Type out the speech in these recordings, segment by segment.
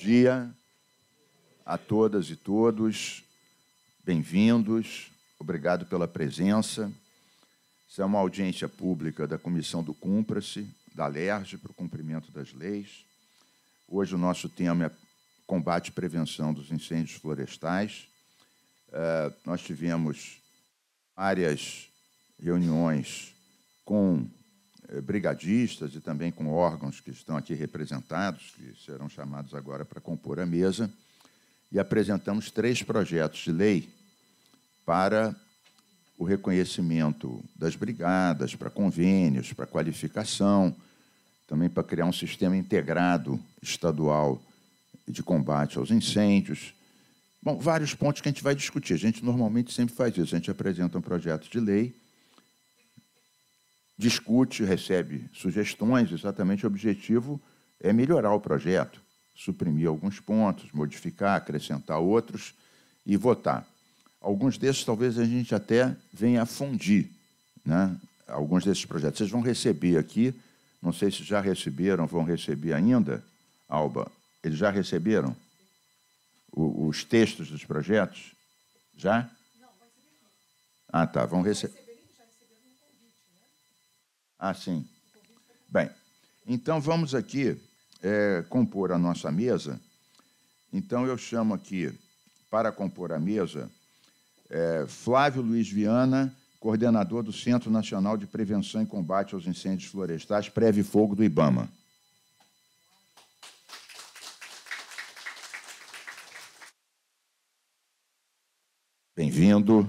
dia a todas e todos. Bem-vindos, obrigado pela presença. Isso é uma audiência pública da Comissão do Cumpra-se, da LERJ, para o cumprimento das leis. Hoje o nosso tema é combate e prevenção dos incêndios florestais. Uh, nós tivemos várias reuniões com eh, brigadistas e também com órgãos que estão aqui representados, que serão chamados agora para compor a mesa, e apresentamos três projetos de lei para o reconhecimento das brigadas, para convênios, para qualificação, também para criar um sistema integrado estadual de combate aos incêndios. Bom, vários pontos que a gente vai discutir. A gente normalmente sempre faz isso. A gente apresenta um projeto de lei discute, recebe sugestões, exatamente o objetivo é melhorar o projeto, suprimir alguns pontos, modificar, acrescentar outros e votar. Alguns desses talvez a gente até venha a fundir, né? alguns desses projetos. Vocês vão receber aqui, não sei se já receberam, vão receber ainda, Alba, eles já receberam o, os textos dos projetos? Já? Não, vai ser aqui. Ah, tá, vão receber. Ah, sim. Bem, então vamos aqui é, compor a nossa mesa. Então eu chamo aqui, para compor a mesa, é, Flávio Luiz Viana, coordenador do Centro Nacional de Prevenção e Combate aos Incêndios Florestais, Preve Fogo do IBAMA. Bem-vindo.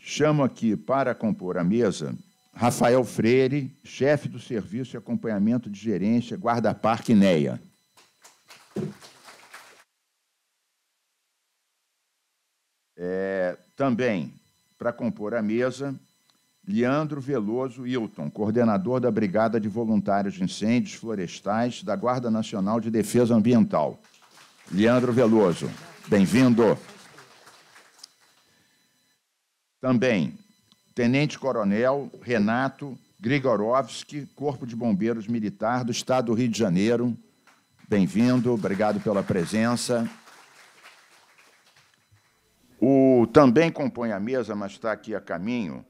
Chamo aqui para compor a mesa Rafael Freire, chefe do Serviço de Acompanhamento de Gerência, Guarda Parque NEA. É, também, para compor a mesa, Leandro Veloso Hilton, coordenador da Brigada de Voluntários de Incêndios Florestais da Guarda Nacional de Defesa Ambiental. Leandro Veloso, bem-vindo. Também, Tenente Coronel Renato Grigorovski, Corpo de Bombeiros Militar do Estado do Rio de Janeiro. Bem-vindo, obrigado pela presença. O também compõe a mesa, mas está aqui a caminho,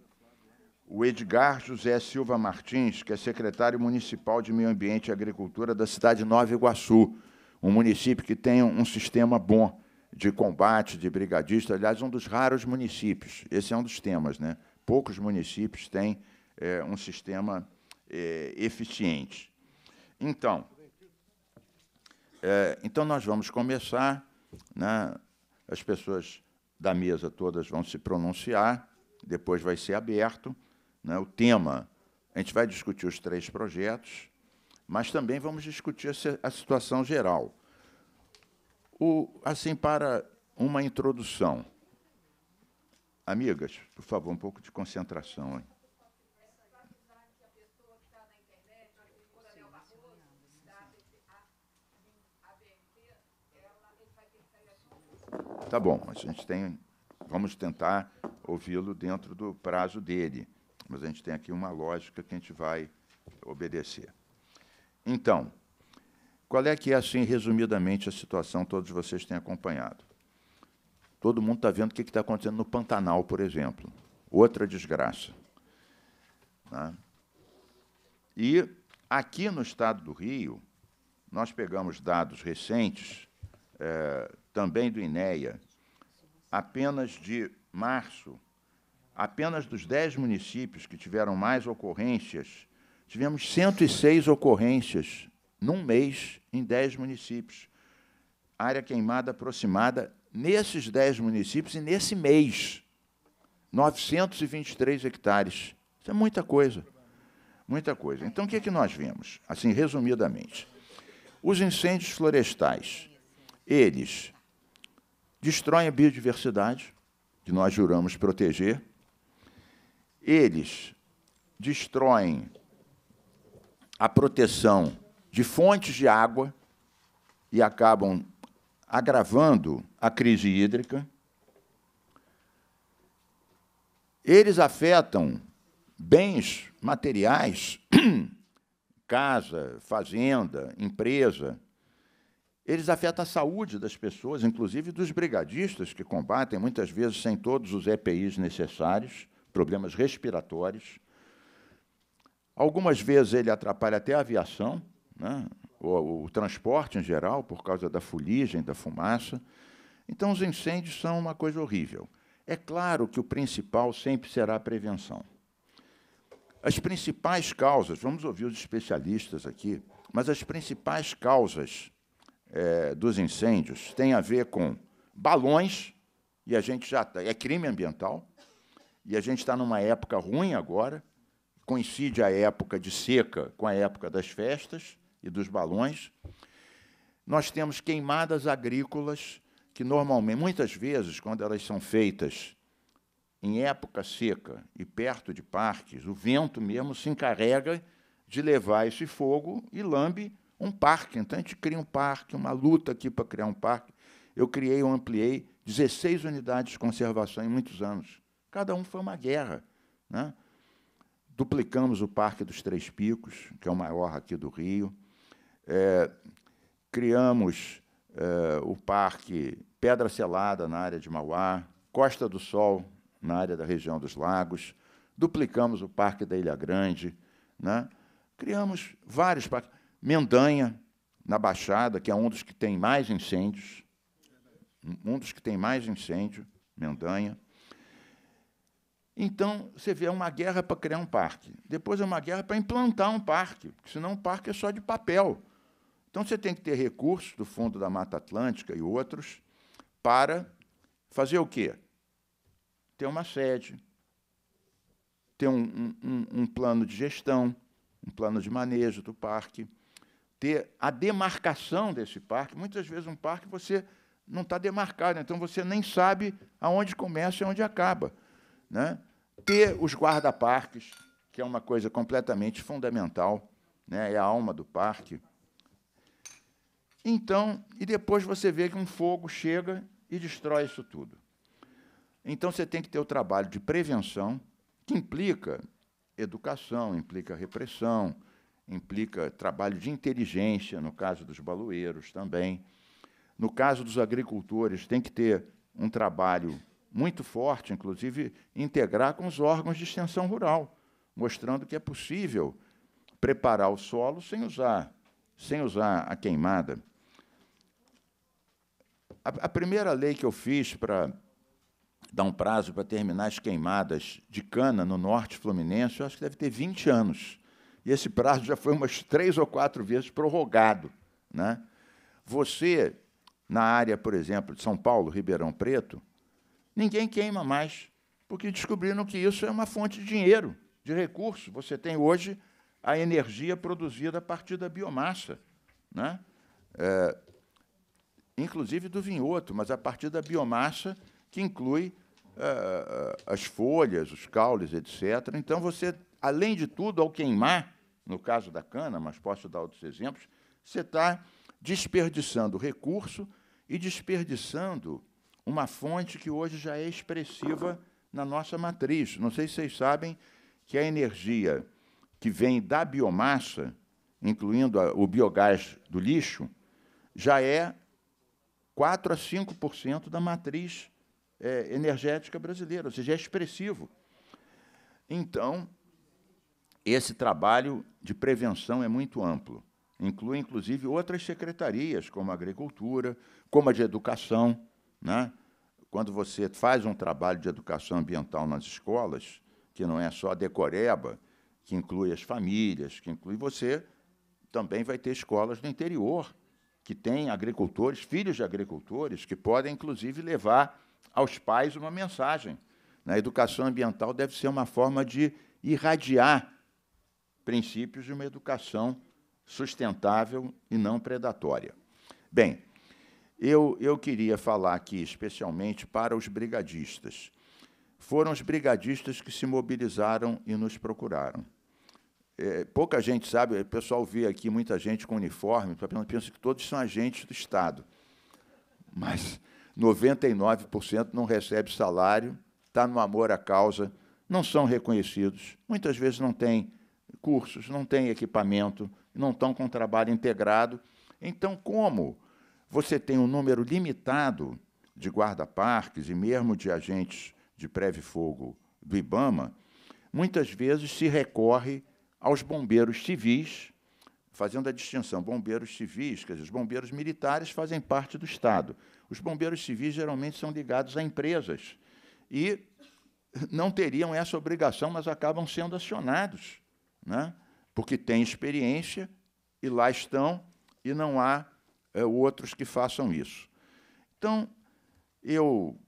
o Edgar José Silva Martins, que é secretário municipal de Meio Ambiente e Agricultura da cidade de Nova Iguaçu, um município que tem um sistema bom de combate, de brigadista, aliás, um dos raros municípios. Esse é um dos temas, né? poucos municípios têm é, um sistema é, eficiente. Então, é, então, nós vamos começar, né, as pessoas da mesa todas vão se pronunciar, depois vai ser aberto. Né, o tema, a gente vai discutir os três projetos, mas também vamos discutir a situação geral. O, assim, para uma introdução, Amigas, por favor, um pouco de concentração. Hein? Tá bom, a gente tem. Vamos tentar ouvi-lo dentro do prazo dele, mas a gente tem aqui uma lógica que a gente vai obedecer. Então, qual é que é, assim, resumidamente, a situação? Todos vocês têm acompanhado. Todo mundo está vendo o que está acontecendo no Pantanal, por exemplo. Outra desgraça. Né? E aqui no estado do Rio, nós pegamos dados recentes, é, também do INEA, apenas de março, apenas dos 10 municípios que tiveram mais ocorrências, tivemos 106 ocorrências num mês em 10 municípios. Área queimada aproximada nesses 10 municípios e nesse mês. 923 hectares. Isso é muita coisa. Muita coisa. Então, o que, é que nós vemos? Assim, resumidamente. Os incêndios florestais, eles destroem a biodiversidade, que nós juramos proteger, eles destroem a proteção de fontes de água e acabam agravando a crise hídrica. Eles afetam bens materiais, casa, fazenda, empresa. Eles afetam a saúde das pessoas, inclusive dos brigadistas que combatem muitas vezes sem todos os EPIs necessários, problemas respiratórios. Algumas vezes ele atrapalha até a aviação, né? o, o transporte em geral, por causa da fuligem, da fumaça. Então, os incêndios são uma coisa horrível. É claro que o principal sempre será a prevenção. As principais causas, vamos ouvir os especialistas aqui, mas as principais causas é, dos incêndios têm a ver com balões, e a gente já tá, é crime ambiental, e a gente está numa época ruim agora, coincide a época de seca com a época das festas, e dos balões. Nós temos queimadas agrícolas que normalmente, muitas vezes, quando elas são feitas em época seca e perto de parques, o vento mesmo se encarrega de levar esse fogo e lambe um parque. Então a gente cria um parque, uma luta aqui para criar um parque. Eu criei eu ampliei 16 unidades de conservação em muitos anos. Cada um foi uma guerra. Né? Duplicamos o Parque dos Três Picos, que é o maior aqui do Rio. É, criamos é, o parque Pedra Selada na área de Mauá, Costa do Sol na área da região dos lagos, duplicamos o parque da Ilha Grande, né? criamos vários parques. Mendanha, na Baixada, que é um dos que tem mais incêndios, um dos que tem mais incêndio, Mendanha. Então, você vê, é uma guerra para criar um parque. Depois é uma guerra para implantar um parque, porque senão o um parque é só de papel. Então você tem que ter recursos do Fundo da Mata Atlântica e outros para fazer o quê? Ter uma sede, ter um, um, um plano de gestão, um plano de manejo do parque, ter a demarcação desse parque. Muitas vezes um parque você não está demarcado, então você nem sabe aonde começa e onde acaba. Né? Ter os guarda-parques, que é uma coisa completamente fundamental, né? é a alma do parque. Então, e depois você vê que um fogo chega e destrói isso tudo. Então você tem que ter o trabalho de prevenção, que implica educação, implica repressão, implica trabalho de inteligência, no caso dos baloeiros também. No caso dos agricultores, tem que ter um trabalho muito forte, inclusive integrar com os órgãos de extensão rural, mostrando que é possível preparar o solo sem usar, sem usar a queimada a, a primeira lei que eu fiz para dar um prazo para terminar as queimadas de cana no norte fluminense, eu acho que deve ter 20 anos. E esse prazo já foi umas três ou quatro vezes prorrogado. Né? Você, na área, por exemplo, de São Paulo, Ribeirão Preto, ninguém queima mais, porque descobriram que isso é uma fonte de dinheiro, de recurso. Você tem hoje a energia produzida a partir da biomassa. Né? É, inclusive do vinhoto, mas a partir da biomassa, que inclui uh, as folhas, os caules, etc. Então, você, além de tudo, ao queimar, no caso da cana, mas posso dar outros exemplos, você está desperdiçando recurso e desperdiçando uma fonte que hoje já é expressiva na nossa matriz. Não sei se vocês sabem que a energia que vem da biomassa, incluindo a, o biogás do lixo, já é 4 a 5% da matriz é, energética brasileira, ou seja, é expressivo. Então, esse trabalho de prevenção é muito amplo. Inclui, inclusive, outras secretarias, como a agricultura, como a de educação. Né? Quando você faz um trabalho de educação ambiental nas escolas, que não é só a decoreba, que inclui as famílias, que inclui você, também vai ter escolas no interior que têm agricultores, filhos de agricultores, que podem, inclusive, levar aos pais uma mensagem. A educação ambiental deve ser uma forma de irradiar princípios de uma educação sustentável e não predatória. Bem, eu, eu queria falar aqui especialmente para os brigadistas. Foram os brigadistas que se mobilizaram e nos procuraram. É, pouca gente sabe, o pessoal vê aqui muita gente com uniforme, pensa que todos são agentes do Estado. Mas 99% não recebe salário, está no amor à causa, não são reconhecidos, muitas vezes não têm cursos, não têm equipamento, não estão com trabalho integrado. Então, como você tem um número limitado de guarda-parques e mesmo de agentes de pré-fogo do IBAMA, muitas vezes se recorre aos bombeiros civis, fazendo a distinção, bombeiros civis, quer dizer, os bombeiros militares fazem parte do Estado. Os bombeiros civis geralmente são ligados a empresas e não teriam essa obrigação, mas acabam sendo acionados, né? porque têm experiência e lá estão, e não há é, outros que façam isso. Então, eu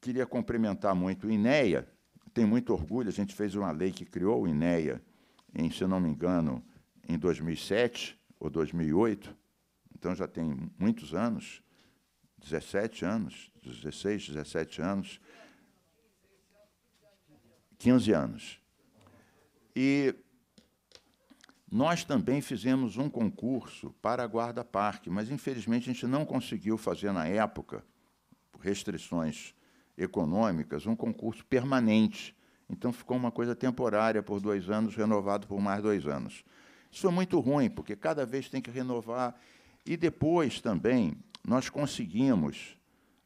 queria cumprimentar muito o INEA, tenho muito orgulho, a gente fez uma lei que criou o INEA em, se não me engano, em 2007 ou 2008, então já tem muitos anos, 17 anos, 16, 17 anos, 15 anos. E nós também fizemos um concurso para a Guarda Parque, mas infelizmente a gente não conseguiu fazer na época, por restrições econômicas, um concurso permanente então ficou uma coisa temporária por dois anos, renovado por mais dois anos. Isso foi é muito ruim, porque cada vez tem que renovar. E depois também nós conseguimos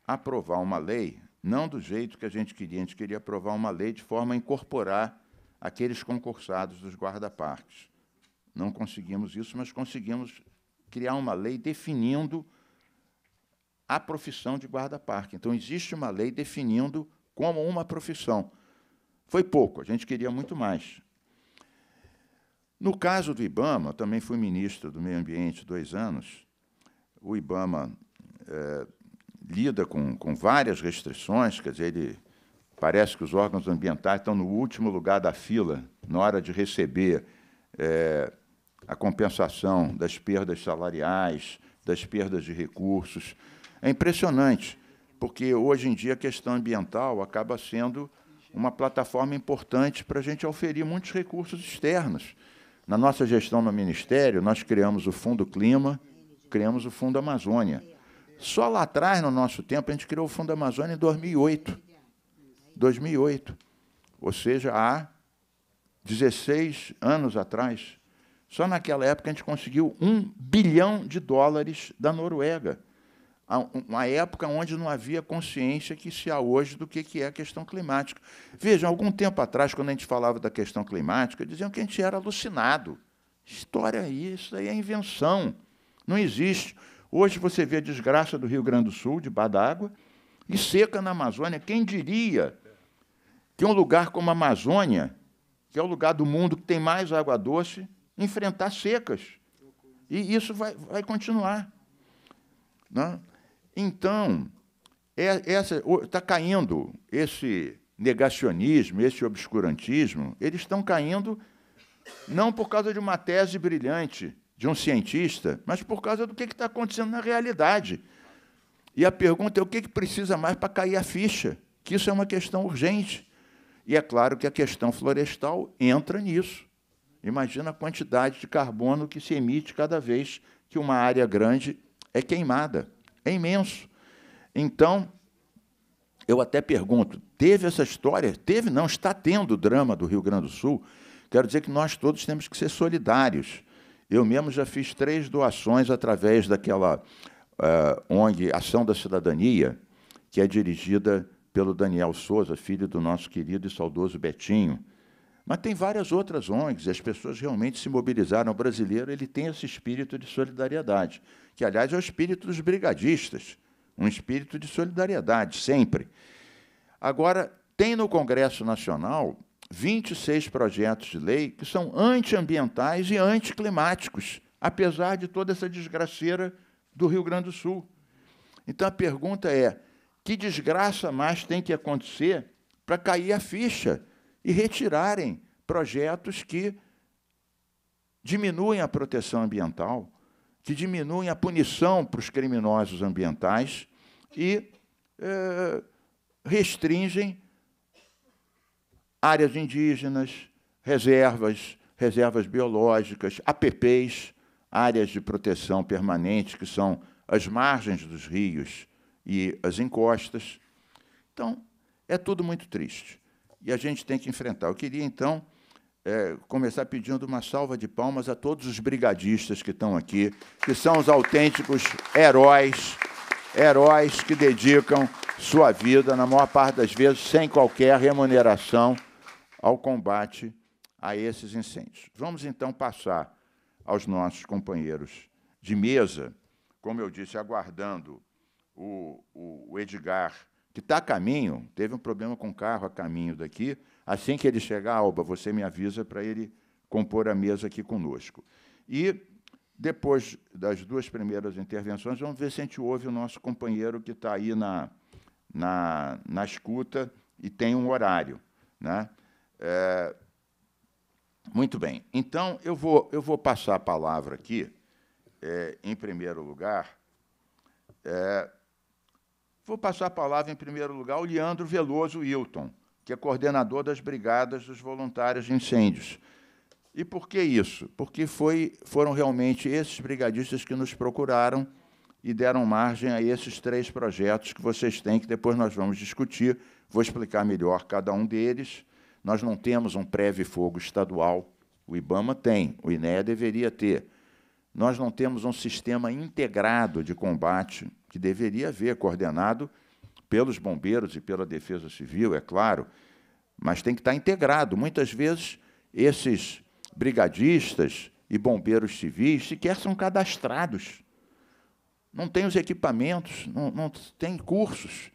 aprovar uma lei, não do jeito que a gente queria, a gente queria aprovar uma lei de forma a incorporar aqueles concursados dos guarda-parques. Não conseguimos isso, mas conseguimos criar uma lei definindo a profissão de guarda-parque. Então, existe uma lei definindo como uma profissão. Foi pouco, a gente queria muito mais. No caso do IBAMA, também fui ministro do Meio Ambiente dois anos. O IBAMA é, lida com, com várias restrições, quer dizer, ele parece que os órgãos ambientais estão no último lugar da fila na hora de receber é, a compensação das perdas salariais, das perdas de recursos. É impressionante, porque hoje em dia a questão ambiental acaba sendo uma plataforma importante para a gente oferir muitos recursos externos. Na nossa gestão no Ministério, nós criamos o Fundo Clima, criamos o Fundo Amazônia. Só lá atrás, no nosso tempo, a gente criou o Fundo Amazônia em 2008. 2008. Ou seja, há 16 anos atrás. Só naquela época a gente conseguiu um bilhão de dólares da Noruega uma época onde não havia consciência que se há hoje do que é a questão climática. Vejam, algum tempo atrás, quando a gente falava da questão climática, diziam que a gente era alucinado. História é isso aí é invenção, não existe. Hoje você vê a desgraça do Rio Grande do Sul, de d'água, e seca na Amazônia. Quem diria que um lugar como a Amazônia, que é o lugar do mundo que tem mais água doce, enfrentar secas? E isso vai, vai continuar. Não? Né? Então, está é, tá caindo esse negacionismo, esse obscurantismo, eles estão caindo não por causa de uma tese brilhante de um cientista, mas por causa do que está acontecendo na realidade. E a pergunta é o que, que precisa mais para cair a ficha? Que isso é uma questão urgente. E é claro que a questão florestal entra nisso. Imagina a quantidade de carbono que se emite cada vez que uma área grande é queimada. É imenso. Então, eu até pergunto: teve essa história? Teve, não, está tendo o drama do Rio Grande do Sul. Quero dizer que nós todos temos que ser solidários. Eu mesmo já fiz três doações através daquela uh, eh, ONG Ação da Cidadania, que é dirigida pelo Daniel Souza, filho do nosso querido e saudoso Betinho. Mas tem várias outras ONGs, e as pessoas realmente se mobilizaram. O brasileiro ele tem esse espírito de solidariedade que, aliás, é o espírito dos brigadistas, um espírito de solidariedade, sempre. Agora, tem no Congresso Nacional 26 projetos de lei que são antiambientais e anticlimáticos, apesar de toda essa desgraceira do Rio Grande do Sul. Então a pergunta é: que desgraça mais tem que acontecer para cair a ficha e retirarem projetos que diminuem a proteção ambiental, que diminuem a punição para os criminosos ambientais e é, restringem áreas indígenas, reservas, reservas biológicas, APPs, áreas de proteção permanente, que são as margens dos rios e as encostas. Então, é tudo muito triste. E a gente tem que enfrentar. Eu queria, então, é, começar pedindo uma salva de palmas a todos os brigadistas que estão aqui, que são os autênticos heróis, heróis que dedicam sua vida, na maior parte das vezes, sem qualquer remuneração, ao combate a esses incêndios. Vamos então passar aos nossos companheiros de mesa, como eu disse, aguardando o, o, o Edgar, que está a caminho, teve um problema com o carro a caminho daqui, Assim que ele chegar, Alba, você me avisa para ele compor a mesa aqui conosco. E depois das duas primeiras intervenções, vamos ver se a gente ouve o nosso companheiro que está aí na, na, na escuta e tem um horário. Né? É, muito bem. Então, eu vou, eu vou passar a palavra aqui, é, em primeiro lugar. É, vou passar a palavra, em primeiro lugar, ao Leandro Veloso Hilton que é coordenador das brigadas dos voluntários de incêndios. E por que isso? Porque foi, foram realmente esses brigadistas que nos procuraram e deram margem a esses três projetos que vocês têm, que depois nós vamos discutir. Vou explicar melhor cada um deles. Nós não temos um prévio-fogo estadual. O IBAMA tem, o INEA deveria ter. Nós não temos um sistema integrado de combate, que deveria haver, coordenado pelos bombeiros e pela defesa civil, é claro, mas tem que estar integrado. Muitas vezes esses brigadistas e bombeiros civis sequer são cadastrados. Não tem os equipamentos, não, não tem cursos.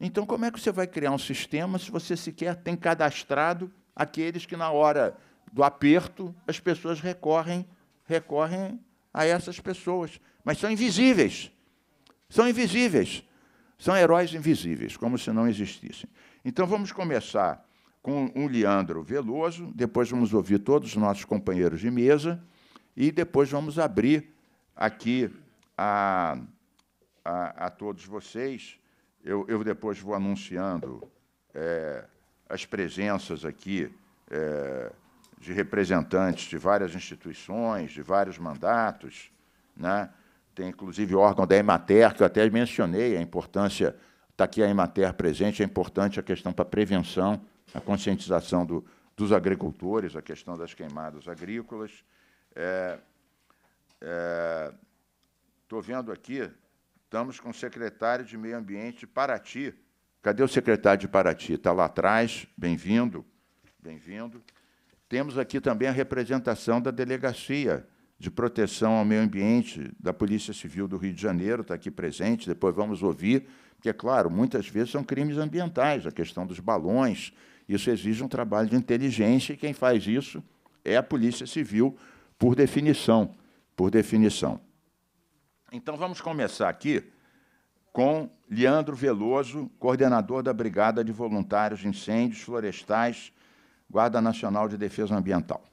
Então, como é que você vai criar um sistema se você sequer tem cadastrado aqueles que, na hora do aperto, as pessoas recorrem, recorrem a essas pessoas? Mas são invisíveis. São invisíveis. São heróis invisíveis, como se não existissem. Então vamos começar com o Leandro Veloso, depois vamos ouvir todos os nossos companheiros de mesa e depois vamos abrir aqui a, a, a todos vocês. Eu, eu, depois vou anunciando é, as presenças aqui é, de representantes de várias instituições, de vários mandatos, né? Tem, inclusive, o órgão da Emater, que eu até mencionei a importância, está aqui a Emater presente, é importante a questão para a prevenção, a conscientização do, dos agricultores, a questão das queimadas agrícolas. Estou é, é, vendo aqui, estamos com o secretário de Meio Ambiente de Paraty. Cadê o secretário de Paraty? Está lá atrás, bem-vindo, bem-vindo. Temos aqui também a representação da delegacia de Proteção ao Meio Ambiente da Polícia Civil do Rio de Janeiro, está aqui presente, depois vamos ouvir, porque, é claro, muitas vezes são crimes ambientais, a questão dos balões, isso exige um trabalho de inteligência, e quem faz isso é a Polícia Civil, por definição, por definição. Então, vamos começar aqui com Leandro Veloso, coordenador da Brigada de Voluntários de Incêndios Florestais, Guarda Nacional de Defesa Ambiental.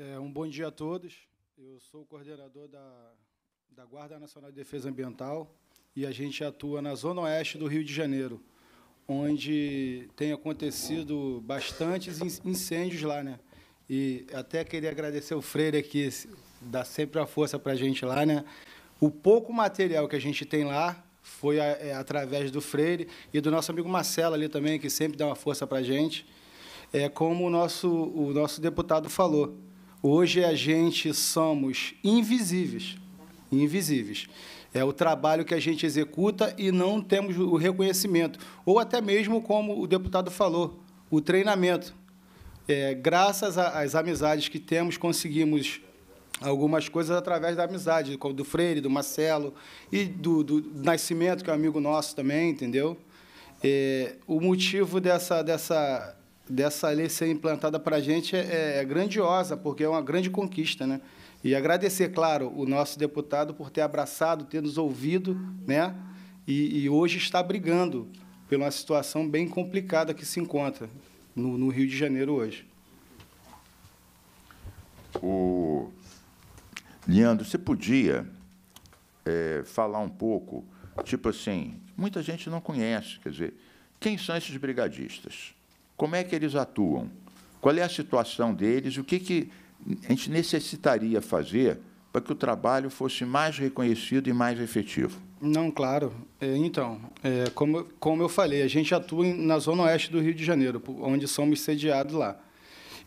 É, um bom dia a todos. Eu sou o coordenador da, da Guarda Nacional de Defesa Ambiental e a gente atua na Zona Oeste do Rio de Janeiro, onde tem acontecido bastantes incêndios lá, né? E até queria agradecer o Freire que dá sempre a força para a gente lá, né? O pouco material que a gente tem lá foi a, é, através do Freire e do nosso amigo Marcelo ali também, que sempre dá uma força para a gente. É como o nosso, o nosso deputado falou, Hoje a gente somos invisíveis. Invisíveis. É o trabalho que a gente executa e não temos o reconhecimento. Ou até mesmo, como o deputado falou, o treinamento. É, graças às amizades que temos, conseguimos algumas coisas através da amizade, do Freire, do Marcelo e do, do Nascimento, que é um amigo nosso também, entendeu? É, o motivo dessa, dessa, dessa lei ser implantada para a gente é, é, é, grandiosa, porque é uma grande conquista, né? E agradecer, claro, o nosso deputado por ter abraçado, ter nos ouvido, né? E, e hoje está brigando pela situação bem complicada que se encontra no, no Rio de Janeiro hoje. O Leandro, você podia é, falar um pouco, tipo assim, muita gente não conhece, quer dizer, quem são esses brigadistas? como é que eles atuam, qual é a situação deles, o que, que a gente necessitaria fazer para que o trabalho fosse mais reconhecido e mais efetivo. Não, claro. É, então, é, como, como eu falei, a gente atua na zona oeste do Rio de Janeiro, onde somos sediados lá.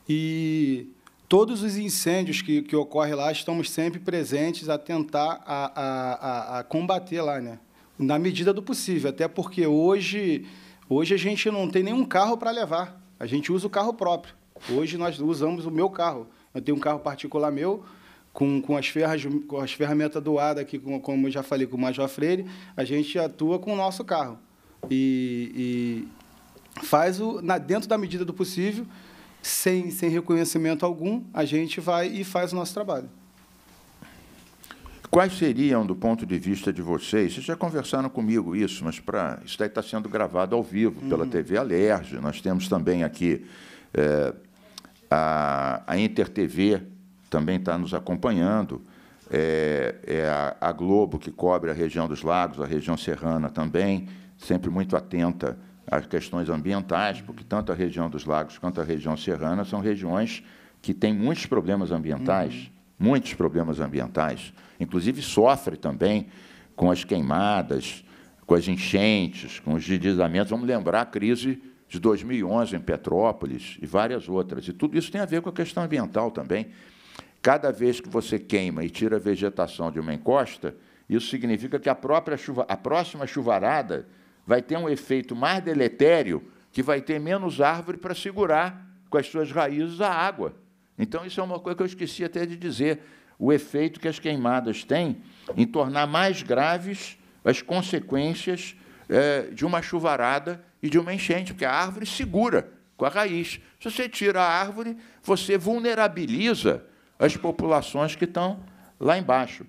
E todos os incêndios que, que ocorrem lá, estamos sempre presentes a tentar a, a, a, a combater lá, né? na medida do possível. Até porque hoje Hoje a gente não tem nenhum carro para levar, a gente usa o carro próprio. Hoje nós usamos o meu carro. Eu tenho um carro particular meu, com, com, as, ferras, com as ferramentas doadas aqui, com, como eu já falei com o Major Freire, a gente atua com o nosso carro. E, e faz o, na, dentro da medida do possível, sem, sem reconhecimento algum, a gente vai e faz o nosso trabalho. Quais seriam, do ponto de vista de vocês, vocês já conversaram comigo isso, mas para isso está sendo gravado ao vivo pela uhum. TV Alerj. Nós temos também aqui é, a, a InterTV, também está nos acompanhando. É, é a, a, Globo, que cobre a região dos lagos, a região serrana também, sempre muito atenta às questões ambientais, hum. porque tanto a região dos lagos quanto a região serrana são regiões que têm muitos problemas ambientais, uhum. muitos problemas ambientais inclusive sofre também com as queimadas, com as enchentes, com os deslizamentos. Vamos lembrar a crise de 2011 em Petrópolis e várias outras. E tudo isso tem a ver com a questão ambiental também. Cada vez que você queima e tira a vegetação de uma encosta, isso significa que a própria chuva, a próxima chuvarada vai ter um efeito mais deletério, que vai ter menos árvore para segurar com as suas raízes a água. Então isso é uma coisa que eu esqueci até de dizer o efeito que as queimadas têm em tornar mais graves as consequências é, de uma chuvarada e de uma enchente, porque a árvore segura com a raiz. Se você tira a árvore, você vulnerabiliza as populações que estão lá embaixo.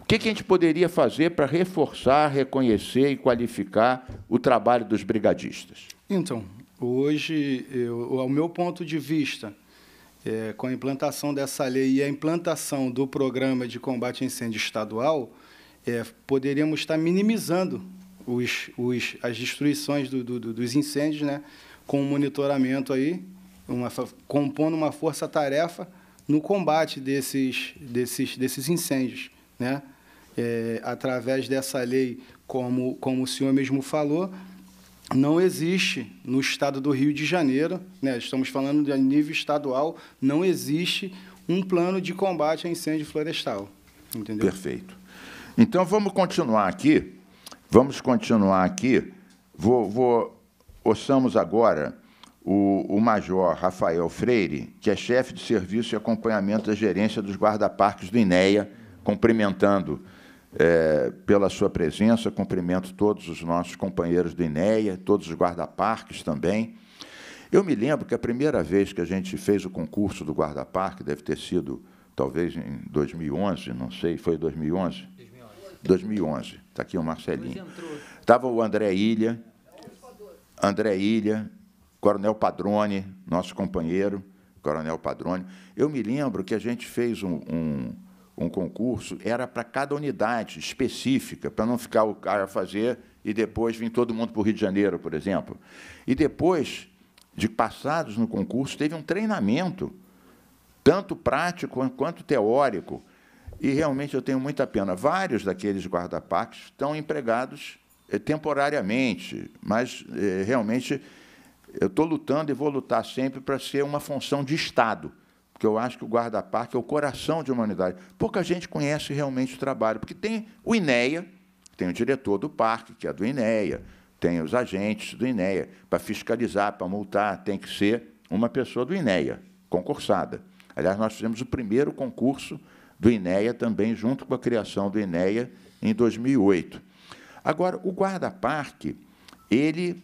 O que, que a gente poderia fazer para reforçar, reconhecer e qualificar o trabalho dos brigadistas? Então, hoje, eu, ao meu ponto de vista, é, com a implantação dessa lei e a implantação do programa de combate a incêndio estadual, é, poderíamos estar minimizando os, os, as destruições do, do, dos incêndios, né, com o um monitoramento aí, uma, compondo uma força-tarefa no combate desses, desses, desses incêndios. Né? É, através dessa lei, como, como o senhor mesmo falou, não existe no estado do Rio de Janeiro, né, estamos falando de nível estadual, não existe um plano de combate a incêndio florestal. Entendeu? Perfeito. Então vamos continuar aqui. Vamos continuar aqui. Vou, vou ouçamos agora o, o Major Rafael Freire, que é chefe de serviço e acompanhamento da gerência dos guarda-parques do INEA, cumprimentando é, pela sua presença. Cumprimento todos os nossos companheiros do INEA, todos os guarda-parques também. Eu me lembro que a primeira vez que a gente fez o concurso do guarda-parque, deve ter sido talvez em 2011, não sei, foi 2011? 2011. Está aqui o Marcelinho. Estava o André Ilha, André Ilha, Coronel Padrone, nosso companheiro, Coronel Padrone. Eu me lembro que a gente fez um, um um concurso, era para cada unidade específica, para não ficar o cara a fazer e depois vir todo mundo para o Rio de Janeiro, por exemplo. E depois de passados no concurso, teve um treinamento, tanto prático quanto teórico. E realmente eu tenho muita pena. Vários daqueles guarda-parques estão empregados eh, temporariamente, mas eh, realmente eu estou lutando e vou lutar sempre para ser uma função de Estado porque eu acho que o guarda-parque é o coração de humanidade. Pouca gente conhece realmente o trabalho, porque tem o INEA, tem o diretor do parque, que é do INEA, tem os agentes do INEA, para fiscalizar, para multar, tem que ser uma pessoa do INEA, concursada. Aliás, nós fizemos o primeiro concurso do INEA também, junto com a criação do INEA, em 2008. Agora, o guarda-parque, ele,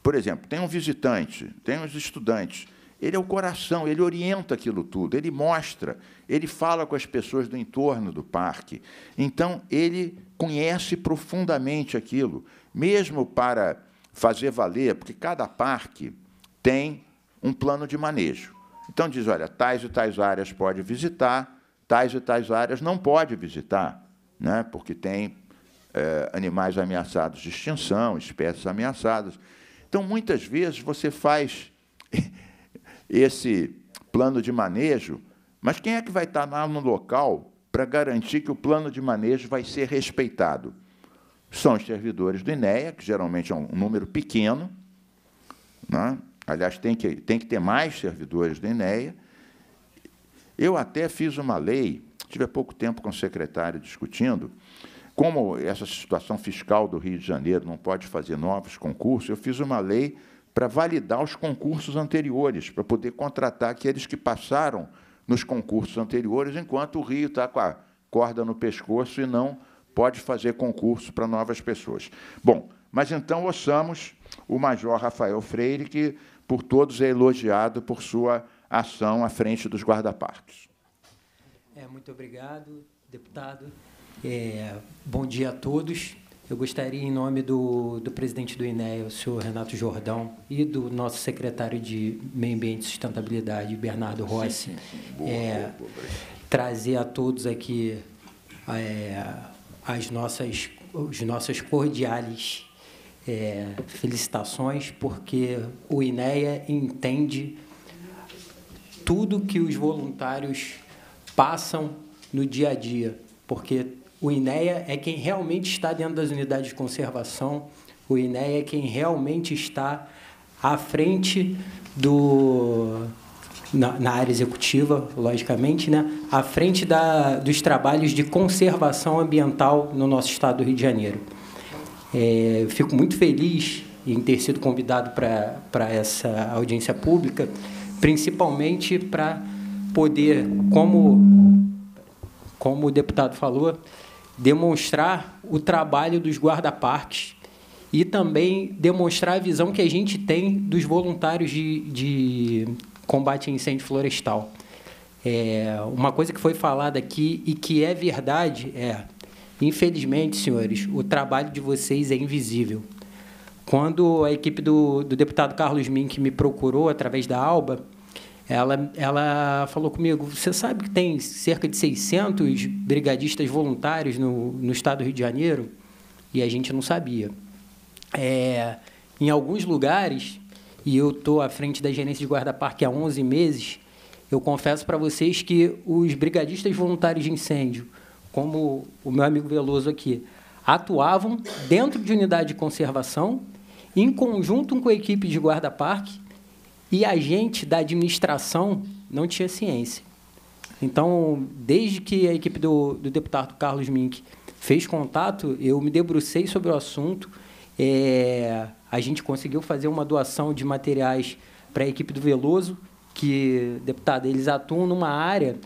por exemplo, tem um visitante, tem os estudantes, ele é o coração, ele orienta aquilo tudo, ele mostra, ele fala com as pessoas do entorno do parque. Então, ele conhece profundamente aquilo, mesmo para fazer valer, porque cada parque tem um plano de manejo. Então, diz: olha, tais e tais áreas pode visitar, tais e tais áreas não pode visitar, né? porque tem é, animais ameaçados de extinção, espécies ameaçadas. Então, muitas vezes, você faz. esse plano de manejo, mas quem é que vai estar lá no local para garantir que o plano de manejo vai ser respeitado? São os servidores do INEA, que geralmente é um número pequeno, né? aliás, tem que, tem que ter mais servidores do INEA. Eu até fiz uma lei, tive há pouco tempo com o secretário discutindo, como essa situação fiscal do Rio de Janeiro não pode fazer novos concursos, eu fiz uma lei para validar os concursos anteriores, para poder contratar aqueles que passaram nos concursos anteriores, enquanto o Rio está com a corda no pescoço e não pode fazer concurso para novas pessoas. Bom, mas então ouçamos o Major Rafael Freire, que por todos é elogiado por sua ação à frente dos guarda-parques. É, muito obrigado, deputado. É, bom dia a todos. Eu gostaria, em nome do, do presidente do INEA, o senhor Renato Jordão, e do nosso secretário de Meio Ambiente e Sustentabilidade, Bernardo Rossi, sim, sim. Boa, é, boa, boa. trazer a todos aqui é, as nossas, os nossas cordiais é, felicitações, porque o INEA entende tudo que os voluntários passam no dia a dia, porque o INEA é quem realmente está dentro das unidades de conservação, o INEA é quem realmente está à frente do, na, na, área executiva, logicamente, né, à frente da, dos trabalhos de conservação ambiental no nosso estado do Rio de Janeiro. É, fico muito feliz em ter sido convidado para essa audiência pública, principalmente para poder, como, como o deputado falou, demonstrar o trabalho dos guarda-parques e também demonstrar a visão que a gente tem dos voluntários de, de combate a incêndio florestal. É, uma coisa que foi falada aqui e que é verdade é, infelizmente, senhores, o trabalho de vocês é invisível. Quando a equipe do, do deputado Carlos Mink me procurou através da ALBA, ela, ela falou comigo: Você sabe que tem cerca de 600 brigadistas voluntários no, no estado do Rio de Janeiro? E a gente não sabia. É, em alguns lugares, e eu estou à frente da gerência de guarda-parque há 11 meses, eu confesso para vocês que os brigadistas voluntários de incêndio, como o meu amigo Veloso aqui, atuavam dentro de unidade de conservação, em conjunto com a equipe de guarda-parque, e a gente da administração não tinha ciência. Então, desde que a equipe do, do deputado Carlos Mink fez contato, eu me debrucei sobre o assunto. É, a gente conseguiu fazer uma doação de materiais para a equipe do Veloso, que, deputado, eles atuam numa área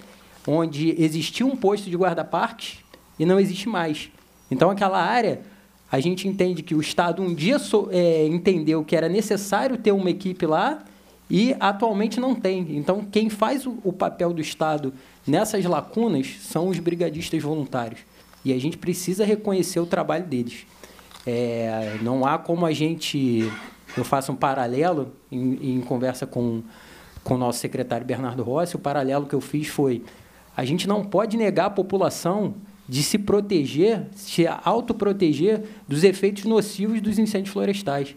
onde existia um posto de guarda-parques e não existe mais. Então, aquela área, a gente entende que o Estado um dia so, é, entendeu que era necessário ter uma equipe lá e atualmente não tem. Então, quem faz o, o papel do Estado nessas lacunas são os brigadistas voluntários. E a gente precisa reconhecer o trabalho deles. É, não há como a gente. Eu faço um paralelo em, em conversa com, com o nosso secretário Bernardo Rossi. O paralelo que eu fiz foi: a gente não pode negar à população de se proteger, se autoproteger dos efeitos nocivos dos incêndios florestais.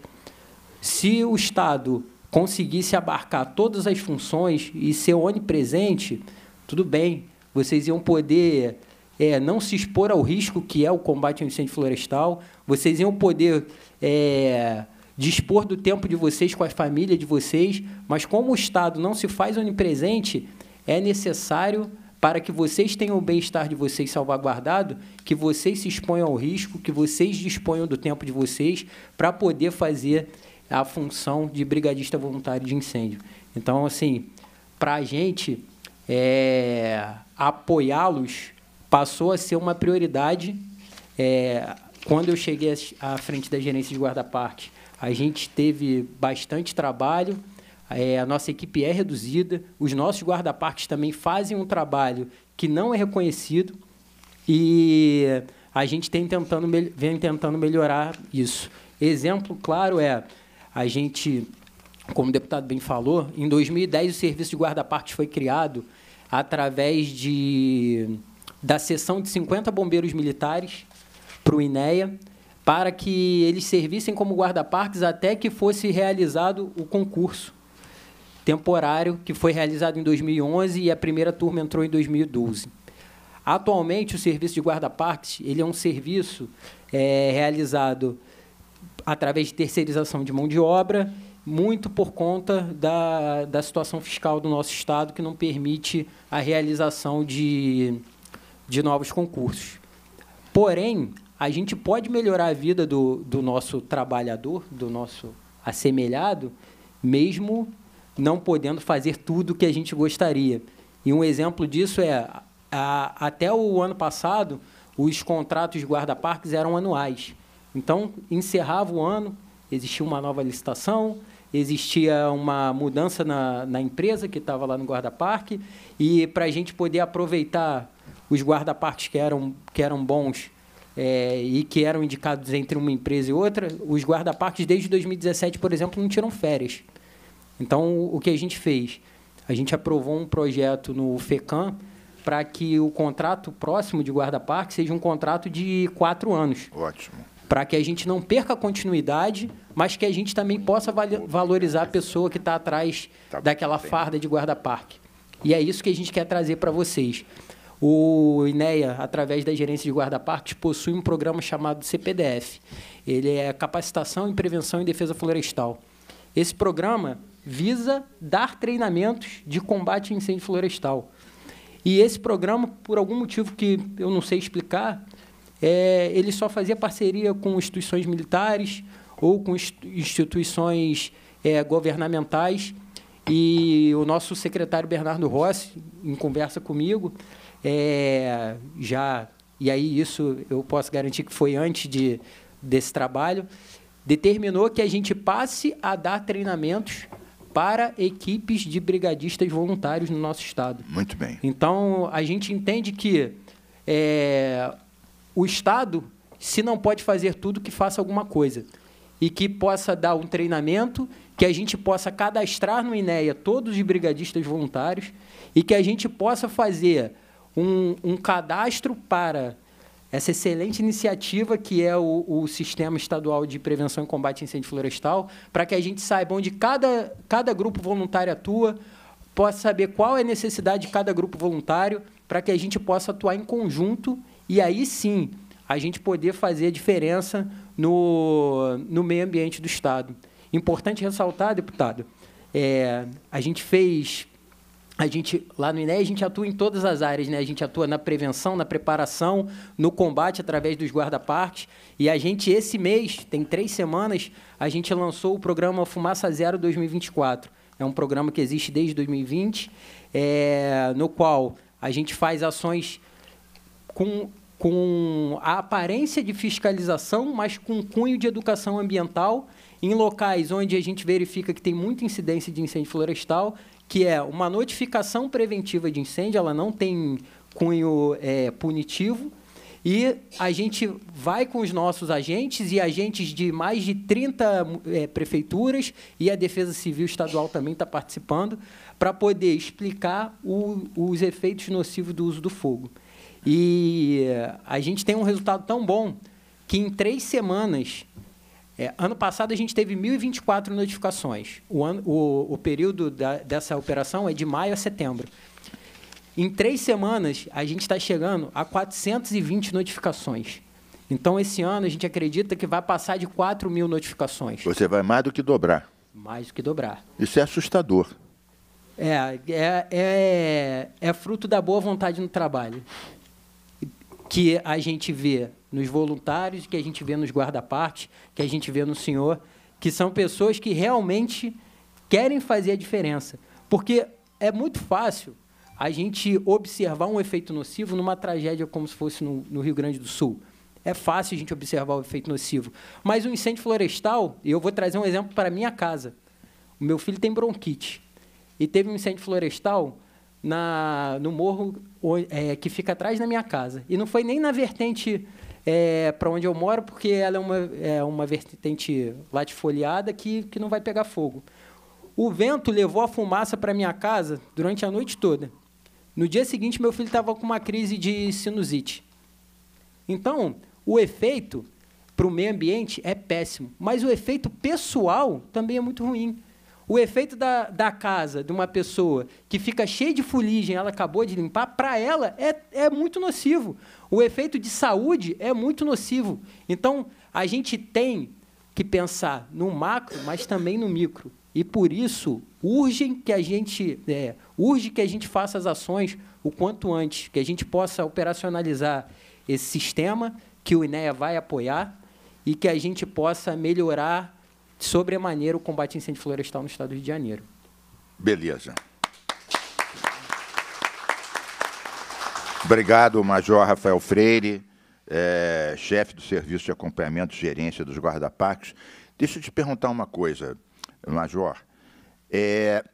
Se o Estado conseguisse abarcar todas as funções e ser onipresente, tudo bem, vocês iam poder é, não se expor ao risco que é o combate ao incêndio florestal, vocês iam poder é, dispor do tempo de vocês com a família de vocês, mas como o Estado não se faz onipresente, é necessário para que vocês tenham o bem-estar de vocês salvaguardado, que vocês se exponham ao risco, que vocês disponham do tempo de vocês para poder fazer é a função de brigadista voluntário de incêndio. Então, assim, para a gente, é, apoiá-los passou a ser uma prioridade. É, quando eu cheguei à frente da gerência de guarda-parque, a gente teve bastante trabalho, é, a nossa equipe é reduzida, os nossos guarda-parques também fazem um trabalho que não é reconhecido e a gente tem tentando, vem tentando melhorar isso. Exemplo claro é a gente, como o deputado bem falou, em 2010 o serviço de guarda-partes foi criado através de, da cessão de 50 bombeiros militares para o INEA, para que eles servissem como guarda-parques até que fosse realizado o concurso temporário, que foi realizado em 2011 e a primeira turma entrou em 2012. Atualmente, o serviço de guarda-parques ele é um serviço é, realizado através de terceirização de mão de obra, muito por conta da, da situação fiscal do nosso Estado, que não permite a realização de, de novos concursos. Porém, a gente pode melhorar a vida do, do nosso trabalhador, do nosso assemelhado, mesmo não podendo fazer tudo o que a gente gostaria. E um exemplo disso é, a, até o ano passado, os contratos de guarda-parques eram anuais. Então, encerrava o ano, existia uma nova licitação, existia uma mudança na, na empresa que estava lá no guarda-parque, e para a gente poder aproveitar os guarda-parques que eram, que eram bons é, e que eram indicados entre uma empresa e outra, os guarda-parques desde 2017, por exemplo, não tiram férias. Então, o que a gente fez? A gente aprovou um projeto no FECAM para que o contrato próximo de guarda-parque seja um contrato de quatro anos. Ótimo para que a gente não perca a continuidade, mas que a gente também possa valorizar a pessoa que está atrás tá daquela farda de guarda-parque. E é isso que a gente quer trazer para vocês. O INEA, através da gerência de guarda-parques, possui um programa chamado CPDF. Ele é capacitação em prevenção e defesa florestal. Esse programa visa dar treinamentos de combate a incêndio florestal. E esse programa, por algum motivo que eu não sei explicar, é, ele só fazia parceria com instituições militares ou com instituições é, governamentais. E o nosso secretário Bernardo Rossi, em conversa comigo, é, já, e aí isso eu posso garantir que foi antes de, desse trabalho, determinou que a gente passe a dar treinamentos para equipes de brigadistas voluntários no nosso estado. Muito bem. Então, a gente entende que é, o Estado, se não pode fazer tudo, que faça alguma coisa. E que possa dar um treinamento, que a gente possa cadastrar no INEA todos os brigadistas voluntários e que a gente possa fazer um, um cadastro para essa excelente iniciativa que é o, o, Sistema Estadual de Prevenção e Combate a Incêndio Florestal, para que a gente saiba onde cada, cada grupo voluntário atua, possa saber qual é a necessidade de cada grupo voluntário, para que a gente possa atuar em conjunto e aí sim, a gente poder fazer a diferença no, no meio ambiente do Estado. Importante ressaltar, deputado, é, a gente fez a gente, lá no INEA, a gente atua em todas as áreas, né? A gente atua na prevenção, na preparação, no combate através dos guarda-parques. E a gente, esse mês, tem três semanas, a gente lançou o programa Fumaça Zero 2024. É um programa que existe desde 2020, é, no qual a gente faz ações com com a aparência de fiscalização, mas com cunho de educação ambiental, em locais onde a gente verifica que tem muita incidência de incêndio florestal, que é uma notificação preventiva de incêndio, ela não tem cunho é, punitivo. E a gente vai com os nossos agentes e agentes de mais de 30 é, prefeituras, e a Defesa Civil Estadual também está participando, para poder explicar o, os efeitos nocivos do uso do fogo. E a gente tem um resultado tão bom que em três semanas. É, ano passado a gente teve 1.024 notificações. O, ano, o, o período da, dessa operação é de maio a setembro. Em três semanas, a gente está chegando a 420 notificações. Então, esse ano, a gente acredita que vai passar de 4 mil notificações. Você vai mais do que dobrar. Mais do que dobrar. Isso é assustador. É, é, é, é fruto da boa vontade no trabalho que a gente vê nos voluntários, que a gente vê nos guarda-partes, que a gente vê no senhor, que são pessoas que realmente querem fazer a diferença. Porque é muito fácil a gente observar um efeito nocivo numa tragédia como se fosse no, no Rio Grande do Sul. É fácil a gente observar o efeito nocivo. Mas um incêndio florestal, e eu vou trazer um exemplo para a minha casa. O meu filho tem bronquite. E teve um incêndio florestal na, no morro é, que fica atrás da minha casa. E não foi nem na vertente é, para onde eu moro, porque ela é uma, é uma vertente latifoliada que, que não vai pegar fogo. O vento levou a fumaça para minha casa durante a noite toda. No dia seguinte, meu filho estava com uma crise de sinusite. Então, o efeito para o meio ambiente é péssimo, mas o efeito pessoal também é muito ruim. O efeito da, da casa de uma pessoa que fica cheia de fuligem, ela acabou de limpar, para ela é, é muito nocivo. O efeito de saúde é muito nocivo. Então, a gente tem que pensar no macro, mas também no micro. E por isso urge que a gente é, urge que a gente faça as ações o quanto antes, que a gente possa operacionalizar esse sistema que o INEA vai apoiar e que a gente possa melhorar sobremaneira o combate a incêndio florestal no estado do Rio de Janeiro. Beleza. Obrigado, Major Rafael Freire, é, chefe do Serviço de Acompanhamento e Gerência dos Guarda-Parques. Deixa eu te perguntar uma coisa, Major. É,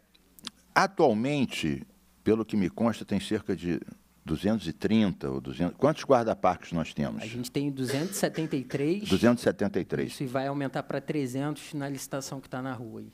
atualmente, pelo que me consta, tem cerca de 230 ou 200. Quantos guarda-parques nós temos? A gente tem 273. 273. Isso vai aumentar para 300 na licitação que está na rua. Aí.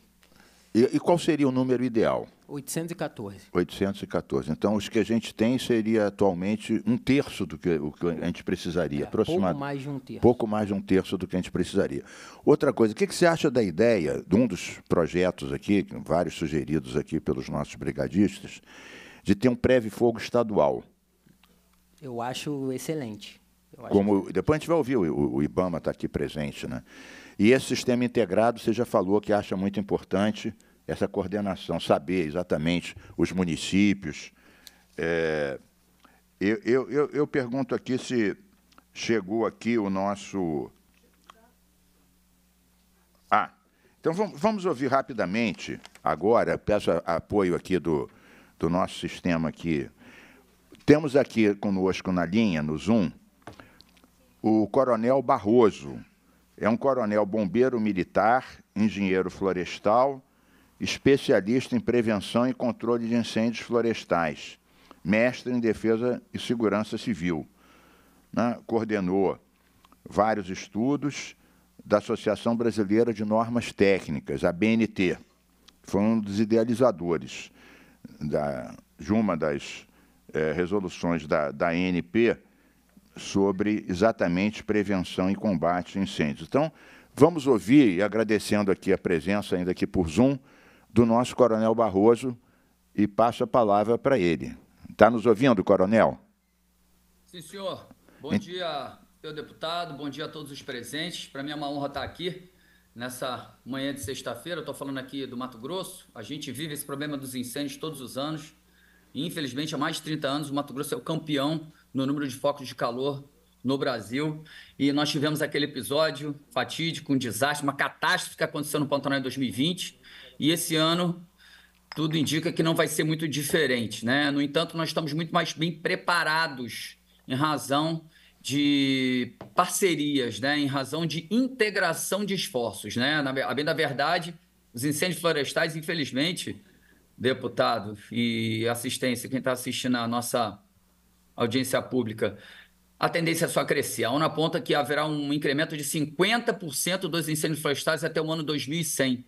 E, e, qual seria o número ideal? 814. 814. Então, os que a gente tem seria atualmente um terço do que, o que a gente precisaria. É, pouco mais de um terço. Pouco mais de um terço do que a gente precisaria. Outra coisa, o que, que você acha da ideia de um dos projetos aqui, vários sugeridos aqui pelos nossos brigadistas, de ter um breve fogo estadual? Eu acho excelente. Eu acho Como depois a gente vai ouvir o, o IBAMA está aqui presente, né? E esse sistema integrado, você já falou que acha muito importante essa coordenação, saber exatamente os municípios. É, eu, eu, eu, eu pergunto aqui se chegou aqui o nosso. Ah, então vamos ouvir rapidamente agora, peço apoio aqui do, do nosso sistema aqui temos aqui conosco na linha, no Zoom, o Coronel Barroso. É um coronel bombeiro militar, engenheiro florestal, especialista em prevenção e controle de incêndios florestais, mestre em defesa e segurança civil. Né? Coordenou vários estudos da Associação Brasileira de Normas Técnicas, a BNT. Foi um dos idealizadores da, de uma das é, resoluções da, da ANP sobre exatamente prevenção e combate a incêndios. Então, vamos ouvir, e agradecendo aqui a presença, ainda aqui por Zoom, do nosso Coronel Barroso, e passo a palavra para ele. Está nos ouvindo, Coronel? Sim, senhor. Bom dia, meu deputado, bom dia a todos os presentes. Para mim é uma honra estar aqui nessa manhã de sexta-feira. Estou falando aqui do Mato Grosso. A gente vive esse problema dos incêndios todos os anos infelizmente, há mais de 30 anos, o Mato Grosso é o campeão no número de focos de calor no Brasil. E nós tivemos aquele episódio fatídico, um desastre, uma catástrofe que aconteceu no Pantanal em 2020. E esse ano tudo indica que não vai ser muito diferente, né? No entanto, nós estamos muito mais bem preparados em razão de parcerias, né? Em razão de integração de esforços, né? a bem da verdade, os incêndios florestais, infelizmente, deputado e assistência, quem está assistindo a nossa audiência pública, a tendência é só crescer. A ONU aponta que haverá um incremento de 50% dos incêndios florestais até o ano 2100.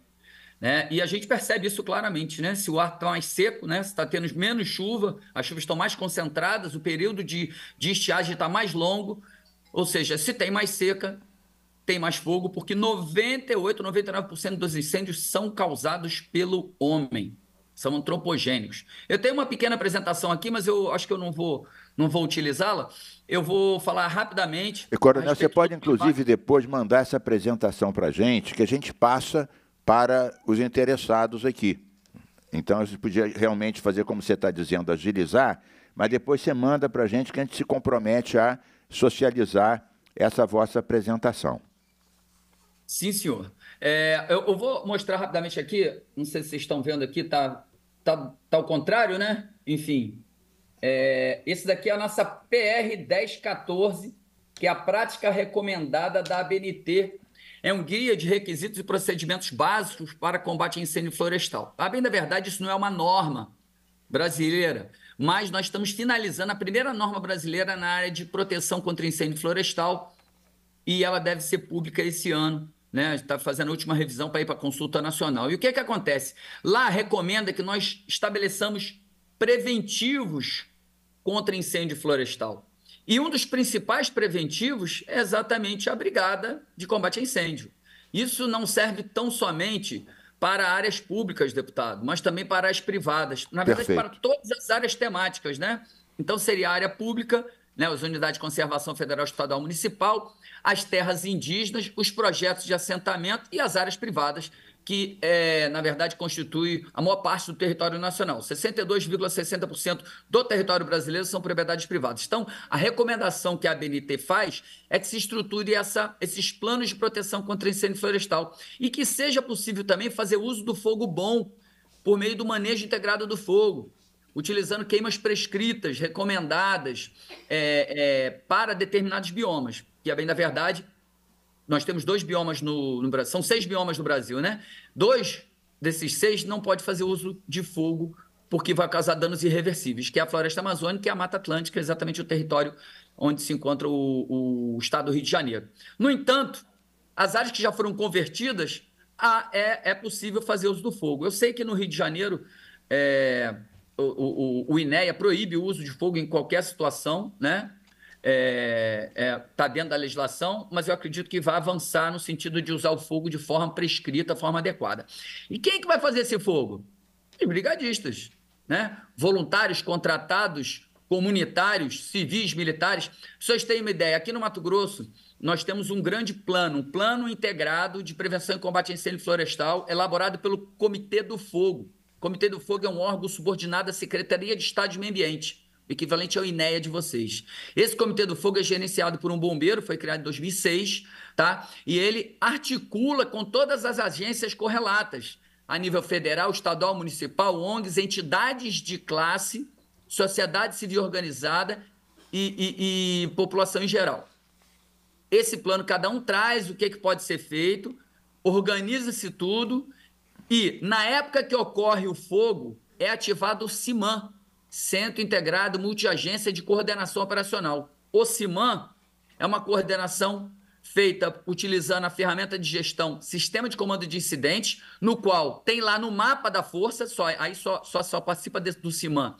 Né? E a gente percebe isso claramente, né? Se o ar está mais seco, né? Se está tendo menos chuva, as chuvas estão mais concentradas, o período de, de estiagem está mais longo. Ou seja, se tem mais seca, tem mais fogo, porque 98, 99% dos incêndios são causados pelo homem são antropogênicos. Eu tenho uma pequena apresentação aqui, mas eu acho que eu não vou, não vou utilizá-la. Eu vou falar rapidamente. E, Coronel, você pode, inclusive, depois mandar essa apresentação para a gente, que a gente passa para os interessados aqui. Então, a gente podia realmente fazer como você está dizendo, agilizar, mas depois você manda para a gente que a gente se compromete a socializar essa vossa apresentação. Sim, senhor. É, eu, eu, vou mostrar rapidamente aqui, não sei se vocês estão vendo aqui, tá, tá, tá ao contrário, né? Enfim, é, esse daqui é a nossa PR 1014, que é a prática recomendada da ABNT. É um guia de requisitos e procedimentos básicos para combate a incêndio florestal. A bem da verdade, isso não é uma norma brasileira, mas nós estamos finalizando a primeira norma brasileira na área de proteção contra incêndio florestal e ela deve ser pública esse ano né? está fazendo a última revisão para ir para a consulta nacional. E o que, é que acontece? Lá recomenda que nós estabeleçamos preventivos contra incêndio florestal. E um dos principais preventivos é exatamente a brigada de combate a incêndio. Isso não serve tão somente para áreas públicas, deputado, mas também para as privadas. Na verdade, Perfeito. para todas as áreas temáticas, né? Então, seria a área pública, né, as unidades de conservação federal, estadual, municipal, as terras indígenas, os projetos de assentamento e as áreas privadas, que, é, na verdade, constituem a maior parte do território nacional. 62,60% do território brasileiro são propriedades privadas. Então, a recomendação que a ABNT faz é que se estruture essa, esses planos de proteção contra incêndio florestal e que seja possível também fazer uso do fogo bom por meio do manejo integrado do fogo utilizando queimas prescritas, recomendadas é, é, para determinados biomas que é bem da verdade, nós temos dois biomas no, no Brasil, são seis biomas no Brasil, né? Dois desses seis não pode fazer uso de fogo porque vai causar danos irreversíveis, que é a floresta amazônica e a Mata Atlântica, exatamente o território onde se encontra o, o estado do Rio de Janeiro. No entanto, as áreas que já foram convertidas, a, é, é possível fazer uso do fogo. Eu sei que no Rio de Janeiro é, o, o, o INEA proíbe o uso de fogo em qualquer situação, né? está é, é tá dentro da legislação, mas eu acredito que vai avançar no sentido de usar o fogo de forma prescrita, forma adequada. E quem é que vai fazer esse fogo? Os brigadistas, né? voluntários contratados, comunitários, civis, militares. vocês têm uma ideia, aqui no Mato Grosso, nós temos um grande plano, um plano integrado de prevenção e combate a incêndio florestal, elaborado pelo Comitê do Fogo. O Comitê do Fogo é um órgão subordinado à Secretaria de Estado de Meio Ambiente equivalente ao INEA de vocês. Esse Comitê do Fogo é gerenciado por um bombeiro, foi criado em 2006, tá? E ele articula com todas as agências correlatas, a nível federal, estadual, municipal, ONGs, entidades de classe, sociedade civil organizada e, e, e população em geral. Esse plano, cada um traz o que, é que pode ser feito, organiza-se tudo e, na época que ocorre o fogo, é ativado o CIMAN, Centro Integrado Multiagência de Coordenação Operacional. O CIMAN é uma coordenação feita utilizando a ferramenta de gestão Sistema de Comando de Incidentes, no qual tem lá no mapa da força, só, aí só, só, só participa do CIMAN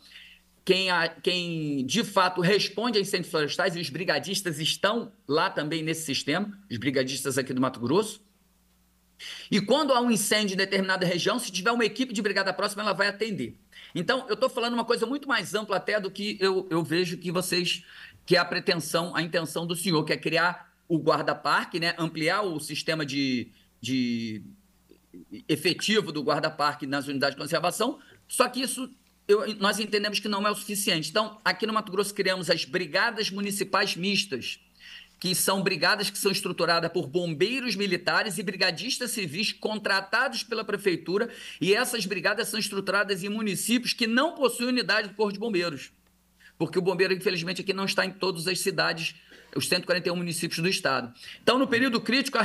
quem, a, quem de fato responde a incêndios florestais, e os brigadistas estão lá também nesse sistema, os brigadistas aqui do Mato Grosso. E quando há um incêndio em determinada região, se tiver uma equipe de brigada próxima, ela vai atender. Então, eu estou falando uma coisa muito mais ampla até do que eu, eu vejo que vocês, que é a pretensão, a intenção do senhor, que é criar o guarda-parque, né? ampliar o sistema de, de efetivo do guarda-parque nas unidades de conservação, só que isso eu, nós entendemos que não é o suficiente. Então, aqui no Mato Grosso criamos as brigadas municipais mistas, que são brigadas que são estruturadas por bombeiros militares e brigadistas civis contratados pela prefeitura, e essas brigadas são estruturadas em municípios que não possuem unidade do Corpo de Bombeiros. Porque o bombeiro, infelizmente, aqui não está em todas as cidades os 141 municípios do estado. Então, no período crítico,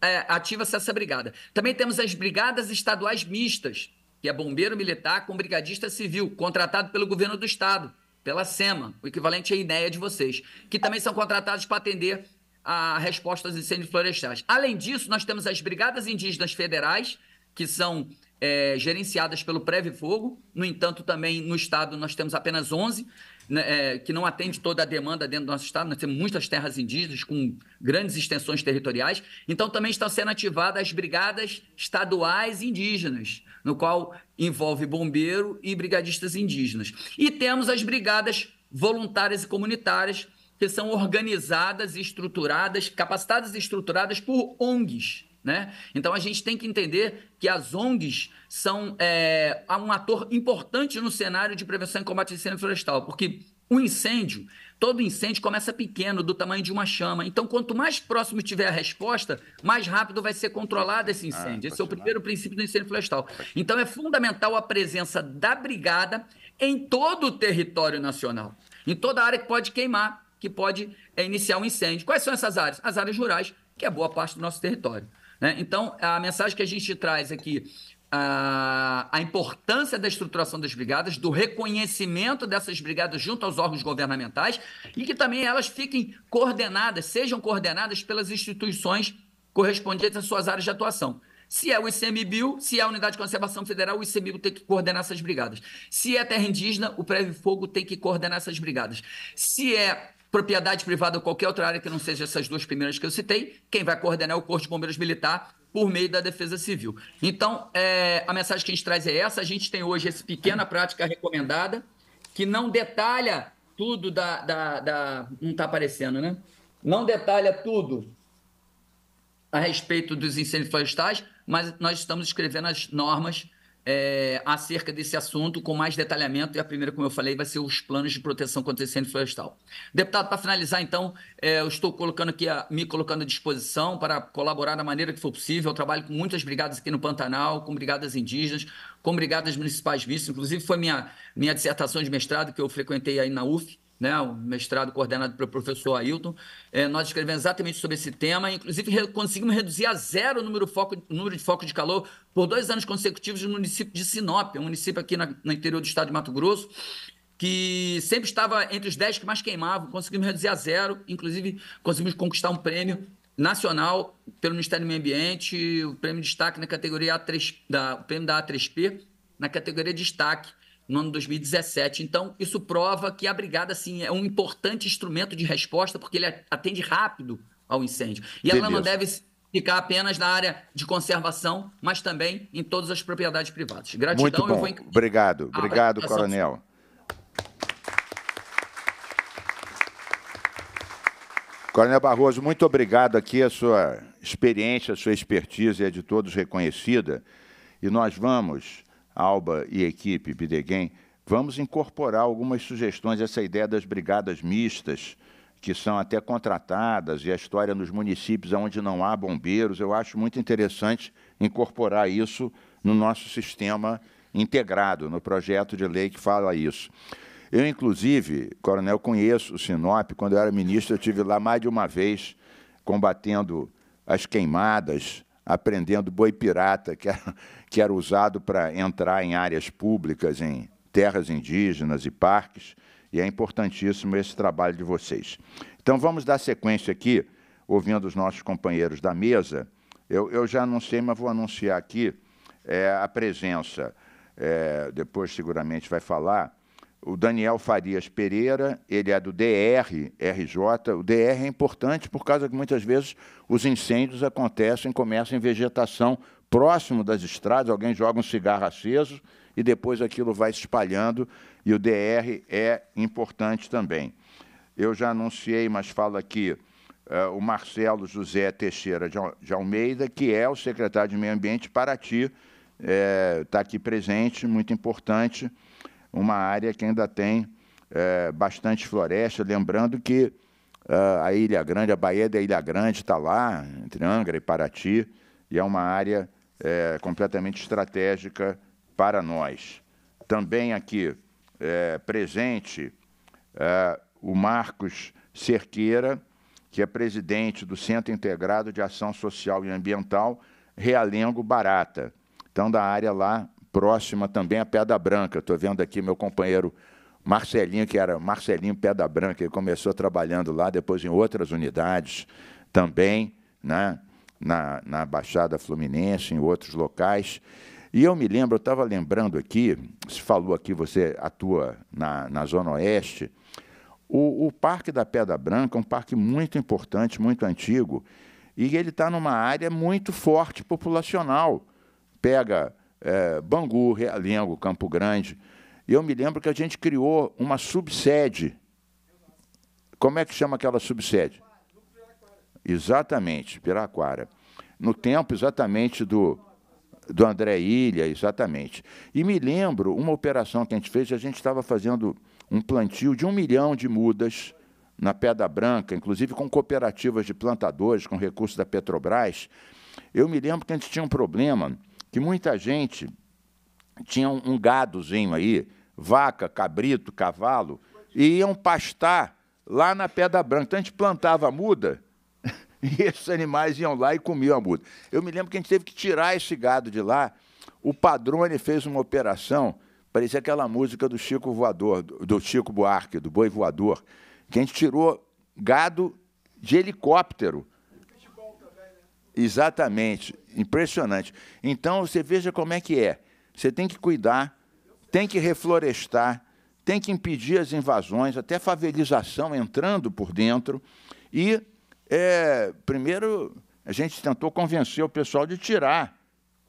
é, ativa-se essa brigada. Também temos as brigadas estaduais mistas, que é bombeiro militar com brigadista civil, contratado pelo governo do estado pela SEMA, o equivalente à ideia de vocês, que também são contratados para atender a resposta aos incêndios florestais. Além disso, nós temos as Brigadas Indígenas Federais, que são é, gerenciadas pelo Preve Fogo. No entanto, também no Estado nós temos apenas 11, né, é, que não atende toda a demanda dentro do nosso Estado. Nós temos muitas terras indígenas com grandes extensões territoriais. Então, também estão sendo ativadas as Brigadas Estaduais Indígenas, no qual envolve bombeiro e brigadistas indígenas. E temos as brigadas voluntárias e comunitárias, que são organizadas e estruturadas, capacitadas e estruturadas por ONGs. Né? Então a gente tem que entender que as ONGs são é, um ator importante no cenário de prevenção e combate ao incêndio florestal, porque o incêndio Todo incêndio começa pequeno, do tamanho de uma chama. Então, quanto mais próximo tiver a resposta, mais rápido vai ser controlado esse ah, incêndio. Ah, esse é o primeiro princípio do incêndio florestal. Então, é fundamental a presença da brigada em todo o território nacional, em toda a área que pode queimar, que pode é, iniciar um incêndio. Quais são essas áreas? As áreas rurais, que é boa parte do nosso território. Né? Então, a mensagem que a gente traz aqui a, importância da estruturação das brigadas, do reconhecimento dessas brigadas junto aos órgãos governamentais e que também elas fiquem coordenadas, sejam coordenadas pelas instituições correspondentes às suas áreas de atuação. Se é o ICMBio, se é a Unidade de Conservação Federal, o ICMBio tem que coordenar essas brigadas. Se é terra indígena, o Prévio Fogo tem que coordenar essas brigadas. Se é propriedade privada ou qualquer outra área que não seja essas duas primeiras que eu citei, quem vai coordenar é o Corpo de Bombeiros Militar por meio da Defesa Civil. Então, é, a mensagem que a gente traz é essa. A gente tem hoje essa pequena prática recomendada, que não detalha tudo da... da, da... não está aparecendo, né? Não detalha tudo a respeito dos incêndios florestais, mas nós estamos escrevendo as normas é, acerca desse assunto com mais detalhamento, e a primeira, como eu falei, vai ser os planos de proteção contra incêndio florestal. Deputado, para finalizar, então, é, eu estou colocando aqui a, me colocando à disposição para colaborar da maneira que for possível. Eu trabalho com muitas brigadas aqui no Pantanal, com brigadas indígenas, com brigadas municipais vistas. inclusive foi minha, minha dissertação de mestrado que eu frequentei aí na UF né, o mestrado coordenado pelo professor Ailton. É, nós escrevemos exatamente sobre esse tema, inclusive re, conseguimos reduzir a zero o número, foco, número de focos de calor por dois anos consecutivos no município de Sinop, um município aqui na, no interior do estado de Mato Grosso, que sempre estava entre os dez que mais queimavam, conseguimos reduzir a zero, inclusive conseguimos conquistar um prêmio nacional pelo Ministério do Meio Ambiente, o prêmio de destaque na categoria A3, da, o prêmio da A3P, na categoria de destaque no ano 2017. Então, isso prova que a brigada assim, é um importante instrumento de resposta, porque ele atende rápido ao incêndio. E Beleza. ela não deve ficar apenas na área de conservação, mas também em todas as propriedades privadas. Gratidão, Muito bom. Vou... Obrigado, ah, obrigado, coronel. Coronel Barroso, muito obrigado aqui, a sua experiência, a sua expertise é de todos reconhecida. E nós vamos Alba e equipe Bideguem, vamos incorporar algumas sugestões, essa ideia das brigadas mistas, que são até contratadas, e a história nos municípios onde não há bombeiros. Eu acho muito interessante incorporar isso no nosso sistema integrado, no projeto de lei que fala isso. Eu, inclusive, coronel, conheço o Sinop. Quando eu era ministro, eu tive lá mais de uma vez combatendo as queimadas aprendendo boi pirata, que era, que era usado para entrar em áreas públicas, em terras indígenas e parques, e é importantíssimo esse trabalho de vocês. Então vamos dar sequência aqui, ouvindo os nossos companheiros da mesa. Eu, eu já anunciei, mas vou anunciar aqui é, a presença, é, depois seguramente vai falar, o Daniel Farias Pereira, ele é do DR, RJ. O DR é importante por causa que muitas vezes os incêndios acontecem, começam em vegetação próximo das estradas, alguém joga um cigarro aceso e depois aquilo vai se espalhando, e o DR é importante também. Eu já anunciei, mas falo aqui, uh, o Marcelo José Teixeira de Almeida, que é o secretário de Meio Ambiente Paraty, está eh, é, aqui presente, muito importante uma área que ainda tem é, bastante floresta, lembrando que uh, a Ilha Grande, a Baía da Ilha Grande está lá, entre Angra e Paraty, e é uma área é, completamente estratégica para nós. Também aqui é, presente é, o Marcos Cerqueira, que é presidente do Centro Integrado de Ação Social e Ambiental Realengo Barata, então da área lá próxima também a Pedra Branca. Estou vendo aqui meu companheiro Marcelinho, que era Marcelinho Pedra Branca, ele começou trabalhando lá, depois em outras unidades também, né? na, na Baixada Fluminense, em outros locais. E eu me lembro, eu estava lembrando aqui, se falou aqui, você atua na, na Zona Oeste, o, o Parque da Pedra Branca é um parque muito importante, muito antigo, e ele está numa área muito forte populacional. Pega é, Bangu, Realengo, Campo Grande. E eu me lembro que a gente criou uma subsede. Como é que chama aquela subsede? Exatamente, Piraquara. No tempo exatamente do, do André Ilha, exatamente. E me lembro uma operação que a gente fez, a gente estava fazendo um plantio de um milhão de mudas na Pedra Branca, inclusive com cooperativas de plantadores, com recursos da Petrobras. Eu me lembro que a gente tinha um problema que muita gente tinha um, gadozinho aí, vaca, cabrito, cavalo, e iam pastar lá na Pedra Branca. Então a gente plantava a muda e esses animais iam lá e comiam a muda. Eu me lembro que a gente teve que tirar esse gado de lá. O Padrone fez uma operação, parecia aquela música do Chico Voador, do Chico Buarque, do Boi Voador, que a gente tirou gado de helicóptero. Né? Exatamente. Impressionante. Então você veja como é que é. Você tem que cuidar, tem que reflorestar, tem que impedir as invasões, até favelização entrando por dentro. E, é, primeiro, a gente tentou convencer o pessoal de tirar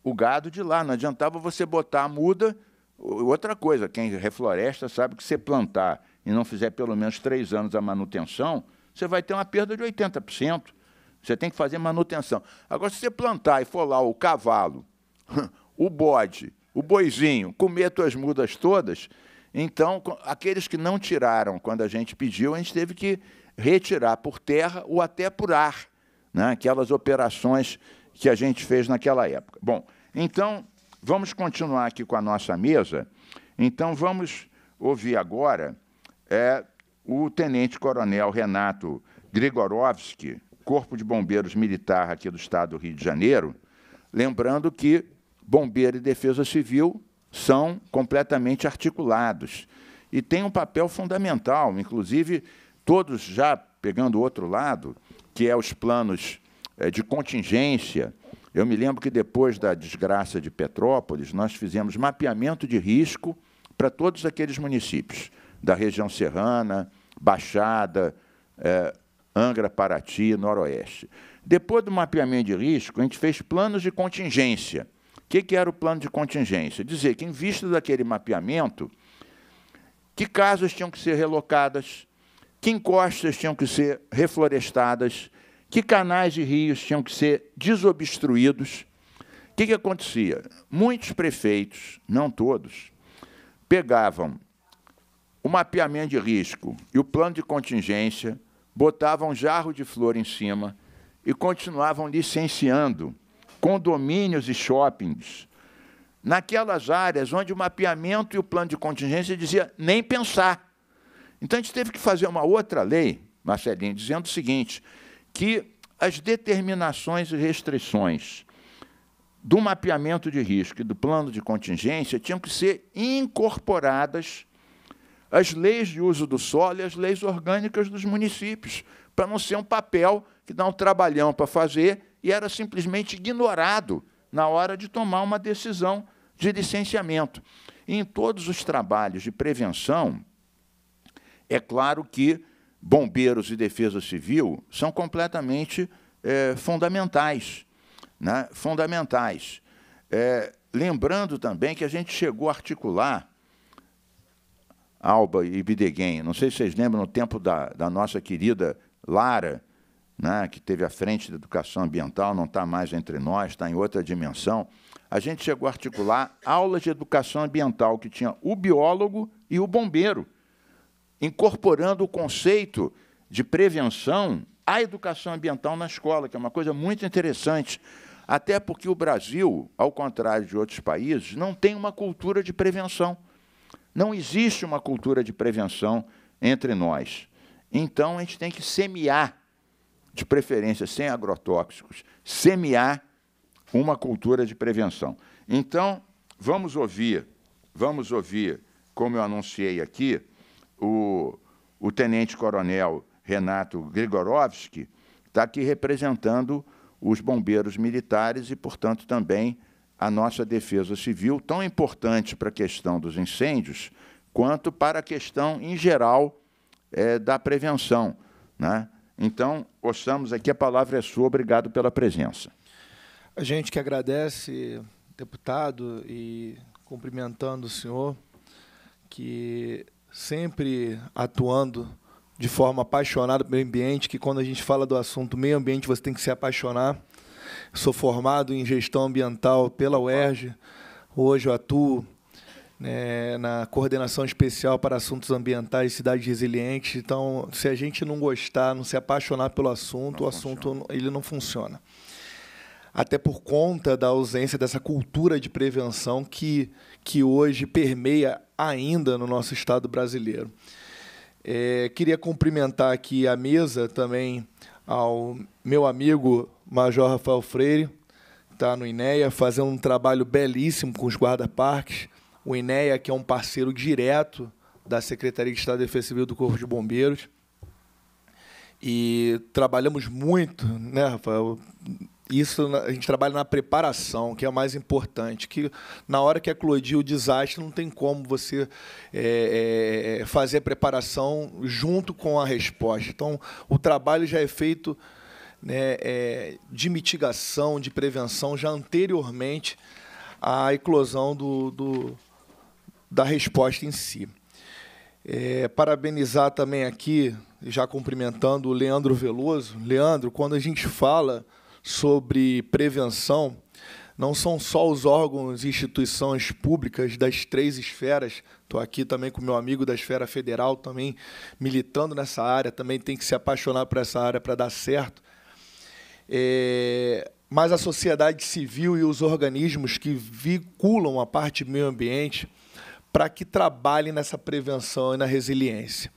o gado de lá. Não adiantava você botar a muda. Outra coisa, quem refloresta sabe que se plantar e não fizer pelo menos três anos a manutenção, você vai ter uma perda de 80%. Você tem que fazer manutenção. Agora, se você plantar e for lá o cavalo, o bode, o boizinho, comer tuas mudas todas, então, aqueles que não tiraram quando a gente pediu, a gente teve que retirar por terra ou até por ar, né? aquelas operações que a gente fez naquela época. Bom, então, vamos continuar aqui com a nossa mesa. Então, vamos ouvir agora é, o tenente-coronel Renato Grigorovski, Corpo de Bombeiros Militar aqui do Estado do Rio de Janeiro, lembrando que Bombeiro e Defesa Civil são completamente articulados e têm um papel fundamental, inclusive todos já pegando o outro lado, que é os planos é, de contingência. Eu me lembro que depois da desgraça de Petrópolis, nós fizemos mapeamento de risco para todos aqueles municípios da região serrana, Baixada, é, Angra, Paraty, Noroeste. Depois do mapeamento de risco, a gente fez planos de contingência. O que, que era o plano de contingência? Dizer que, em vista daquele mapeamento, que casas tinham que ser relocadas, que encostas tinham que ser reflorestadas, que canais e rios tinham que ser desobstruídos. O que, que acontecia? Muitos prefeitos, não todos, pegavam o mapeamento de risco e o plano de contingência, botavam jarro de flor em cima e continuavam licenciando condomínios e shoppings naquelas áreas onde o mapeamento e o plano de contingência dizia nem pensar. Então a gente teve que fazer uma outra lei, Marcelinho, dizendo o seguinte, que as determinações e restrições do mapeamento de risco e do plano de contingência tinham que ser incorporadas as leis de uso do solo e as leis orgânicas dos municípios, para não ser um papel que dá um trabalhão para fazer e era simplesmente ignorado na hora de tomar uma decisão de licenciamento. E em todos os trabalhos de prevenção, é claro que bombeiros e defesa civil são completamente é, fundamentais. Né? Fundamentais. É, lembrando também que a gente chegou a articular Alba e Bideguem. Não sei se vocês lembram, no tempo da, da nossa querida Lara, né, que teve à frente da educação ambiental, não está mais entre nós, está em outra dimensão, a gente chegou a articular aulas de educação ambiental, que tinha o biólogo e o bombeiro, incorporando o conceito de prevenção à educação ambiental na escola, que é uma coisa muito interessante. Até porque o Brasil, ao contrário de outros países, não tem uma cultura de prevenção. Não existe uma cultura de prevenção entre nós. Então a gente tem que semear, de preferência sem agrotóxicos, semear uma cultura de prevenção. Então, vamos ouvir, vamos ouvir, como eu anunciei aqui, o, o tenente-coronel Renato Grigorovski, está aqui representando os bombeiros militares e, portanto, também a nossa defesa civil, tão importante para a questão dos incêndios, quanto para a questão, em geral, é, da prevenção. Né? Então, possamos aqui, a palavra é sua, obrigado pela presença. A gente que agradece, deputado, e cumprimentando o senhor, que sempre atuando de forma apaixonada pelo meio ambiente, que quando a gente fala do assunto meio ambiente, você tem que se apaixonar. Sou formado em gestão ambiental pela UERJ. Hoje eu atuo né, na coordenação especial para assuntos ambientais e cidades resilientes. Então, se a gente não gostar, não se apaixonar pelo assunto, não o assunto ele não funciona. Até por conta da ausência dessa cultura de prevenção que, que hoje permeia ainda no nosso Estado brasileiro. É, queria cumprimentar aqui a mesa também ao meu amigo Major Rafael Freire, está no INEA, fazendo um trabalho belíssimo com os guarda-parques. O INEA, que é um parceiro direto da Secretaria de Estado de Defesa Civil do Corpo de Bombeiros. E trabalhamos muito, né, Rafael? Isso a gente trabalha na preparação, que é o mais importante. Que na hora que eclodir o desastre, não tem como você é, é, é fazer a preparação junto com a resposta. Então, o trabalho já é feito né, é, de mitigação, de prevenção já anteriormente à eclosão do, do da resposta em si. É, parabenizar também aqui, já cumprimentando o Leandro Veloso. Leandro, quando a gente fala sobre prevenção, não são só os órgãos e instituições públicas das três esferas. Estou aqui também com meu amigo da esfera federal, também militando nessa área, também tem que se apaixonar por essa área para dar certo. É, mas a sociedade civil e os organismos que vinculam a parte do meio ambiente para que trabalhem nessa prevenção e na resiliência.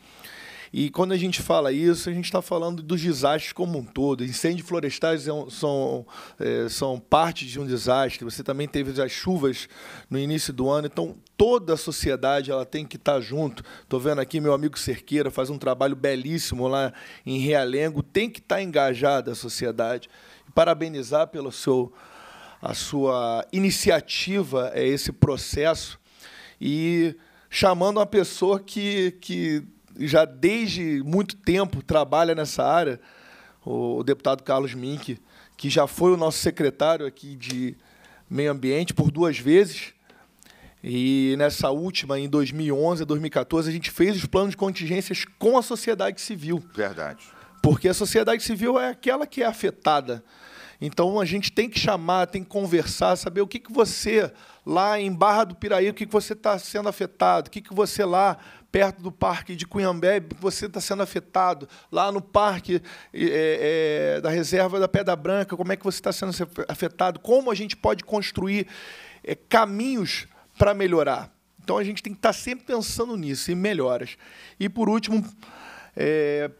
E quando a gente fala isso, a gente está falando dos desastres como um todo. Incêndios florestais é são, é, são parte de um desastre. Você também teve as chuvas no início do ano. Então, toda a sociedade ela tem que estar tá junto. Estou vendo aqui meu amigo Cerqueira faz um trabalho belíssimo lá em Realengo. Tem que estar tá engajada a sociedade. Parabenizar pelo seu a sua iniciativa é esse processo e chamando uma pessoa que, que já desde muito tempo trabalha nessa área, o, o deputado Carlos Mink, que já foi o nosso secretário aqui de meio ambiente por duas vezes e nessa última, em 2011, 2014, a gente fez os planos de contingências com a sociedade civil. Verdade. Porque a sociedade civil é aquela que é afetada. Então a gente tem que chamar, tem que conversar, saber o que, que você lá em Barra do Piraí, o que, que você está sendo afetado, o que, que você lá perto do parque de Cunhambé, você está sendo afetado, lá no parque é, é, da reserva da Pedra Branca, como é que você está sendo afetado, como a gente pode construir é, caminhos para melhorar. Então a gente tem que estar tá sempre pensando nisso, em melhoras. E por último, é,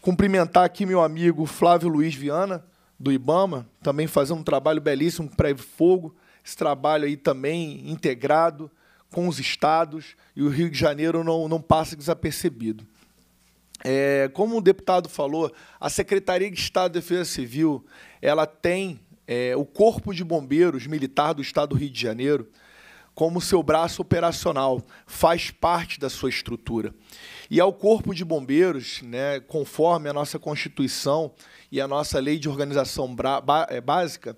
cumprimentar aqui meu amigo Flávio Luiz Viana, do Ibama, também fazendo um trabalho belíssimo para o Fogo, esse trabalho aí também integrado com os estados, e o Rio de Janeiro não, não passa desapercebido. É, como o deputado falou, a Secretaria de Estado de Defesa Civil ela tem é, o Corpo de Bombeiros Militar do Estado do Rio de Janeiro, como seu braço operacional, faz parte da sua estrutura. E ao Corpo de Bombeiros, né, conforme a nossa Constituição e a nossa Lei de Organização é, Básica,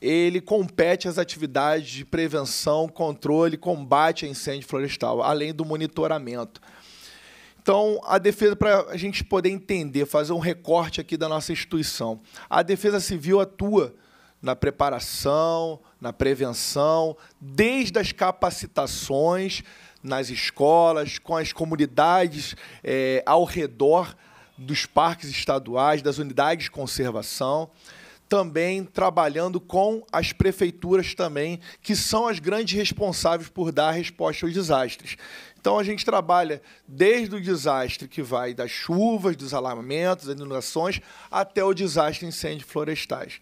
ele compete às atividades de prevenção, controle, combate a incêndio florestal, além do monitoramento. Então, a defesa, para a gente poder entender, fazer um recorte aqui da nossa instituição, a Defesa Civil atua na preparação, na prevenção, desde as capacitações nas escolas, com as comunidades é, ao redor dos parques estaduais, das unidades de conservação, também trabalhando com as prefeituras também, que são as grandes responsáveis por dar resposta aos desastres. Então a gente trabalha desde o desastre que vai das chuvas, dos alarmamentos, das inundações, até o desastre de incêndios florestais.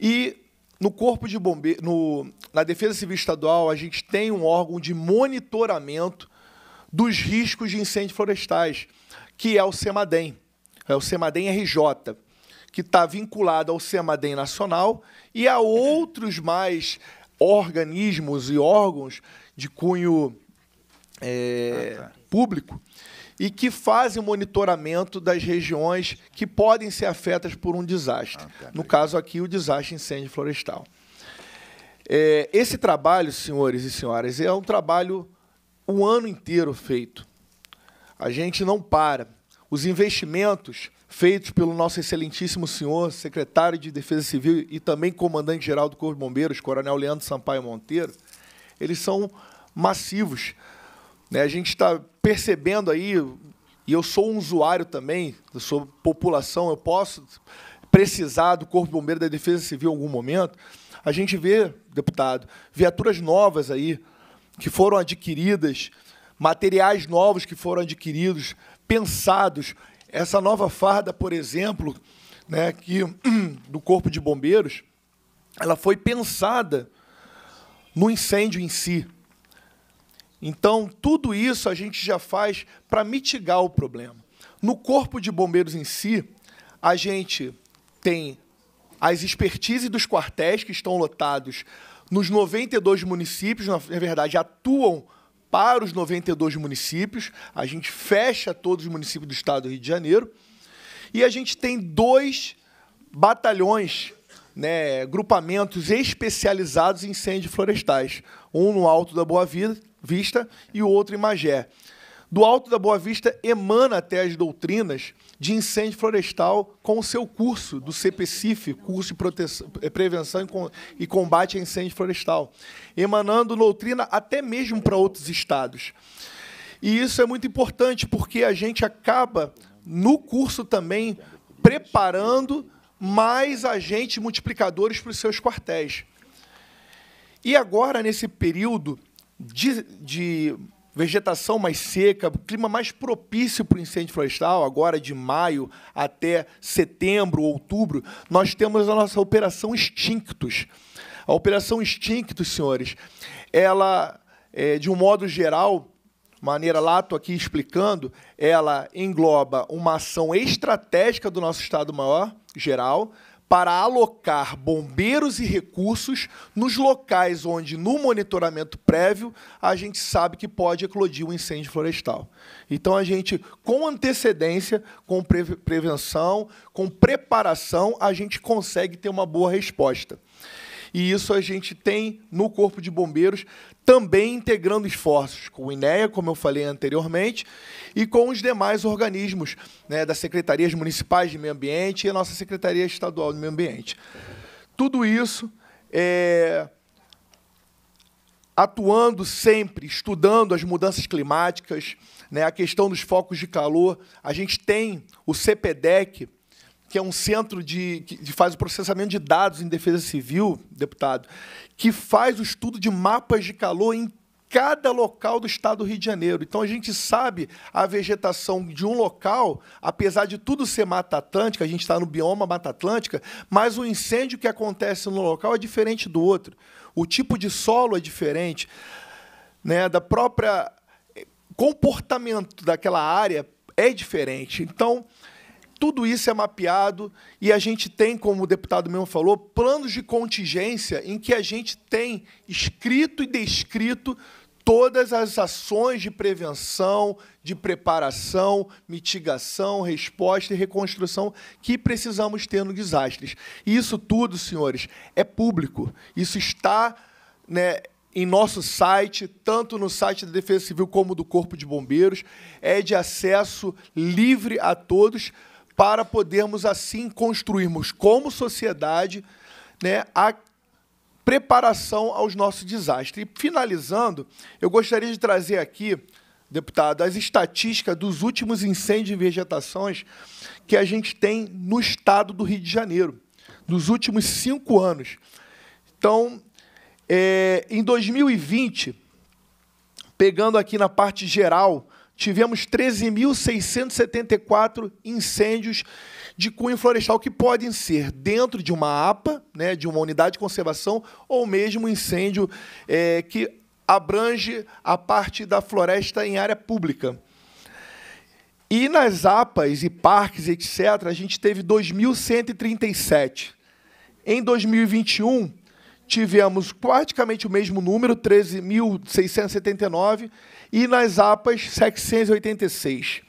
E no corpo de bombeiro, na Defesa Civil Estadual, a gente tem um órgão de monitoramento dos riscos de incêndios florestais, que é o CEMADEM, é o CEMADEM RJ, que está vinculado ao CEMADEM Nacional e a outros mais organismos e órgãos de cunho é, ah, tá. público e que fazem monitoramento das regiões que podem ser afetas por um desastre. Ah, no caso aqui, o desastre incêndio florestal. É, esse trabalho, senhores e senhoras, é um trabalho o um ano inteiro feito. A gente não para. Os investimentos feitos pelo nosso excelentíssimo senhor, secretário de Defesa Civil e também comandante-geral do Corpo de Bombeiros, Coronel Leandro Sampaio Monteiro, eles são massivos. Né? A gente está percebendo aí, e eu sou um usuário também, eu sou população, eu posso precisar do Corpo de Bombeiro da Defesa Civil em algum momento. A gente vê, deputado, viaturas novas aí que foram adquiridas, materiais novos que foram adquiridos, pensados. Essa nova farda, por exemplo, né, que, do Corpo de Bombeiros, ela foi pensada no incêndio em si. Então, tudo isso a gente já faz para mitigar o problema. No Corpo de Bombeiros em si, a gente tem as expertise dos quartéis que estão lotados nos 92 municípios, na verdade, atuam para os 92 municípios. A gente fecha todos os municípios do estado do Rio de Janeiro. E a gente tem dois batalhões, né, grupamentos especializados em incêndios florestais. Um no Alto da Boa Vida Vista e o outro em Magé. Do alto da Boa Vista emana até as doutrinas de incêndio florestal com o seu curso do CPCIF, curso de proteção, eh, prevenção e combate a incêndio florestal, emanando doutrina até mesmo para outros estados. E isso é muito importante porque a gente acaba no curso também preparando mais agentes multiplicadores para os seus quartéis. E agora nesse período de, de vegetação mais seca, clima mais propício para o incêndio florestal, agora de maio até setembro, outubro, nós temos a nossa operação Extinctus. A operação Extinctus, senhores, ela, é, de um modo geral, maneira lato aqui explicando, ela engloba uma ação estratégica do nosso Estado-Maior geral, para alocar bombeiros e recursos nos locais onde, no monitoramento prévio, a gente sabe que pode eclodir um incêndio florestal. Então, a gente, com antecedência, com prevenção, com preparação, a gente consegue ter uma boa resposta e isso a gente tem no Corpo de Bombeiros, também integrando esforços com o INEA, como eu falei anteriormente, e com os demais organismos né, das secretarias municipais de meio ambiente e a nossa Secretaria Estadual de Meio Ambiente. Tudo isso é, atuando sempre, estudando as mudanças climáticas, né, a questão dos focos de calor. A gente tem o CPDEC, que é um centro de, que faz o processamento de dados em defesa civil, deputado, que faz o estudo de mapas de calor em cada local do estado do Rio de Janeiro. Então a gente sabe a vegetação de um local, apesar de tudo ser Mata Atlântica, a gente está no bioma Mata Atlântica, mas o incêndio que acontece no local é diferente do outro. O tipo de solo é diferente, né, da própria eh, comportamento daquela área é diferente. Então, tudo isso é mapeado e a gente tem, como o deputado mesmo falou, planos de contingência em que a gente tem escrito e descrito todas as ações de prevenção, de preparação, mitigação, resposta e reconstrução que precisamos ter no desastres. E isso tudo, senhores, é público. Isso está né, em nosso site, tanto no site da Defesa Civil como do Corpo de Bombeiros. É de acesso livre a todos para podermos assim construirmos como sociedade né, a preparação aos nossos desastres. E finalizando, eu gostaria de trazer aqui, deputado, as estatísticas dos últimos incêndios e vegetações que a gente tem no estado do Rio de Janeiro, dos últimos cinco anos. Então, é, em 2020, pegando aqui na parte geral, tivemos 13.674 incêndios de cunho florestal que podem ser dentro de uma APA, né, de uma unidade de conservação, ou mesmo incêndio é, que abrange a parte da floresta em área pública. E nas APAs e parques, etc., a gente teve 2.137. Em 2021, tivemos praticamente o mesmo número, 13.679, e nas APAs 786.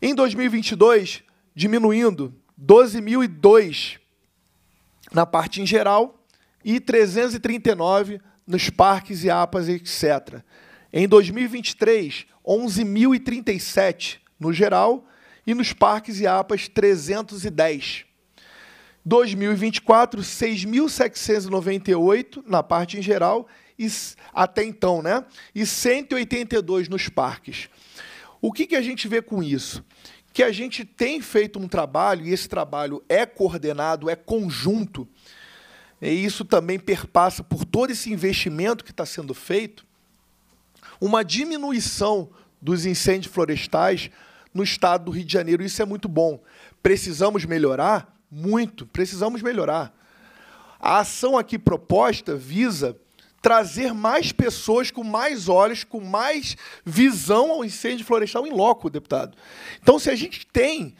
Em 2022, diminuindo 12.002 na parte em geral e 339 nos parques e APAs, etc. Em 2023, 11.037 no geral e nos parques e APAs 310. 2024, 6.798 na parte em geral e, até então, né? E 182 nos parques. O que, que a gente vê com isso? Que a gente tem feito um trabalho, e esse trabalho é coordenado, é conjunto, e isso também perpassa por todo esse investimento que está sendo feito, uma diminuição dos incêndios florestais no estado do Rio de Janeiro. Isso é muito bom. Precisamos melhorar? Muito, precisamos melhorar. A ação aqui proposta visa trazer mais pessoas com mais olhos, com mais visão ao incêndio florestal em loco, deputado. Então, se a gente tem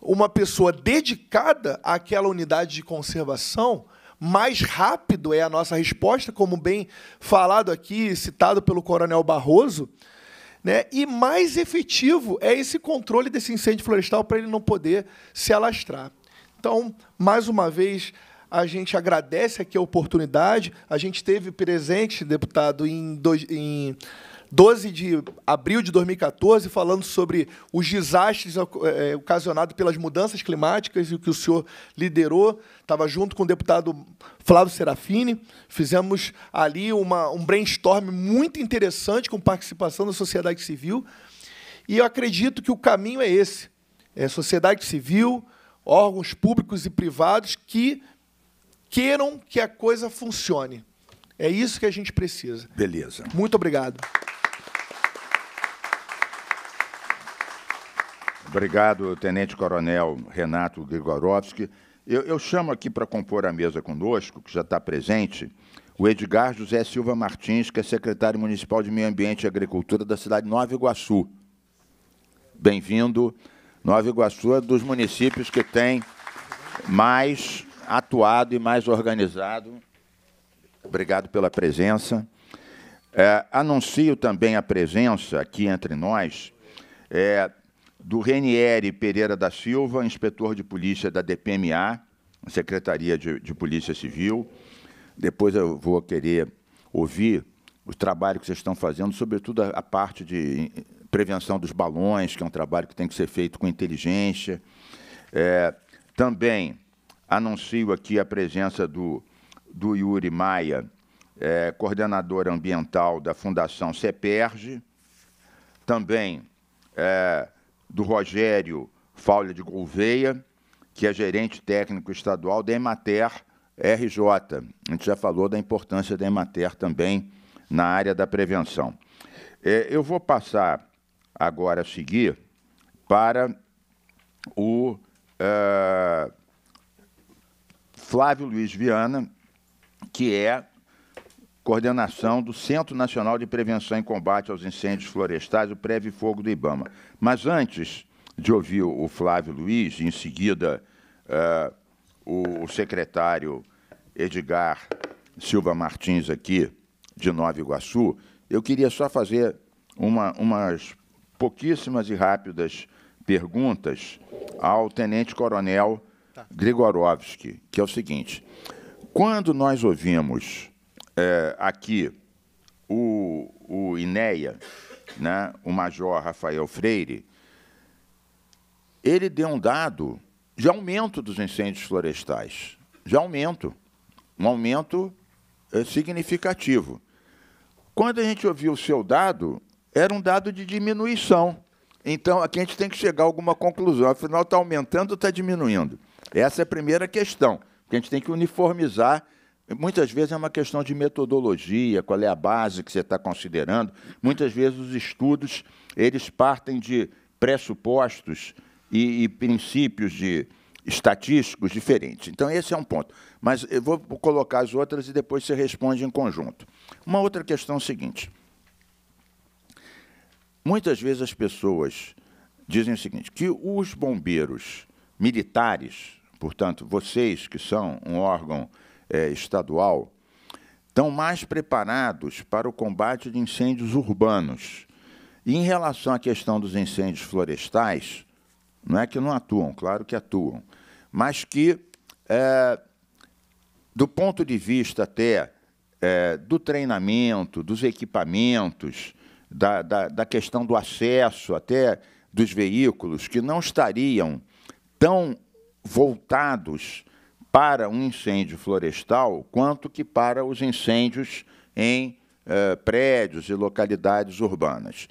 uma pessoa dedicada àquela unidade de conservação, mais rápido é a nossa resposta, como bem falado aqui, citado pelo Coronel Barroso, né? e mais efetivo é esse controle desse incêndio florestal para ele não poder se alastrar. Então, mais uma vez, a gente agradece aqui a oportunidade. A gente teve presente, deputado, em, dois, em 12 de abril de 2014, falando sobre os desastres eh, eh, ocasionados pelas mudanças climáticas e o que o senhor liderou. Estava junto com o deputado Flávio Serafini. Fizemos ali uma, um brainstorm muito interessante com participação da sociedade civil. E eu acredito que o caminho é esse: é sociedade civil, órgãos públicos e privados que queiram que a coisa funcione. É isso que a gente precisa. Beleza. Muito obrigado. Obrigado, Tenente Coronel Renato Grigorovski. Eu, eu, chamo aqui para compor a mesa conosco, que já está presente, o Edgar José Silva Martins, que é secretário municipal de Meio Ambiente e Agricultura da cidade de Nova Iguaçu. Bem-vindo. Nova Iguaçu é dos municípios que tem mais atuado e mais organizado. Obrigado pela presença. É, anuncio também a presença aqui entre nós é, do Renieri Pereira da Silva, inspetor de polícia da DPMA, Secretaria de, de Polícia Civil. Depois eu vou querer ouvir o trabalho que vocês estão fazendo, sobretudo a, a parte de prevenção dos balões, que é um trabalho que tem que ser feito com inteligência. É, também anuncio aqui a presença do, do Yuri Maia, é, coordenador ambiental da Fundação CEPERG, também é, do Rogério Faulha de Gouveia, que é gerente técnico estadual da Emater RJ. A gente já falou da importância da Emater também na área da prevenção. É, eu vou passar agora a seguir para o. Uh, Flávio Luiz Viana, que é coordenação do Centro Nacional de Prevenção e Combate aos Incêndios Florestais, o Preve Fogo do Ibama. Mas antes de ouvir o Flávio Luiz, em seguida uh, o, secretário Edgar Silva Martins aqui de Nova Iguaçu, eu queria só fazer uma, umas pouquíssimas e rápidas perguntas ao Tenente Coronel tá. Grigorovski, que é o seguinte: quando nós ouvimos é, aqui o, o INEA, né, o Major Rafael Freire, ele deu um dado de aumento dos incêndios florestais. De aumento. Um aumento é, significativo. Quando a gente ouviu o seu dado, era um dado de diminuição. Então, aqui a gente tem que chegar a alguma conclusão. Afinal, está aumentando ou está diminuindo? Essa é a primeira questão, porque a gente tem que uniformizar. Muitas vezes é uma questão de metodologia, qual é a base que você está considerando. Muitas vezes os estudos eles partem de pressupostos e, e princípios de estatísticos diferentes. Então esse é um ponto. Mas eu vou colocar as outras e depois você responde em conjunto. Uma outra questão é a seguinte: muitas vezes as pessoas dizem o seguinte, que os bombeiros militares portanto, vocês que são um órgão é, estadual, estão mais preparados para o combate de incêndios urbanos. E em relação à questão dos incêndios florestais, não é que não atuam, claro que atuam, mas que, é, do ponto de vista até é, do treinamento, dos equipamentos, da, da, da questão do acesso até dos veículos, que não estariam tão voltados para um incêndio florestal quanto que para os incêndios em eh, prédios e localidades urbanas.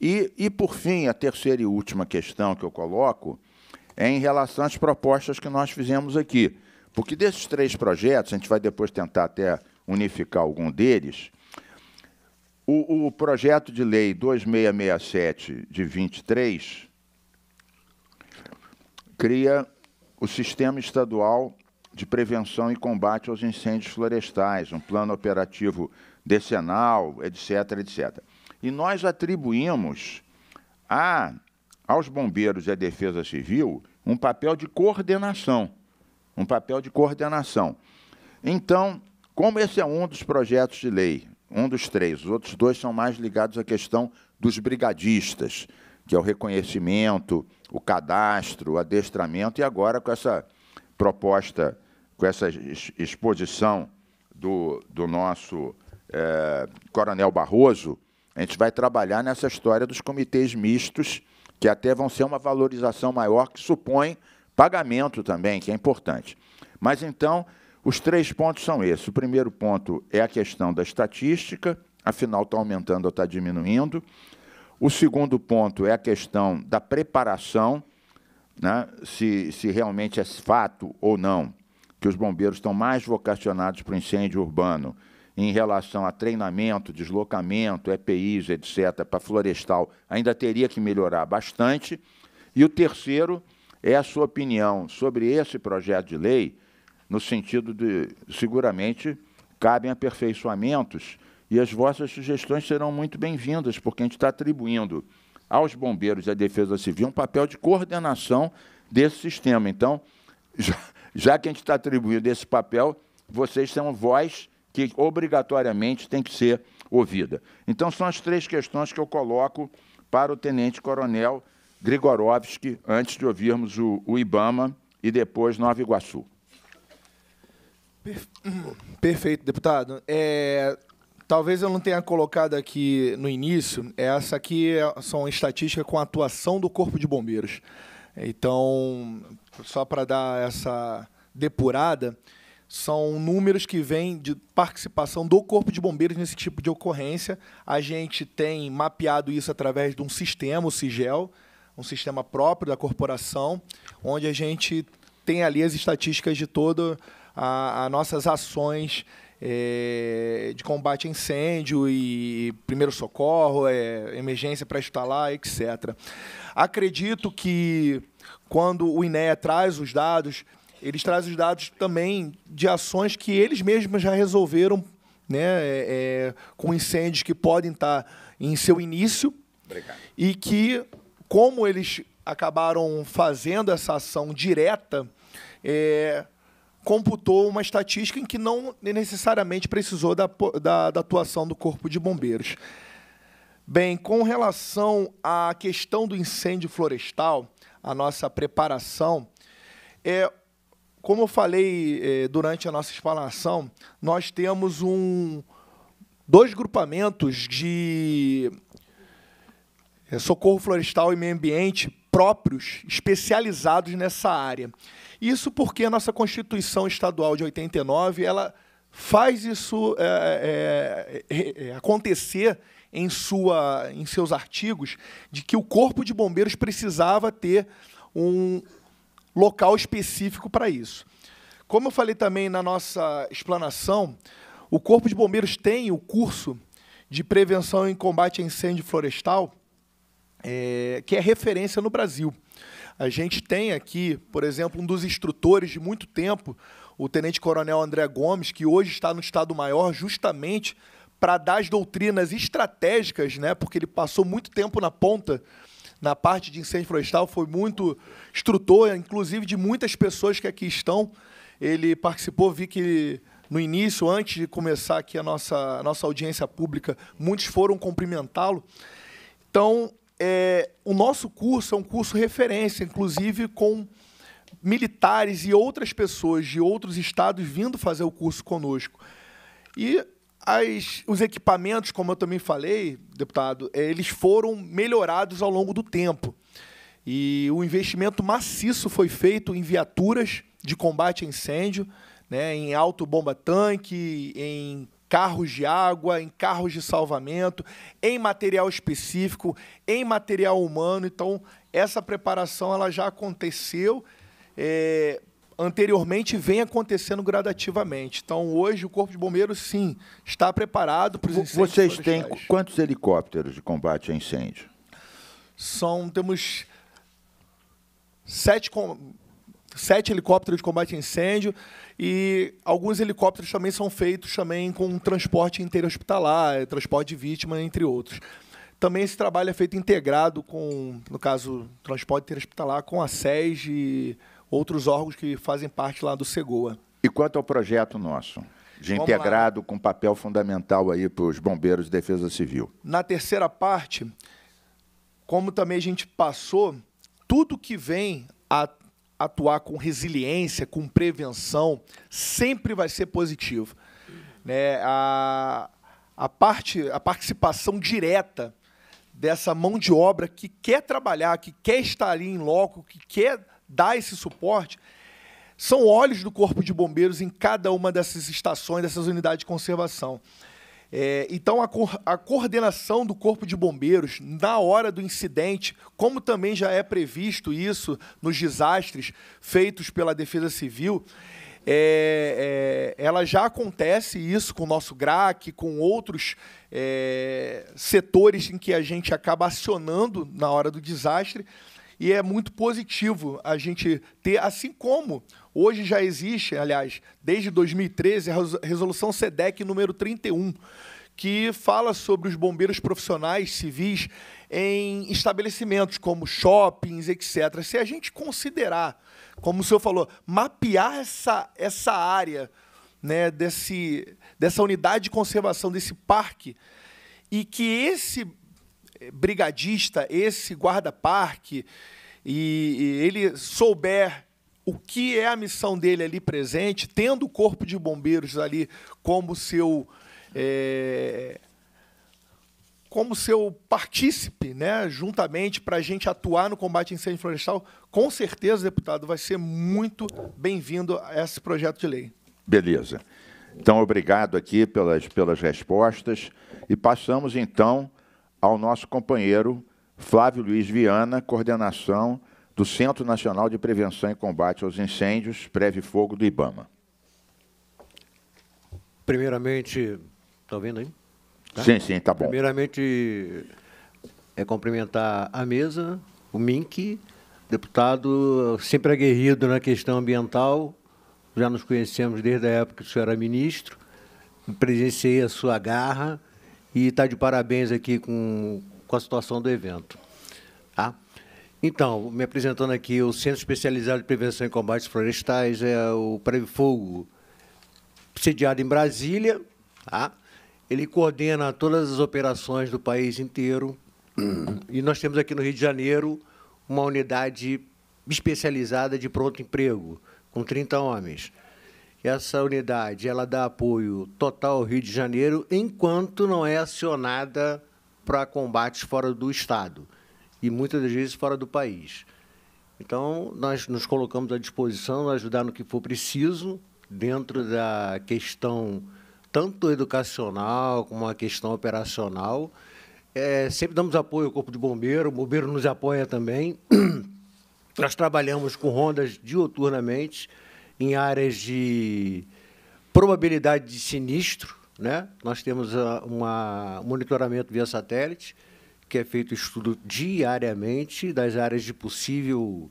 E, e, por fim, a terceira e última questão que eu coloco é em relação às propostas que nós fizemos aqui. Porque desses três projetos, a gente vai depois tentar até unificar algum deles, o, o projeto de lei 2667 de 23 cria o Sistema Estadual de Prevenção e Combate aos Incêndios Florestais, um plano operativo decenal, etc., etc. E nós atribuímos a, aos bombeiros e à defesa civil um papel de coordenação, um papel de coordenação. Então, como esse é um dos projetos de lei, um dos três, os outros dois são mais ligados à questão dos brigadistas, que é o reconhecimento, o cadastro, o adestramento, e agora com essa proposta, com essa exposição do, do nosso é, Coronel Barroso, a gente vai trabalhar nessa história dos comitês mistos, que até vão ser uma valorização maior, que supõe pagamento também, que é importante. Mas então, os três pontos são esses. O primeiro ponto é a questão da estatística, afinal está aumentando ou está diminuindo. O segundo ponto é a questão da preparação, né, se, se realmente é fato ou não que os bombeiros estão mais vocacionados para o incêndio urbano em relação a treinamento, deslocamento, EPIs, etc., para florestal, ainda teria que melhorar bastante. E o terceiro é a sua opinião sobre esse projeto de lei, no sentido de, seguramente, cabem aperfeiçoamentos e as vossas sugestões serão muito bem-vindas, porque a gente está atribuindo aos bombeiros e à defesa civil um papel de coordenação desse sistema. Então, já, já que a gente está atribuindo esse papel, vocês são voz que obrigatoriamente tem que ser ouvida. Então, são as três questões que eu coloco para o tenente-coronel Grigorovski, antes de ouvirmos o, o IBAMA e depois Nova Iguaçu. Perfeito, deputado. É, Talvez eu não tenha colocado aqui no início, é essa aqui é, são estatísticas com a atuação do Corpo de Bombeiros. Então, só para dar essa depurada, são números que vêm de participação do Corpo de Bombeiros nesse tipo de ocorrência. A gente tem mapeado isso através de um sistema, o sigel um sistema próprio da corporação, onde a gente tem ali as estatísticas de todas as nossas ações é, de combate a incêndio e primeiro socorro, é, emergência para instalar, etc. Acredito que quando o INEA traz os dados, eles trazem os dados também de ações que eles mesmos já resolveram né, é, é, com incêndios que podem estar em seu início Obrigado. e que, como eles acabaram fazendo essa ação direta, é, computou uma estatística em que não necessariamente precisou da, da, da atuação do Corpo de Bombeiros. Bem, com relação à questão do incêndio florestal, a nossa preparação, é, como eu falei é, durante a nossa explanação, nós temos um, dois grupamentos de é, socorro florestal e meio ambiente próprios, especializados nessa área. Isso porque a nossa Constituição Estadual de 89 ela faz isso é é, é, é, é, acontecer em, sua, em seus artigos de que o Corpo de Bombeiros precisava ter um local específico para isso. Como eu falei também na nossa explanação, o Corpo de Bombeiros tem o curso de prevenção e combate a incêndio florestal, é, que é referência no Brasil. A gente tem aqui, por exemplo, um dos instrutores de muito tempo, o Tenente Coronel André Gomes, que hoje está no Estado-Maior justamente para dar as doutrinas estratégicas, né? Porque ele passou muito tempo na ponta na parte de incêndio florestal, foi muito instrutor, inclusive de muitas pessoas que aqui estão. Ele participou, vi que no início, antes de começar aqui a nossa, a nossa audiência pública, muitos foram cumprimentá-lo. Então, é, o nosso curso é um curso referência, inclusive com militares e outras pessoas de outros estados vindo fazer o curso conosco. E as, os equipamentos, como eu também falei, deputado, é, eles foram melhorados ao longo do tempo. E o investimento maciço foi feito em viaturas de combate a incêndio, né, em auto bomba tanque, em carros de água, em carros de salvamento, em material específico, em material humano. Então, essa preparação ela já aconteceu é, anteriormente vem acontecendo gradativamente. Então, hoje, o Corpo de Bombeiros, sim, está preparado para os incêndios Vocês têm quantos helicópteros de combate a incêndio? São, temos sete... Com sete helicópteros de combate a incêndio e alguns helicópteros também são feitos também com transporte interhospitalar, eh, transporte de vítima, entre outros. Também esse trabalho é feito integrado com, no caso, transporte interhospitalar com a SES e outros órgãos que fazem parte lá do Segoa. E quanto ao projeto nosso? De Vamos né? integrado lá. com papel fundamental aí para os bombeiros de defesa civil. Na terceira parte, como também a gente passou, tudo que vem a atuar com resiliência, com prevenção, sempre vai ser positivo. Né? A, a, parte, a participação direta dessa mão de obra que quer trabalhar, que quer estar ali em loco, que quer dar esse suporte, são olhos do Corpo de Bombeiros em cada uma dessas estações, dessas unidades de conservação. É, então, a, a, coordenação do Corpo de Bombeiros na hora do incidente, como também já é previsto isso nos desastres feitos pela Defesa Civil, é, é, ela já acontece isso com o nosso GRAC, com outros é, setores em que a gente acaba acionando na hora do desastre e é muito positivo a gente ter, assim como hoje já existe, aliás, desde 2013, a resolução SEDEC número 31, que fala sobre os bombeiros profissionais civis em estabelecimentos como shoppings, etc. Se a gente considerar, como o senhor falou, mapear essa, essa área né, desse, dessa unidade de conservação, desse parque, e que esse brigadista, esse guarda-parque, e, e ele souber o que é a missão dele ali presente, tendo o corpo de bombeiros ali como seu é, como seu partícipe, né, juntamente para a gente atuar no combate a incêndio florestal, com certeza, deputado, vai ser muito bem-vindo a esse projeto de lei. Beleza. Então, obrigado aqui pelas, pelas respostas e passamos então ao nosso companheiro Flávio Luiz Viana, coordenação do Centro Nacional de Prevenção e Combate aos Incêndios, Preve Fogo do IBAMA. Primeiramente, está vendo aí? Tá? Sim, sim, tá bom. Primeiramente, é cumprimentar a mesa, o MINC, deputado sempre aguerrido na questão ambiental, já nos conhecemos desde a época que o senhor era ministro, presenciei a sua garra, e está de parabéns aqui com, com a situação do evento. Tá? Então, me apresentando aqui, o Centro Especializado de Prevenção e Combates Florestais é o Fogo sediado em Brasília. Tá? Ele coordena todas as operações do país inteiro. Uhum. E nós temos aqui no Rio de Janeiro uma unidade especializada de pronto emprego, com 30 homens. Essa unidade ela dá apoio total ao Rio de Janeiro enquanto não é acionada para combates fora do estado e muitas das vezes fora do país. Então, nós nos colocamos à disposição ajudar no que for preciso, dentro da questão tanto educacional como a questão operacional. É, sempre damos apoio ao Corpo de Bombeiro, o Bombeiro nos apoia também. Nós trabalhamos com rondas dioturnamente em áreas de probabilidade de sinistro. Né? Nós temos ah, um monitoramento via satélite, que é feito estudo diariamente das áreas de possível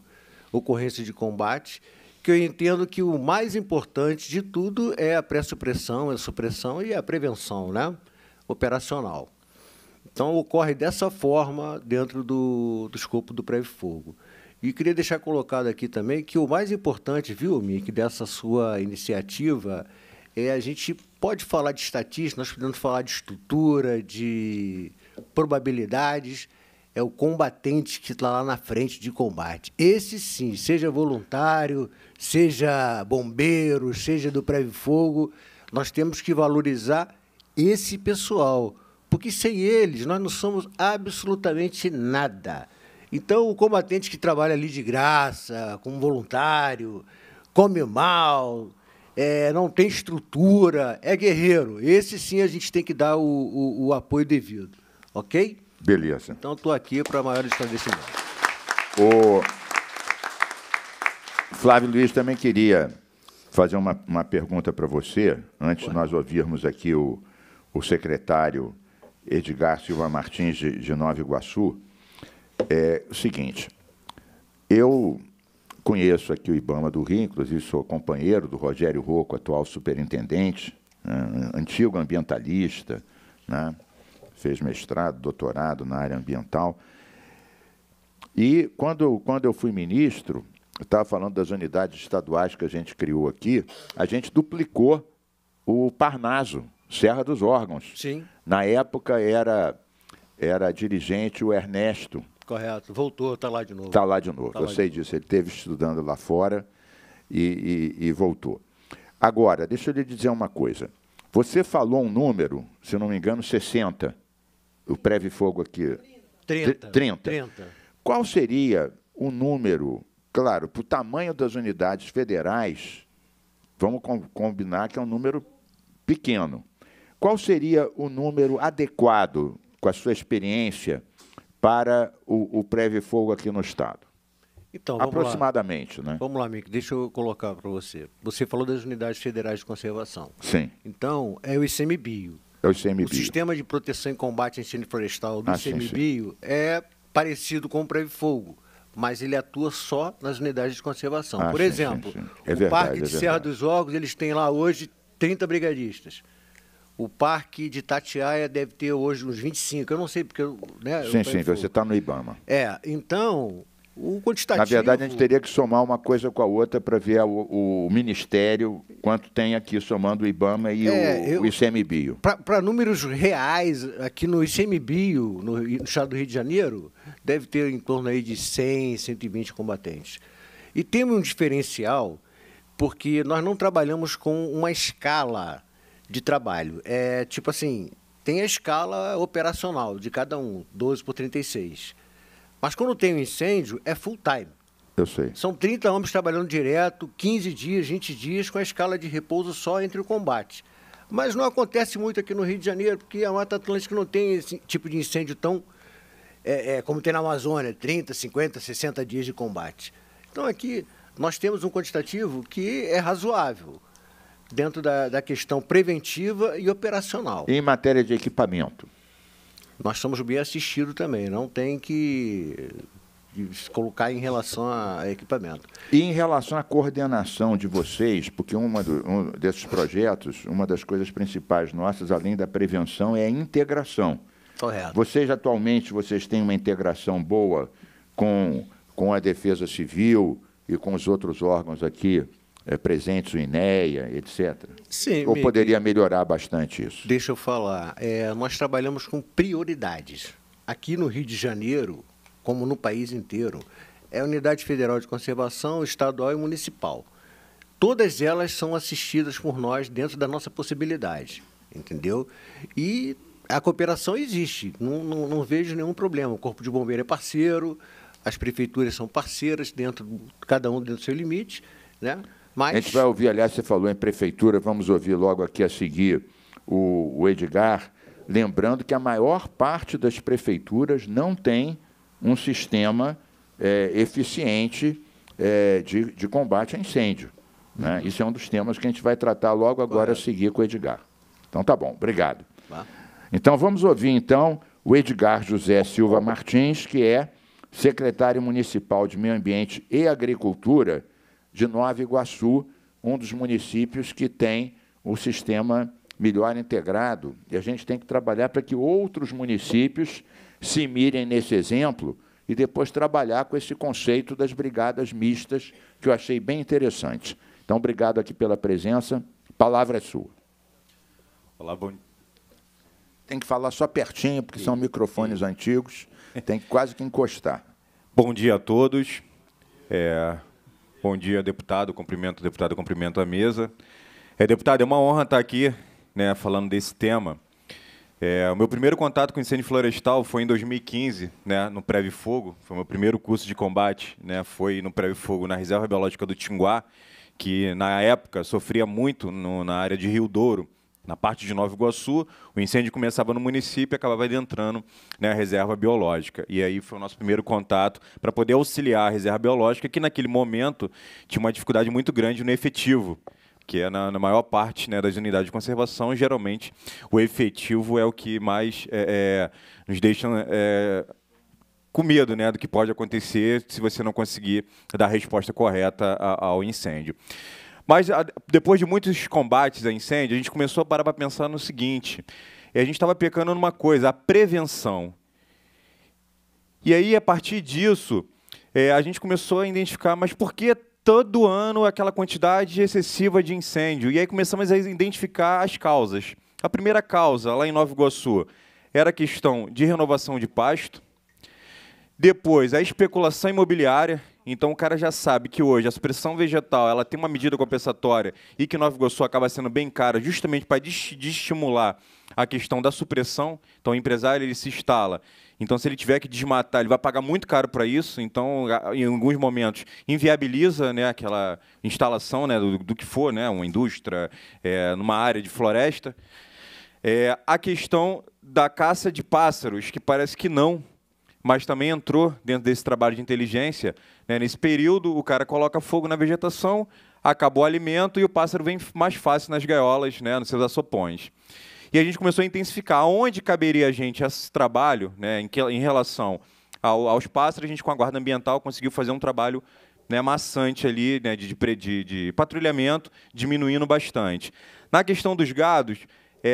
ocorrência de combate, que eu entendo que o mais importante de tudo é a pré-supressão, a supressão e a prevenção né? operacional. Então, ocorre dessa forma dentro do, do escopo do pré fogo e queria deixar colocado aqui também que o mais importante, viu, Mick, dessa sua iniciativa é a gente pode falar de estatística, nós podemos falar de estrutura, de probabilidades, é o combatente que está lá na frente de combate. Esse sim, seja voluntário, seja bombeiro, seja do prévio-fogo, nós temos que valorizar esse pessoal, porque sem eles nós não somos absolutamente nada. Então, o combatente que trabalha ali de graça, como voluntário, come mal, é, não tem estrutura, é guerreiro. Esse sim a gente tem que dar o, o, o apoio devido. Ok? Beleza. Então, estou aqui para maior esclarecimento. O Flávio Luiz também queria fazer uma, uma pergunta para você, antes de nós ouvirmos aqui o, o secretário Edgar Silva Martins, de, de Nova Iguaçu é o seguinte, eu conheço aqui o Ibama do Rio, inclusive sou companheiro do Rogério Rocco, atual superintendente, né, antigo ambientalista, né, fez mestrado, doutorado na área ambiental. E quando eu, quando eu fui ministro, eu estava falando das unidades estaduais que a gente criou aqui, a gente duplicou o Parnaso, Serra dos Órgãos. Sim. Na época era, era dirigente o Ernesto, Correto. Voltou, está lá de novo. Está lá de novo, tá eu sei disso. Novo. Ele esteve estudando lá fora e, e, e voltou. Agora, deixa eu lhe dizer uma coisa. Você falou um número, se não me engano, 60. O Preve Fogo aqui. 30. 30. 30. Qual seria o número, claro, para o tamanho das unidades federais, vamos com, combinar que é um número pequeno. Qual seria o número adequado, com a sua experiência, para o, o prévio fogo aqui no Estado. Então, vamos Aproximadamente, lá. né? Vamos lá, amigo, deixa eu colocar para você. Você falou das unidades federais de conservação. Sim. Então, é o ICMBio. É o ICMBio. O Sistema de Proteção e Combate a Incêndio Florestal do ah, ICMBio sim, sim. é parecido com o Prévio Fogo, mas ele atua só nas unidades de conservação. Ah, Por sim, exemplo, é o verdade, Parque é de é Serra dos Órgãos, eles têm lá hoje 30 brigadistas. O parque de Tatiaia deve ter hoje uns 25. Eu não sei porque. né, sim, eu sim, você está no Ibama. É, então, o quantitativo. Na verdade, a gente teria que somar uma coisa com a outra para ver o, o, Ministério quanto tem aqui, somando o IBAMA e é, o, eu, o ICMBio. Para números reais, aqui no ICMBio, no, no estado do Rio de Janeiro, deve ter em torno aí de 100, 120 combatentes. E temos um diferencial, porque nós não trabalhamos com uma escala de trabalho. É tipo assim, tem a escala operacional de cada um, 12 por 36. Mas quando tem um incêndio, é full time. Eu sei. São 30 homens trabalhando direto, 15 dias, 20 dias, com a escala de repouso só entre o combate. Mas não acontece muito aqui no Rio de Janeiro, porque a Mata Atlântica não tem esse tipo de incêndio tão. É, é, como tem na Amazônia, 30, 50, 60 dias de combate. Então aqui nós temos um quantitativo que é razoável dentro da, da questão preventiva e operacional. E em matéria de equipamento? Nós somos bem assistidos também, não tem que se colocar em relação a equipamento. E em relação à coordenação de vocês, porque uma do, um desses projetos, uma das coisas principais nossas, além da prevenção, é a integração. Correto. Vocês atualmente vocês têm uma integração boa com, com a Defesa Civil e com os outros órgãos aqui é, presentes o INEA, etc. Sim, Ou poderia melhorar bastante isso? Deixa eu falar. É, nós trabalhamos com prioridades. Aqui no Rio de Janeiro, como no país inteiro, é a Unidade Federal de Conservação, Estadual e Municipal. Todas elas são assistidas por nós dentro da nossa possibilidade, entendeu? E a cooperação existe, não, não, não vejo nenhum problema. O Corpo de Bombeiro é parceiro, as prefeituras são parceiras, dentro cada um dentro do seu limite, né? Mas... A gente vai ouvir, aliás, você falou em prefeitura, vamos ouvir logo aqui a seguir o, o Edgar, lembrando que a maior parte das prefeituras não tem um sistema é, eficiente é, de, de combate a incêndio. Né? Isso é um dos temas que a gente vai tratar logo agora Correto. a seguir com o Edgar. Então tá bom, obrigado. Tá. Então vamos ouvir então o Edgar José Silva Martins, que é secretário municipal de Meio Ambiente e Agricultura de Nova Iguaçu, um dos municípios que tem o sistema melhor integrado. E a gente tem que trabalhar para que outros municípios se mirem nesse exemplo e depois trabalhar com esse conceito das brigadas mistas, que eu achei bem interessante. Então, obrigado aqui pela presença. Palavra é sua. Olá, bom Tem que falar só pertinho, porque são microfones antigos. Tem que quase que encostar. Bom dia a todos. É... Bom dia, deputado. Cumprimento, deputado, cumprimento a mesa. É, deputado, é uma honra estar aqui né, falando desse tema. É, o meu primeiro contato com incêndio florestal foi em 2015, né, no Preve Fogo. Foi o meu primeiro curso de combate, né, foi no Preve Fogo, na Reserva Biológica do Tinguá, que na época sofria muito no, na área de Rio Douro na parte de Nova Iguaçu, o incêndio começava no município e acabava adentrando né, a reserva biológica. E aí foi o nosso primeiro contato para poder auxiliar a reserva biológica, que naquele momento tinha uma dificuldade muito grande no efetivo, que é na, na maior parte né, das unidades de conservação, geralmente o efetivo é o que mais é, é, nos deixa. É, com medo né, do que pode acontecer se você não conseguir dar a resposta correta ao incêndio. Mas a, ah, depois de muitos combates a incêndio, a gente começou a parar para pensar no seguinte. E a gente estava pecando numa coisa, a prevenção. E aí, a partir disso, é, a gente começou a identificar, mas por que todo ano aquela quantidade excessiva de incêndio? E aí começamos a identificar as causas. A primeira causa, lá em Nova Iguaçu, era a questão de renovação de pasto. Depois, a especulação imobiliária, então o cara já sabe que hoje a supressão vegetal ela tem uma medida compensatória e que Nova Iguaçu acaba sendo bem cara justamente para estimular a questão da supressão. Então o empresário ele se instala. Então se ele tiver que desmatar, ele vai pagar muito caro para isso. Então em alguns momentos inviabiliza né, aquela instalação né, do, do que for, né, uma indústria é, numa área de floresta. É, a questão da caça de pássaros, que parece que não, mas também entrou dentro desse trabalho de inteligência. Né? Nesse período, o cara coloca fogo na vegetação, acabou o alimento e o pássaro vem mais fácil nas gaiolas, né? nos seus açopões. E a gente começou a intensificar onde caberia a gente esse trabalho né? em, que, em relação ao, aos pássaros. A gente, com a Guarda Ambiental, conseguiu fazer um trabalho né, maçante ali né, de, de, de, de patrulhamento, diminuindo bastante. Na questão dos gados,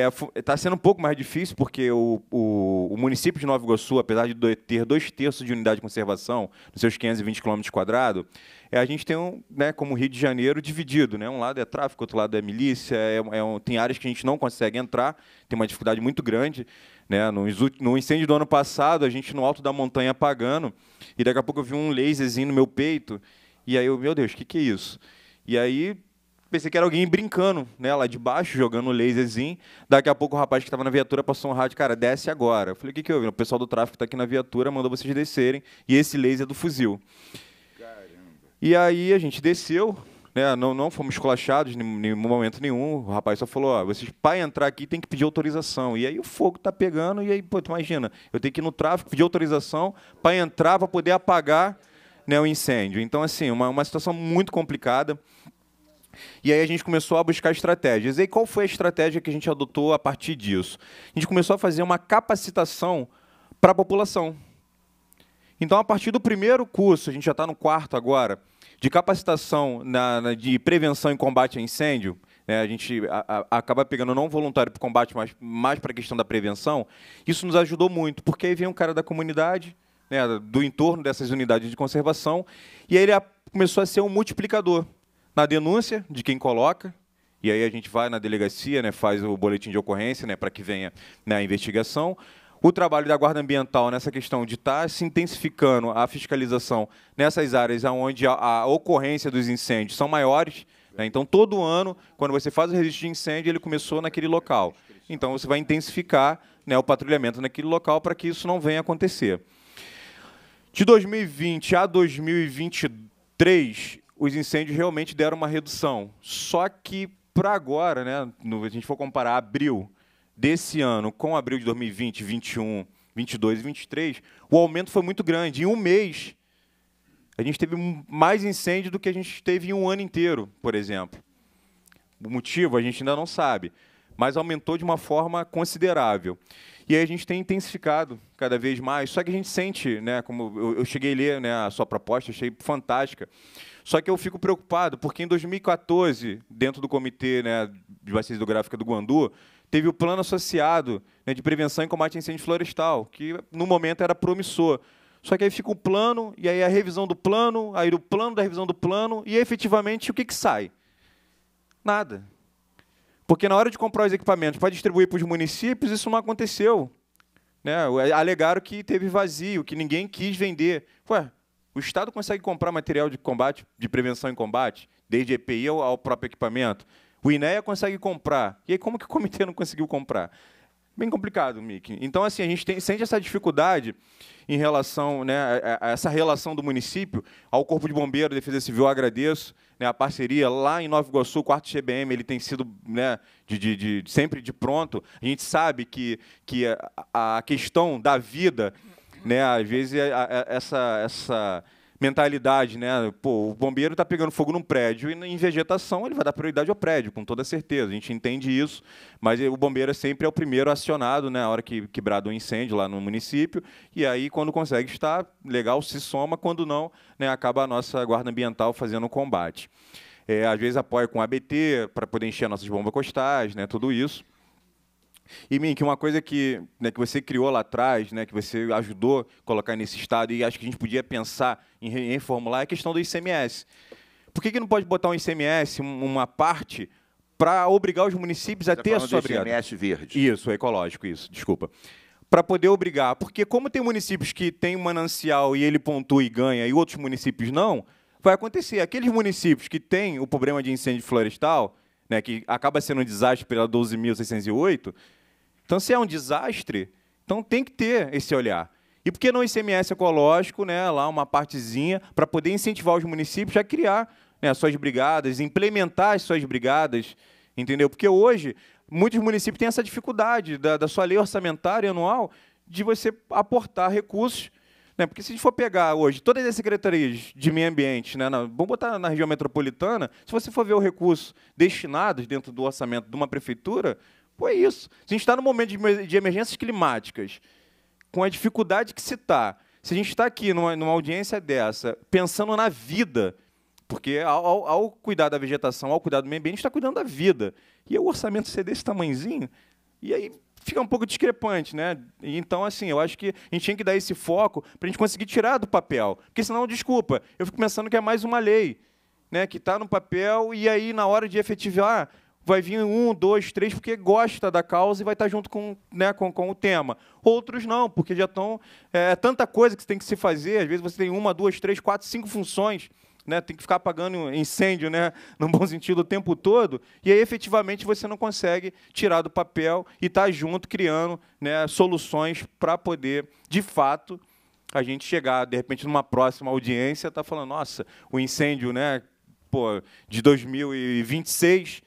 Está é, tá sendo um pouco mais difícil, porque o, o, o, município de Nova Iguaçu, apesar de ter dois terços de unidade de conservação, nos seus 520 km, é, a gente tem, um, né, como Rio de Janeiro, dividido. Né? Um lado é tráfico, outro lado é milícia. É, é um, tem áreas que a gente não consegue entrar, tem uma dificuldade muito grande. Né? No, no incêndio do ano passado, a gente no alto da montanha apagando, e daqui a pouco eu vi um laserzinho no meu peito, e aí eu, meu Deus, o que, que é isso? E aí pensei que era alguém brincando, né, lá de baixo, jogando laserzinho. Daqui a pouco o rapaz que estava na viatura passou um rádio, cara, desce agora. Eu falei, o que que houve? O pessoal do tráfico está aqui na viatura, mandou vocês descerem, e esse laser é do fuzil. Caramba. E aí a gente desceu, né, não, não fomos colachados em nenhum momento nenhum. O rapaz só falou, ó, vocês, para entrar aqui, tem que pedir autorização. E aí o fogo tá pegando, e aí, pô, tu imagina, eu tenho que ir no tráfico, pedir autorização para entrar, para poder apagar né, o incêndio. Então, assim, uma, uma situação muito complicada. E aí a gente começou a buscar estratégias. E aí, qual foi a estratégia que a gente adotou a partir disso? A gente começou a fazer uma capacitação para a população. Então, a partir do primeiro curso, a gente já está no quarto agora, de capacitação na, na, de prevenção e combate a incêndio, né, a gente a, a, acaba pegando não voluntário para o combate, mas mais para a questão da prevenção, isso nos ajudou muito, porque aí vem um cara da comunidade, né, do entorno dessas unidades de conservação, e aí ele a, começou a ser um multiplicador na denúncia de quem coloca, e aí a gente vai na delegacia, né, faz o boletim de ocorrência né, para que venha né, a investigação. O trabalho da Guarda Ambiental nessa questão de estar tá se intensificando a fiscalização nessas áreas onde a, a ocorrência dos incêndios são maiores. Né, então, todo ano, quando você faz o registro de incêndio, ele começou naquele local. Então, você vai intensificar né, o patrulhamento naquele local para que isso não venha acontecer. De 2020 a 2023, os incêndios realmente deram uma redução. Só que para agora, né, no, a gente for comparar abril desse ano com abril de 2020, 21, 22 e 23, o aumento foi muito grande. Em um mês, a gente teve mais incêndio do que a gente teve em um ano inteiro, por exemplo. O motivo a gente ainda não sabe, mas aumentou de uma forma considerável. E aí a gente tem intensificado cada vez mais. Só que a gente sente, né, como eu, eu cheguei a ler né, a sua proposta, achei fantástica. Só que eu fico preocupado, porque em 2014, dentro do Comitê né, de Bacia Hidrográfica do Guandu, teve o plano associado né, de prevenção e combate a incêndio florestal, que no momento era promissor. Só que aí fica o plano, e aí a revisão do plano, aí o plano da revisão do plano, e efetivamente o que, que sai? Nada. Porque na hora de comprar os equipamentos para distribuir para os municípios, isso não aconteceu. Né? Alegaram que teve vazio, que ninguém quis vender. Ué, o Estado consegue comprar material de combate, de prevenção em combate, desde EPI ao, ao próprio equipamento. O INEA consegue comprar. E aí, como que o comitê não conseguiu comprar? Bem complicado, Mick. Então, assim, a gente tem, sente essa dificuldade em relação né, a, a, essa relação do município ao Corpo de Bombeiro, Defesa Civil, agradeço né, a parceria lá em Nova Iguaçu, o quarto GBM, ele tem sido né, de, de, de, sempre de pronto. A gente sabe que, que a, a questão da vida né? Às vezes a, é, a, é, é, essa essa mentalidade, né? Pô, o bombeiro está pegando fogo num prédio e em vegetação ele vai dar prioridade ao prédio, com toda certeza. A gente entende isso, mas o bombeiro sempre é o primeiro acionado, né? A hora que quebrado um incêndio lá no município e aí quando consegue estar legal se soma, quando não, né? Acaba a nossa guarda ambiental fazendo o um combate. É, às vezes apoia com ABT para poder encher nossas bombas costais, né? Tudo isso. E, mim que uma coisa que, né, que você criou lá atrás, né, que você ajudou a colocar nesse estado, e acho que a gente podia pensar em reformular, é a questão do ICMS. Por que, que não pode botar um ICMS, uma parte, para obrigar os municípios a Você tá ter a sua brigada? ICMS verde. Isso, é ecológico, isso, desculpa. Para poder obrigar. Porque como tem municípios que tem um manancial e ele pontua e ganha, e outros municípios não, vai acontecer. Aqueles municípios que têm o problema de incêndio florestal né, que acaba sendo um desastre pela 12.608. Então, se é um desastre, então tem que ter esse olhar. E por que não ICMS ecológico, né, lá uma partezinha, para poder incentivar os municípios a criar né, as suas brigadas, implementar as suas brigadas, entendeu? Porque hoje muitos municípios têm essa dificuldade da, da sua lei orçamentária anual de você aportar recursos né? Porque se a gente for pegar hoje todas as secretarias de meio ambiente, né, vamos botar na região metropolitana, se você for ver o recurso destinados dentro do orçamento de uma prefeitura, pô, é isso. Se a gente está no momento de, emergências climáticas, com a dificuldade que se está, se a gente está aqui numa, numa audiência dessa, pensando na vida, porque ao, ao, cuidar da vegetação, ao cuidar do meio ambiente, está cuidando da vida. E o orçamento ser desse tamanhozinho, e aí fica um pouco discrepante, né? Então, assim, eu acho que a gente tinha que dar esse foco para a gente conseguir tirar do papel. Porque senão, desculpa, eu fico pensando que é mais uma lei, né? Que está no papel e aí, na hora de efetivar, vai vir um, dois, três, porque gosta da causa e vai estar tá junto com, né, com, com o tema. Outros não, porque já estão. É, é tanta coisa que você tem que se fazer, às vezes você tem uma, duas, três, quatro, cinco funções né, tem que ficar apagando incêndio, né, no bom sentido, o tempo todo, e aí efetivamente você não consegue tirar do papel e estar tá junto criando né, soluções para poder, de fato, a gente chegar, de repente, numa próxima audiência, tá falando, nossa, o incêndio né, pô, de 2026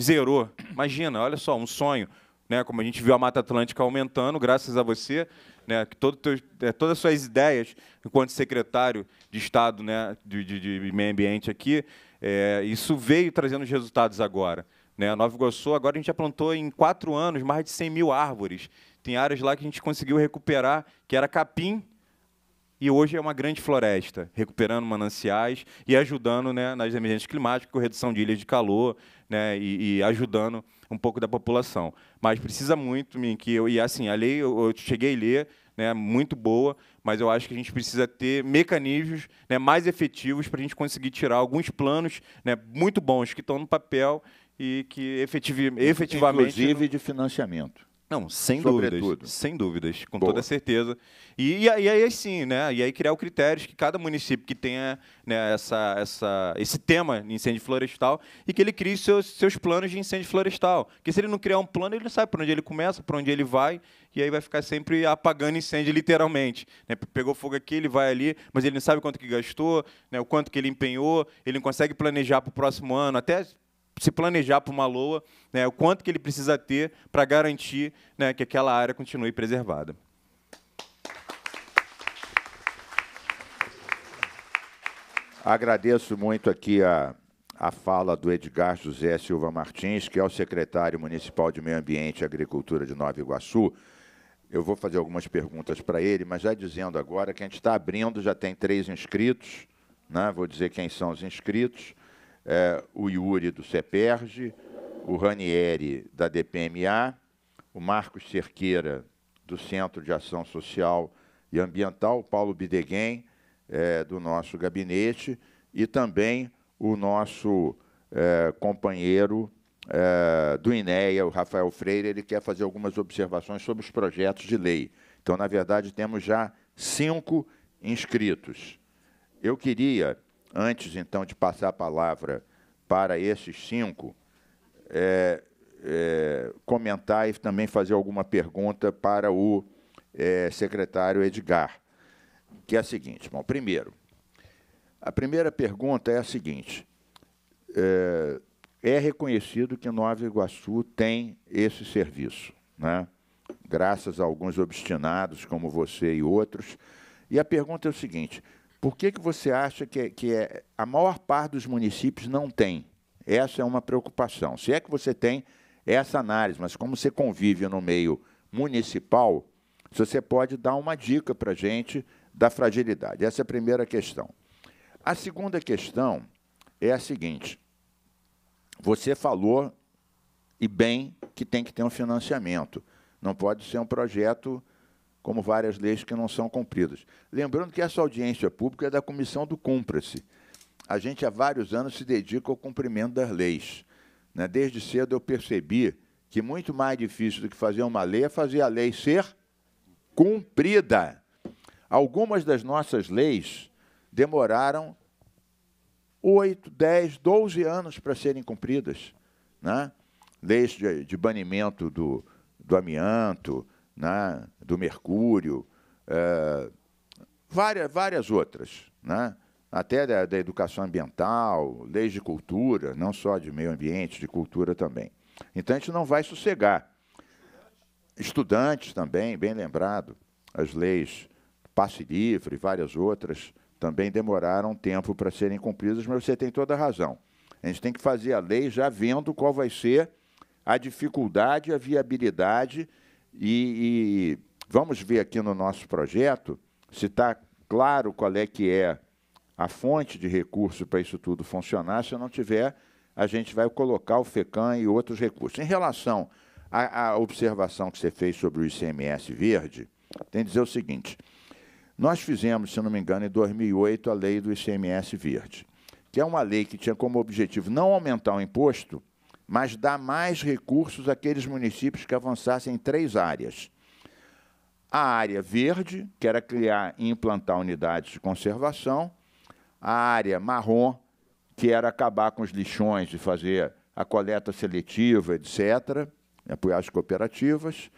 zerou. Imagina, olha só, um sonho. Né, como a gente viu a Mata Atlântica aumentando, graças a você, né, que todo teu, é, todas as suas ideias enquanto secretário de Estado né, de, de, de meio ambiente aqui, é, isso veio trazendo os resultados agora. Né? Nova Iguaçu, agora a gente já plantou em quatro anos mais de 100 mil árvores. Tem áreas lá que a gente conseguiu recuperar, que era capim, e hoje é uma grande floresta, recuperando mananciais e ajudando né, nas emergências climáticas, com redução de ilhas de calor, né, e, e ajudando um pouco da população. Mas precisa muito, Min, que eu. E assim, a lei, eu, eu cheguei a ler, né, muito boa, mas eu acho que a gente precisa ter mecanismos né, mais efetivos para a gente conseguir tirar alguns planos né, muito bons que estão no papel e que efetive, efetivamente. Inclusive não... de financiamento. Não, sem dúvidas. Sem dúvidas, com Boa. toda certeza. E, e, aí, e, aí sim, né? E aí criar critérios que cada município que tenha né, essa, essa, esse tema de incêndio florestal e que ele crie seus, seus planos de incêndio florestal. Porque se ele não criar um plano, ele não sabe para onde ele começa, para onde ele vai, e aí vai ficar sempre apagando incêndio literalmente. Né? Pegou fogo aqui, ele vai ali, mas ele não sabe quanto que gastou, né? o quanto que ele empenhou, ele não consegue planejar para o próximo ano, até se planejar para uma loa, né, o quanto que ele precisa ter para garantir né, que aquela área continue preservada. Agradeço muito aqui a, a fala do Edgar José Silva Martins, que é o secretário municipal de Meio Ambiente e Agricultura de Nova Iguaçu. Eu vou fazer algumas perguntas para ele, mas já dizendo agora que a gente está abrindo, já tem três inscritos, né? vou dizer quem são os inscritos é, o Yuri do Ceperge, o Ranieri da DPMA, o Marcos Cerqueira do Centro de Ação Social e Ambiental, o Paulo Bideguem é, do nosso gabinete e também o nosso é, companheiro é, do INEA, o Rafael Freire, ele quer fazer algumas observações sobre os projetos de lei. Então, na verdade, temos já cinco inscritos. Eu queria Antes, então, de passar a palavra para esses cinco, é, é, comentar e também fazer alguma pergunta para o é, secretário Edgar, que é a seguinte, bom, primeiro, a primeira pergunta é a seguinte, é, é reconhecido que Nova Iguaçu tem esse serviço, né? graças a alguns obstinados como você e outros, e a pergunta é o seguinte, por que, que você acha que, é, que é, a maior parte dos municípios não tem? Essa é uma preocupação. Se é que você tem essa análise, mas como você convive no meio municipal, você pode dar uma dica para a gente da fragilidade. Essa é a primeira questão. A segunda questão é a seguinte: você falou, e bem, que tem que ter um financiamento. Não pode ser um projeto como várias leis que não são cumpridas. Lembrando que essa audiência pública é da Comissão do Cumpra-se. A gente há vários anos se dedica ao cumprimento das leis. Né? Desde cedo eu percebi que muito mais difícil do que fazer uma lei é fazer a lei ser cumprida. Algumas das nossas leis demoraram 8, 10, 12 anos para serem cumpridas. Né? Leis de, de banimento do, do amianto, né, do mercúrio, é, várias, várias outras, né, até da, da, educação ambiental, leis de cultura, não só de meio ambiente, de cultura também. Então a gente não vai sossegar. Estudantes também, bem lembrado, as leis passe livre, várias outras, também demoraram tempo para serem cumpridas, mas você tem toda a razão. A gente tem que fazer a lei já vendo qual vai ser a dificuldade, a viabilidade e, e vamos ver aqui no nosso projeto se está claro qual é que é a fonte de recurso para isso tudo funcionar. Se não tiver, a gente vai colocar o FECAM e outros recursos. Em relação à, à observação que você fez sobre o ICMS verde, tem que dizer o seguinte. Nós fizemos, se não me engano, em 2008, a lei do ICMS verde, que é uma lei que tinha como objetivo não aumentar o imposto mas dar mais recursos àqueles municípios que avançassem em três áreas. A área verde, que era criar e implantar unidades de conservação. A área marrom, que era acabar com os lixões e fazer a coleta seletiva, etc., apoiar as cooperativas.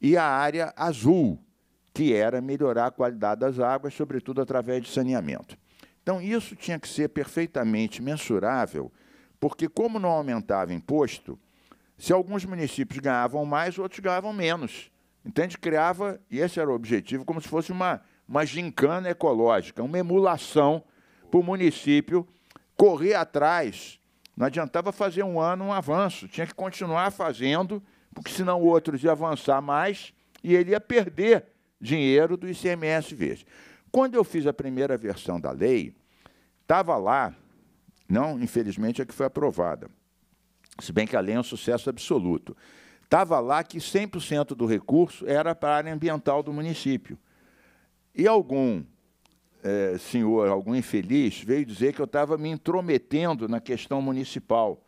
E a área azul, que era melhorar a qualidade das águas, sobretudo através de saneamento. Então, isso tinha que ser perfeitamente mensurável porque, como não aumentava imposto, se alguns municípios ganhavam mais, outros ganhavam menos. Entende? Criava, e esse era o objetivo, como se fosse uma, uma gincana ecológica, uma emulação para o município correr atrás. Não adiantava fazer um ano um avanço, tinha que continuar fazendo, porque senão outros iam avançar mais e ele ia perder dinheiro do ICMS verde. Quando eu fiz a primeira versão da lei, estava lá não, infelizmente, é que foi aprovada. Se bem que a lei é um sucesso absoluto. Estava lá que 100% do recurso era para a área ambiental do município. E algum é, senhor, algum infeliz, veio dizer que eu estava me intrometendo na questão municipal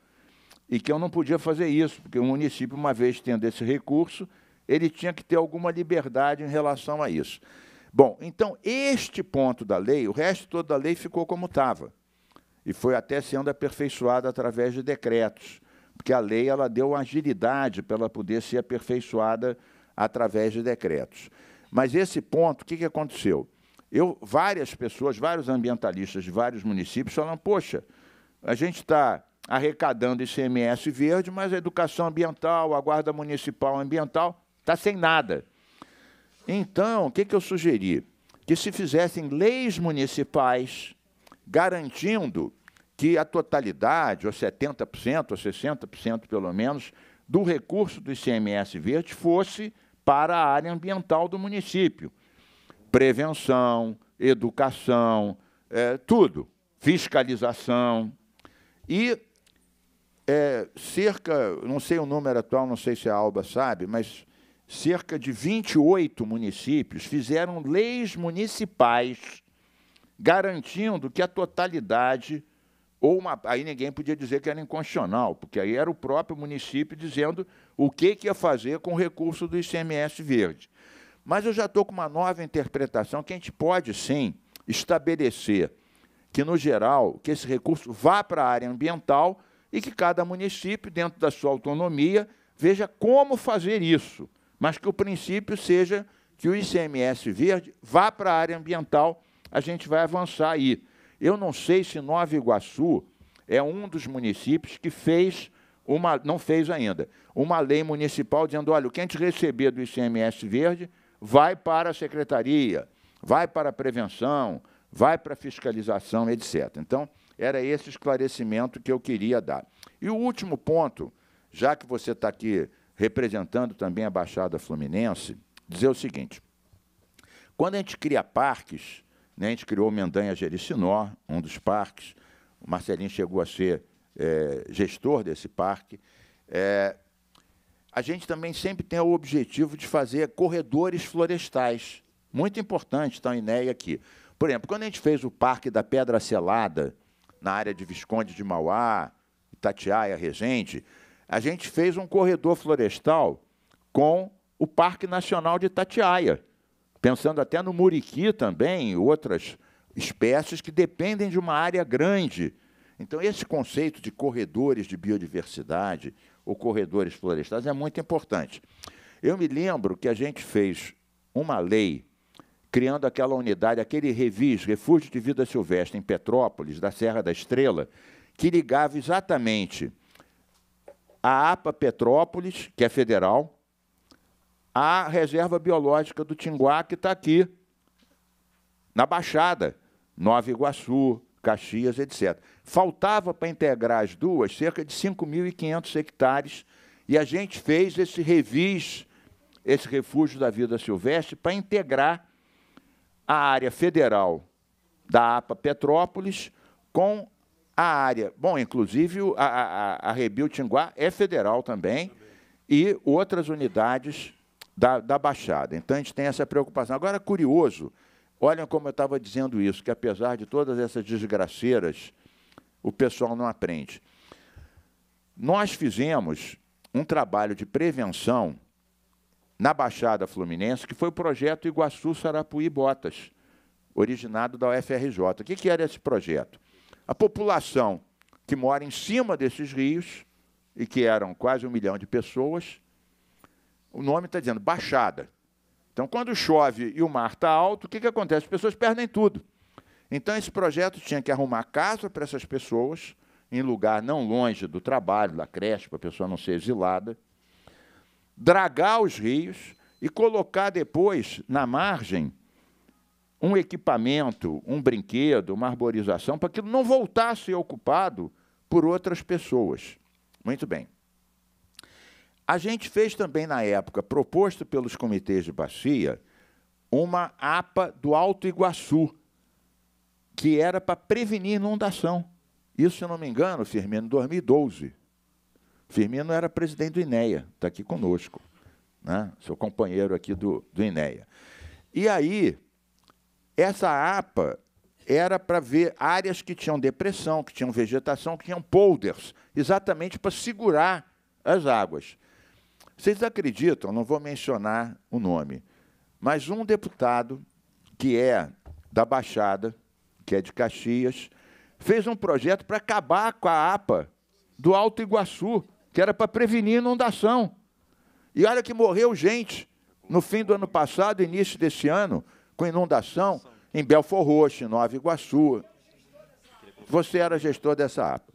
e que eu não podia fazer isso, porque o município, uma vez tendo esse recurso, ele tinha que ter alguma liberdade em relação a isso. Bom, então, este ponto da lei, o resto todo da lei ficou como estava e foi até sendo aperfeiçoada através de decretos, porque a lei ela deu agilidade para ela poder ser aperfeiçoada através de decretos. Mas esse ponto, o que, que aconteceu? Eu, várias pessoas, vários ambientalistas de vários municípios falam, poxa, a gente está arrecadando ICMS verde, mas a educação ambiental, a guarda municipal ambiental, está sem nada. Então, o que, que eu sugeri? Que se fizessem leis municipais garantindo que a totalidade, ou 70%, ou 60% pelo menos, do recurso do ICMS verde fosse para a área ambiental do município. Prevenção, educação, é, tudo, fiscalização. E é, cerca, não sei o número atual, não sei se a Alba sabe, mas cerca de 28 municípios fizeram leis municipais garantindo que a totalidade ou uma, aí ninguém podia dizer que era inconstitucional, porque aí era o próprio município dizendo o que, que ia fazer com o recurso do ICMS verde. Mas eu já estou com uma nova interpretação que a gente pode sim estabelecer que, no geral, que esse recurso vá para a área ambiental e que cada município, dentro da sua autonomia, veja como fazer isso, mas que o princípio seja que o ICMS verde vá para a área ambiental, a gente vai avançar aí. Eu não sei se Nova Iguaçu é um dos municípios que fez uma, não fez ainda, uma lei municipal dizendo, olha, o que a gente receber do ICMS verde vai para a secretaria, vai para a prevenção, vai para a fiscalização, etc. Então, era esse esclarecimento que eu queria dar. E o último ponto, já que você está aqui representando também a Baixada Fluminense, dizer o seguinte: quando a gente cria parques, né? A gente criou o Mendanha Jericinó, um dos parques. O Marcelinho chegou a ser é, gestor desse parque. É, a gente também sempre tem o objetivo de fazer corredores florestais. Muito importante, está então, a INEA aqui. Por exemplo, quando a gente fez o Parque da Pedra Selada, na área de Visconde de Mauá, Itatiaia, Regente, a gente fez um corredor florestal com o Parque Nacional de Itatiaia. Pensando até no muriqui também, outras espécies que dependem de uma área grande. Então, esse conceito de corredores de biodiversidade ou corredores florestais é muito importante. Eu me lembro que a gente fez uma lei criando aquela unidade, aquele revis, Refúgio de Vida Silvestre, em Petrópolis, da Serra da Estrela, que ligava exatamente a APA Petrópolis, que é federal, a reserva biológica do Tinguá, que está aqui na Baixada, Nova Iguaçu, Caxias, etc. Faltava para integrar as duas cerca de 5.500 hectares e a gente fez esse revis, esse refúgio da vida silvestre, para integrar a área federal da APA Petrópolis com a área. Bom, inclusive a, a, a Tinguá é federal também e outras unidades da, da Baixada. Então a gente tem essa preocupação. Agora, curioso, olha como eu estava dizendo isso, que apesar de todas essas desgraceiras, o pessoal não aprende. Nós fizemos um trabalho de prevenção na Baixada Fluminense, que foi o projeto Iguaçu Sarapuí Botas, originado da UFRJ. O que, que era esse projeto? A população que mora em cima desses rios, e que eram quase um milhão de pessoas, o nome está dizendo baixada. Então, quando chove e o mar está alto, o que, que acontece? As pessoas perdem tudo. Então, esse projeto tinha que arrumar casa para essas pessoas, em lugar não longe do trabalho, da creche, para a pessoa não ser exilada, dragar os rios e colocar depois na margem um equipamento, um brinquedo, uma arborização, para que não voltasse a ser ocupado por outras pessoas. Muito bem. A gente fez também, na época, proposto pelos comitês de bacia, uma APA do Alto Iguaçu, que era para prevenir inundação. Isso, se não me engano, Firmino, 2012. Firmino era presidente do INEA, está aqui conosco, né? seu companheiro aqui do, do INEA. E aí, essa APA era para ver áreas que tinham depressão, que tinham vegetação, que tinham polders, exatamente para segurar as águas. Vocês acreditam, não vou mencionar o nome, mas um deputado que é da Baixada, que é de Caxias, fez um projeto para acabar com a APA do Alto Iguaçu, que era para prevenir inundação. E olha que morreu gente no fim do ano passado, início desse ano, com inundação em Belfor Roxo, Nova Iguaçu. Você era gestor dessa APA.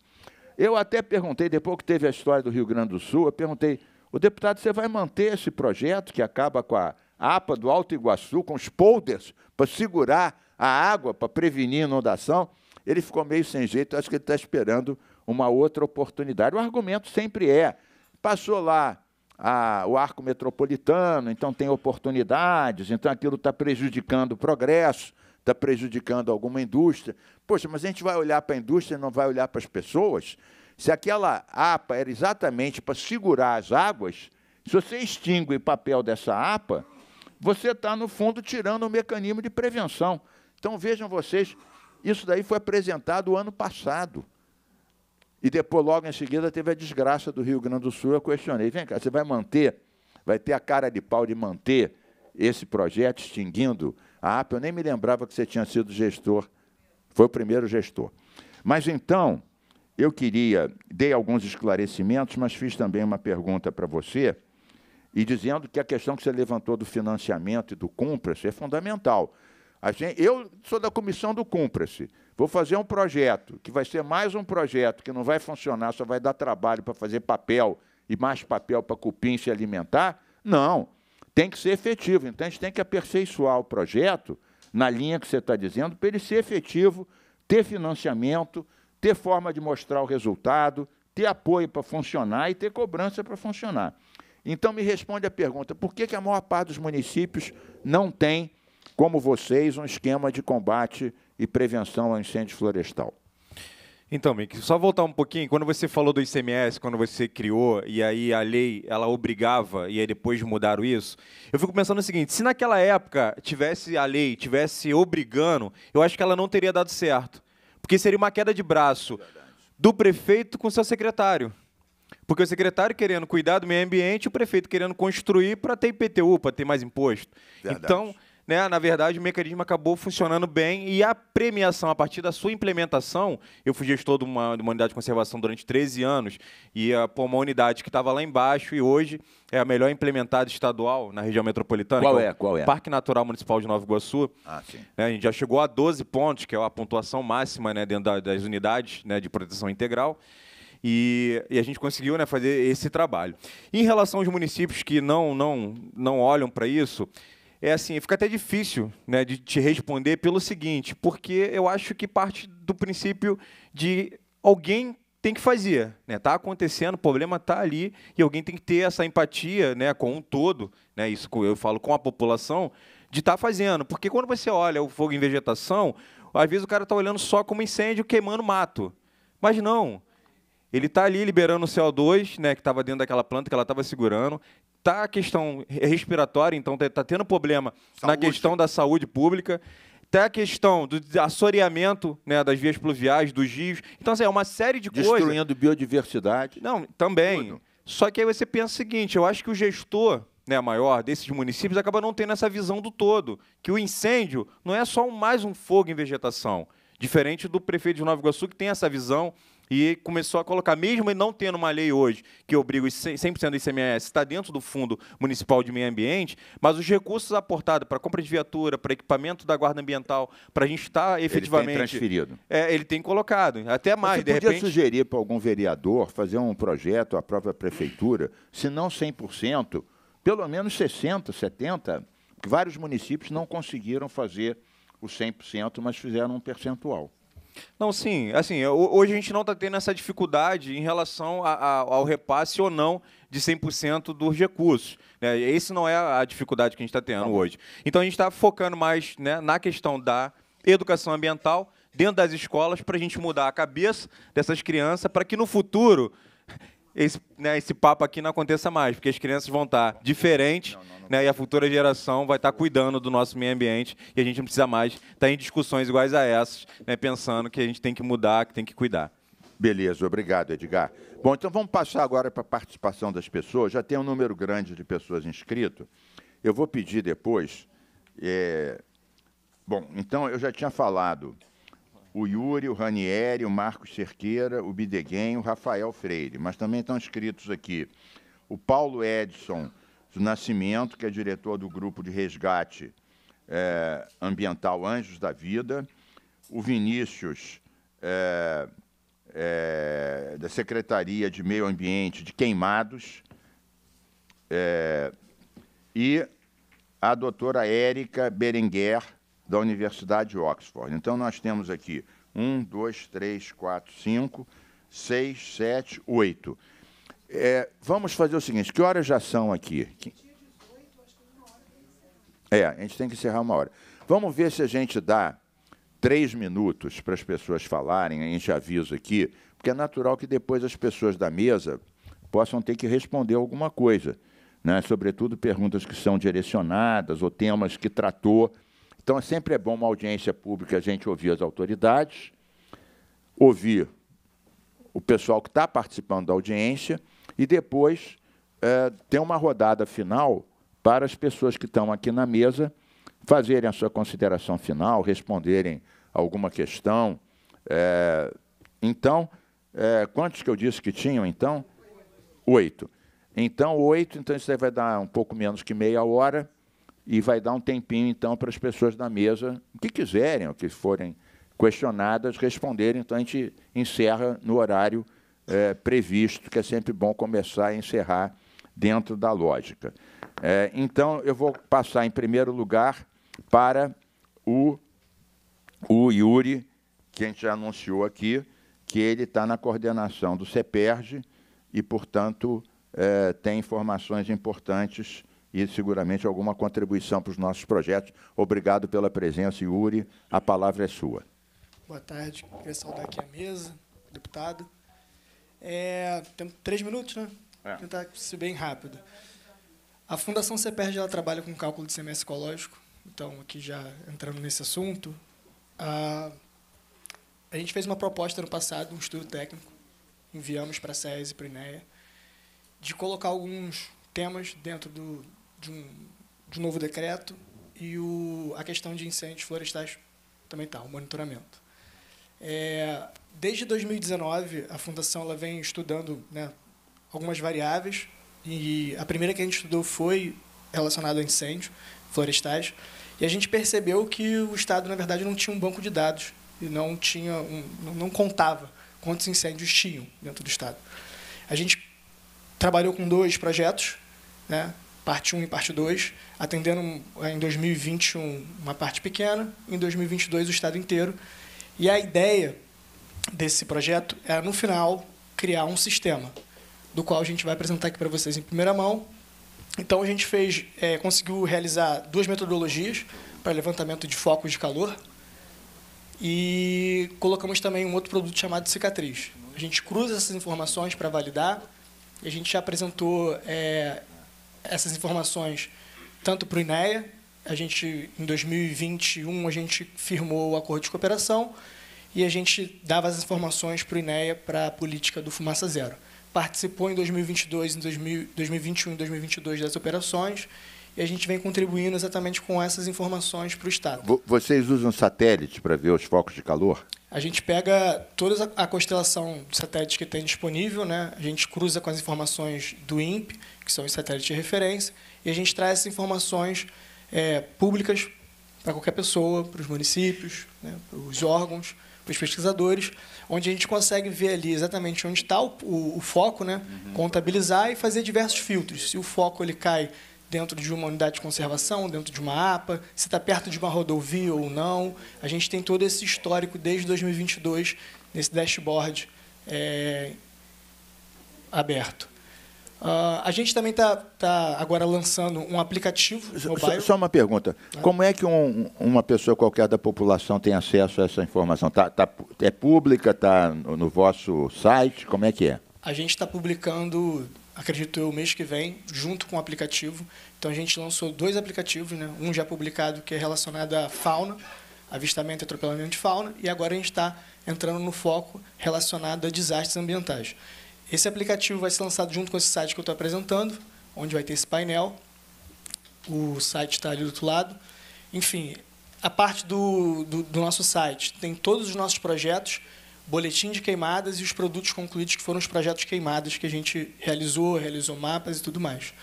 Eu até perguntei, depois que teve a história do Rio Grande do Sul, eu perguntei, o deputado, você vai manter esse projeto que acaba com a APA do Alto Iguaçu, com os polders, para segurar a água, para prevenir inundação? Ele ficou meio sem jeito, acho que ele está esperando uma outra oportunidade. O argumento sempre é: passou lá a, o arco metropolitano, então tem oportunidades, então aquilo está prejudicando o progresso, está prejudicando alguma indústria. Poxa, mas a gente vai olhar para a indústria e não vai olhar para as pessoas? Se aquela apa era exatamente para segurar as águas, se você extingue o papel dessa apa, você está, no fundo, tirando o mecanismo de prevenção. Então, vejam vocês, isso daí foi apresentado o ano passado. E depois, logo em seguida, teve a desgraça do Rio Grande do Sul. Eu questionei: vem cá, você vai manter, vai ter a cara de pau de manter esse projeto, extinguindo a APA? Eu nem me lembrava que você tinha sido gestor, foi o primeiro gestor. Mas então, eu queria, dei alguns esclarecimentos, mas fiz também uma pergunta para você, e dizendo que a questão que você levantou do financiamento e do cumpra-se é fundamental. Gente, assim, eu sou da comissão do cumpra-se. Vou fazer um projeto, que vai ser mais um projeto que não vai funcionar, só vai dar trabalho para fazer papel e mais papel para cupim se alimentar. Não, tem que ser efetivo. Então a gente tem que aperfeiçoar o projeto na linha que você está dizendo, para ele ser efetivo, ter financiamento ter forma de mostrar o resultado, ter apoio para funcionar e ter cobrança para funcionar. Então, me responde a pergunta: por que, que a maior parte dos municípios não tem, como vocês, um esquema de combate e prevenção ao incêndio florestal? Então, Mick, só voltar um pouquinho. Quando você falou do ICMS, quando você criou, e aí a lei ela obrigava, e aí depois mudaram isso, eu fico pensando o seguinte: se naquela época tivesse a lei, tivesse obrigando, eu acho que ela não teria dado certo. Porque seria uma queda de braço do prefeito com seu secretário. Porque o secretário querendo cuidar do meio ambiente, o prefeito querendo construir para ter IPTU, para ter mais imposto. Verdade. Então, né, na verdade, o mecanismo acabou funcionando bem e a premiação, a partir da sua implementação, eu fui gestor de uma, de uma unidade de conservação durante 13 anos e uh, uma unidade que estava lá embaixo e hoje é a melhor implementada estadual na região metropolitana. Qual é, é? Qual é? Parque Natural Municipal de Nova Iguaçu. Ah, sim. Né, a gente já chegou a 12 pontos, que é a pontuação máxima né, dentro da, das unidades né, de proteção integral. E, e, a gente conseguiu né, fazer esse trabalho. Em relação aos municípios que não, não, não olham para isso, é assim, fica até difícil né, de te responder pelo seguinte, porque eu acho que parte do princípio de alguém tem que fazer, né? Tá acontecendo, o problema tá ali e alguém tem que ter essa empatia, né, com um todo, né? Isso eu falo com a população de estar tá fazendo, porque quando você olha o fogo em vegetação, às vezes o cara tá olhando só como incêndio queimando mato, mas não. Ele está ali liberando o CO2, né, que estava dentro daquela planta que ela estava segurando. Tá a questão respiratória, então está tá tendo problema saúde. na questão da saúde pública. Tá a questão do assoreamento né, das vias pluviais, dos rios. Então, assim, é uma série de Destruindo coisas. Destruindo biodiversidade. Não, também. Tudo. Só que aí você pensa o seguinte: eu acho que o gestor né, maior desses municípios acaba não tendo essa visão do todo. Que o incêndio não é só mais um fogo em vegetação. Diferente do prefeito de Nova Iguaçu, que tem essa visão e começou a colocar, mesmo não tendo uma lei hoje que obriga os 100% do ICMS, está dentro do Fundo Municipal de Meio Ambiente, mas os recursos aportados para compra de viatura, para equipamento da Guarda Ambiental, para a gente estar tá, efetivamente... Ele tem transferido. É, ele tem colocado, até mais, Você de repente... sugerir para algum vereador fazer um projeto, à própria prefeitura, se não 100%, pelo menos 60%, 70%, vários municípios não conseguiram fazer o 100%, mas fizeram um percentual. Não, sim. Assim, hoje a gente não está tendo essa dificuldade em relação a, a, ao repasse ou não de 100% dos recursos. Né? Esse não é a dificuldade que a gente está tendo tá hoje. Então, a gente está focando mais né, na questão da educação ambiental dentro das escolas para a gente mudar a cabeça dessas crianças para que no futuro esse, né, esse papo aqui não aconteça mais, porque as crianças vão estar diferentes Né, e a futura geração vai estar cuidando do nosso meio ambiente e a gente não precisa mais estar em discussões iguais a essas, né, pensando que a gente tem que mudar, que tem que cuidar. Beleza, obrigado, Edgar. Bom, então vamos passar agora para a participação das pessoas. Já tem um número grande de pessoas inscritas. Eu vou pedir depois. É... Bom, então eu já tinha falado o Yuri, o Ranieri, o Marcos Cerqueira, o Bideguem, o Rafael Freire. Mas também estão escritos aqui o Paulo Edson do Nascimento, que é diretor do Grupo de Resgate é, Ambiental Anjos da Vida, o Vinícius, é, é, da Secretaria de Meio Ambiente de Queimados, é, e a doutora Érica Berenguer, da Universidade de Oxford. Então, nós temos aqui 1, 2, 3, 4, 5, 6, 7, 8. É, vamos fazer o seguinte: que horas já são aqui? É, a gente tem que encerrar uma hora. Vamos ver se a gente dá três minutos para as pessoas falarem, a gente avisa aqui, porque é natural que depois as pessoas da mesa possam ter que responder alguma coisa, né? sobretudo perguntas que são direcionadas ou temas que tratou então, é sempre é bom uma audiência pública a gente ouvir as autoridades, ouvir o pessoal que está participando da audiência e depois é, ter uma rodada final para as pessoas que estão aqui na mesa fazerem a sua consideração final, responderem alguma questão. É, então, é, quantos que eu disse que tinham, então? Oito. Então, oito, então isso vai dar um pouco menos que meia hora e vai dar um tempinho, então, para as pessoas da mesa, que quiserem, ou que forem questionadas, responderem. Então, a gente encerra no horário é, previsto, que é sempre bom começar e encerrar dentro da lógica. É, então, eu vou passar, em primeiro lugar, para o, o Yuri, que a gente já anunciou aqui, que ele está na coordenação do CEPERJ e, portanto, é, tem informações importantes e seguramente alguma contribuição para os nossos projetos. Obrigado pela presença, Yuri. A palavra é sua. Boa tarde. Queria saudar aqui a mesa, deputado. É, temos três minutos, né? É. Tentar ser bem rápido. A Fundação CEPERJ ela trabalha com cálculo de semestre ecológico, então aqui já entrando nesse assunto, a, a gente fez uma proposta no passado, um estudo técnico, enviamos para a SES e para a INEA, de colocar alguns temas dentro do, de um, de um novo decreto e o, a questão de incêndios florestais também está, o monitoramento. É, desde 2019, a Fundação ela vem estudando né, algumas variáveis e a primeira que a gente estudou foi relacionada a incêndios florestais e a gente percebeu que o Estado, na verdade, não tinha um banco de dados e não, tinha um, não contava quantos incêndios tinham dentro do Estado. A gente trabalhou com dois projetos, né, parte 1 e parte 2, atendendo eh, em 2021 uma parte pequena, em 2022 o estado inteiro. E a ideia desse projeto é, no final, criar um sistema, do qual a gente vai apresentar aqui para vocês em primeira mão. Então, a gente fez, é, conseguiu realizar duas metodologias para levantamento de focos de calor e colocamos também um outro produto chamado cicatriz. A gente cruza essas informações para validar. A gente já apresentou é, essas informações tanto para o INEA, a gente, em 2021, a gente firmou o acordo de cooperação e a gente dava as informações para o INEA para a política do Fumaça Zero. Participou em 2022, em 2021 e 2022 das operações e a gente vem contribuindo exatamente com essas informações para o Estado. Vocês usam satélite para ver os focos de calor? a gente pega toda a constelação de satélites que tem disponível, né? a gente cruza com as informações do INPE, que são os satélites de referência, e a gente traz essas informações é, públicas para qualquer pessoa, para os municípios, né? para os órgãos, para os pesquisadores, onde a gente consegue ver ali exatamente onde está o, o, o foco, né? Uhum. contabilizar e fazer diversos filtros. Se o foco ele cai dentro de uma unidade de conservação, dentro de uma APA, se está perto de uma rodovia ou não. A gente tem todo esse histórico desde 2022 nesse dashboard é, aberto. Uh, a gente também está tá agora lançando um aplicativo mobile. Só, uma pergunta. Ah. Como é que um, uma pessoa qualquer da população tem acesso a essa informação? Tá, tá é pública? Está no, no, vosso site? Como é que é? A gente está publicando acredito eu, mês que vem, junto com o aplicativo. Então a gente lançou dois aplicativos, né? um já publicado que é relacionado à fauna, avistamento e atropelamento de fauna, e agora a gente está entrando no foco relacionado a desastres ambientais. Esse aplicativo vai ser lançado junto com esse site que eu estou apresentando, onde vai ter esse painel. O site está ali do outro lado. Enfim, a parte do, do, do nosso site tem todos os nossos projetos, boletim de queimadas e os produtos concluídos, que foram os projetos queimadas que a gente realizou, realizou mapas e tudo mais.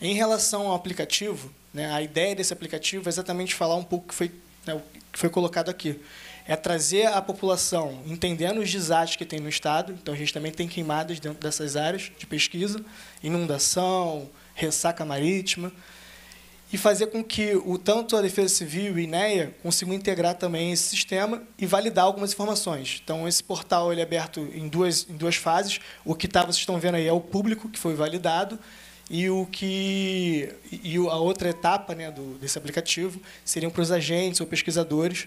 Em relação ao aplicativo, né, a ideia desse aplicativo é exatamente falar um pouco que foi, né, que foi colocado aqui. É trazer a população entendendo os desastres que tem no Estado, então a gente também tem queimadas dentro dessas áreas de pesquisa, inundação, ressaca marítima, e fazer com que o tanto a Defesa Civil e INEA consigam integrar também esse sistema e validar algumas informações. Então, esse portal ele é aberto em duas, em duas fases. O que tá, vocês estão vendo aí é o público, que foi validado, e o que e a outra etapa né, do, desse aplicativo seriam para os agentes ou pesquisadores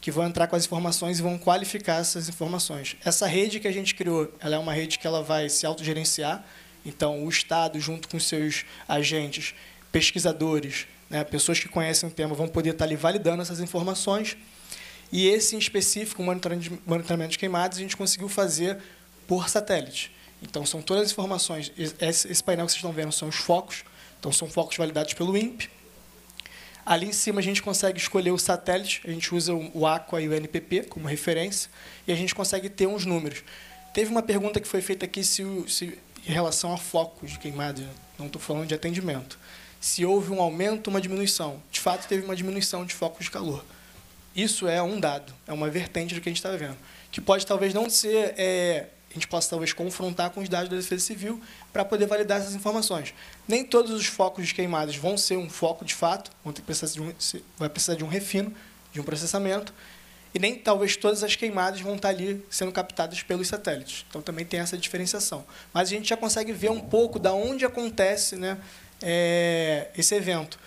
que vão entrar com as informações e vão qualificar essas informações. Essa rede que a gente criou, ela é uma rede que ela vai se autogerenciar, então o Estado, junto com seus agentes, pesquisadores, né, pessoas que conhecem o tema, vão poder estar tá ali validando essas informações. E esse em específico, o monitoramento de queimadas, a gente conseguiu fazer por satélite. Então, são todas as informações. Esse painel que vocês estão vendo são os focos. Então, são focos validados pelo INPE. Ali em cima, a gente consegue escolher o satélite. A gente usa o Aqua e o NPP como referência. E a gente consegue ter uns números. Teve uma pergunta que foi feita aqui se, se em relação a focos de queimada. Não estou falando de atendimento se houve um aumento ou uma diminuição. De fato, teve uma diminuição de focos de calor. Isso é um dado, é uma vertente do que a gente está vendo, que pode talvez não ser é, a gente possa talvez confrontar com os dados da Defesa Civil para poder validar essas informações. Nem todos os focos de queimadas vão ser um foco de fato, vão ter que precisar de um, vai precisar de um refino, de um processamento, e nem talvez todas as queimadas vão estar tá ali sendo captadas pelos satélites. Então também tem essa diferenciação. Mas a gente já consegue ver um pouco da onde acontece né, é, esse evento.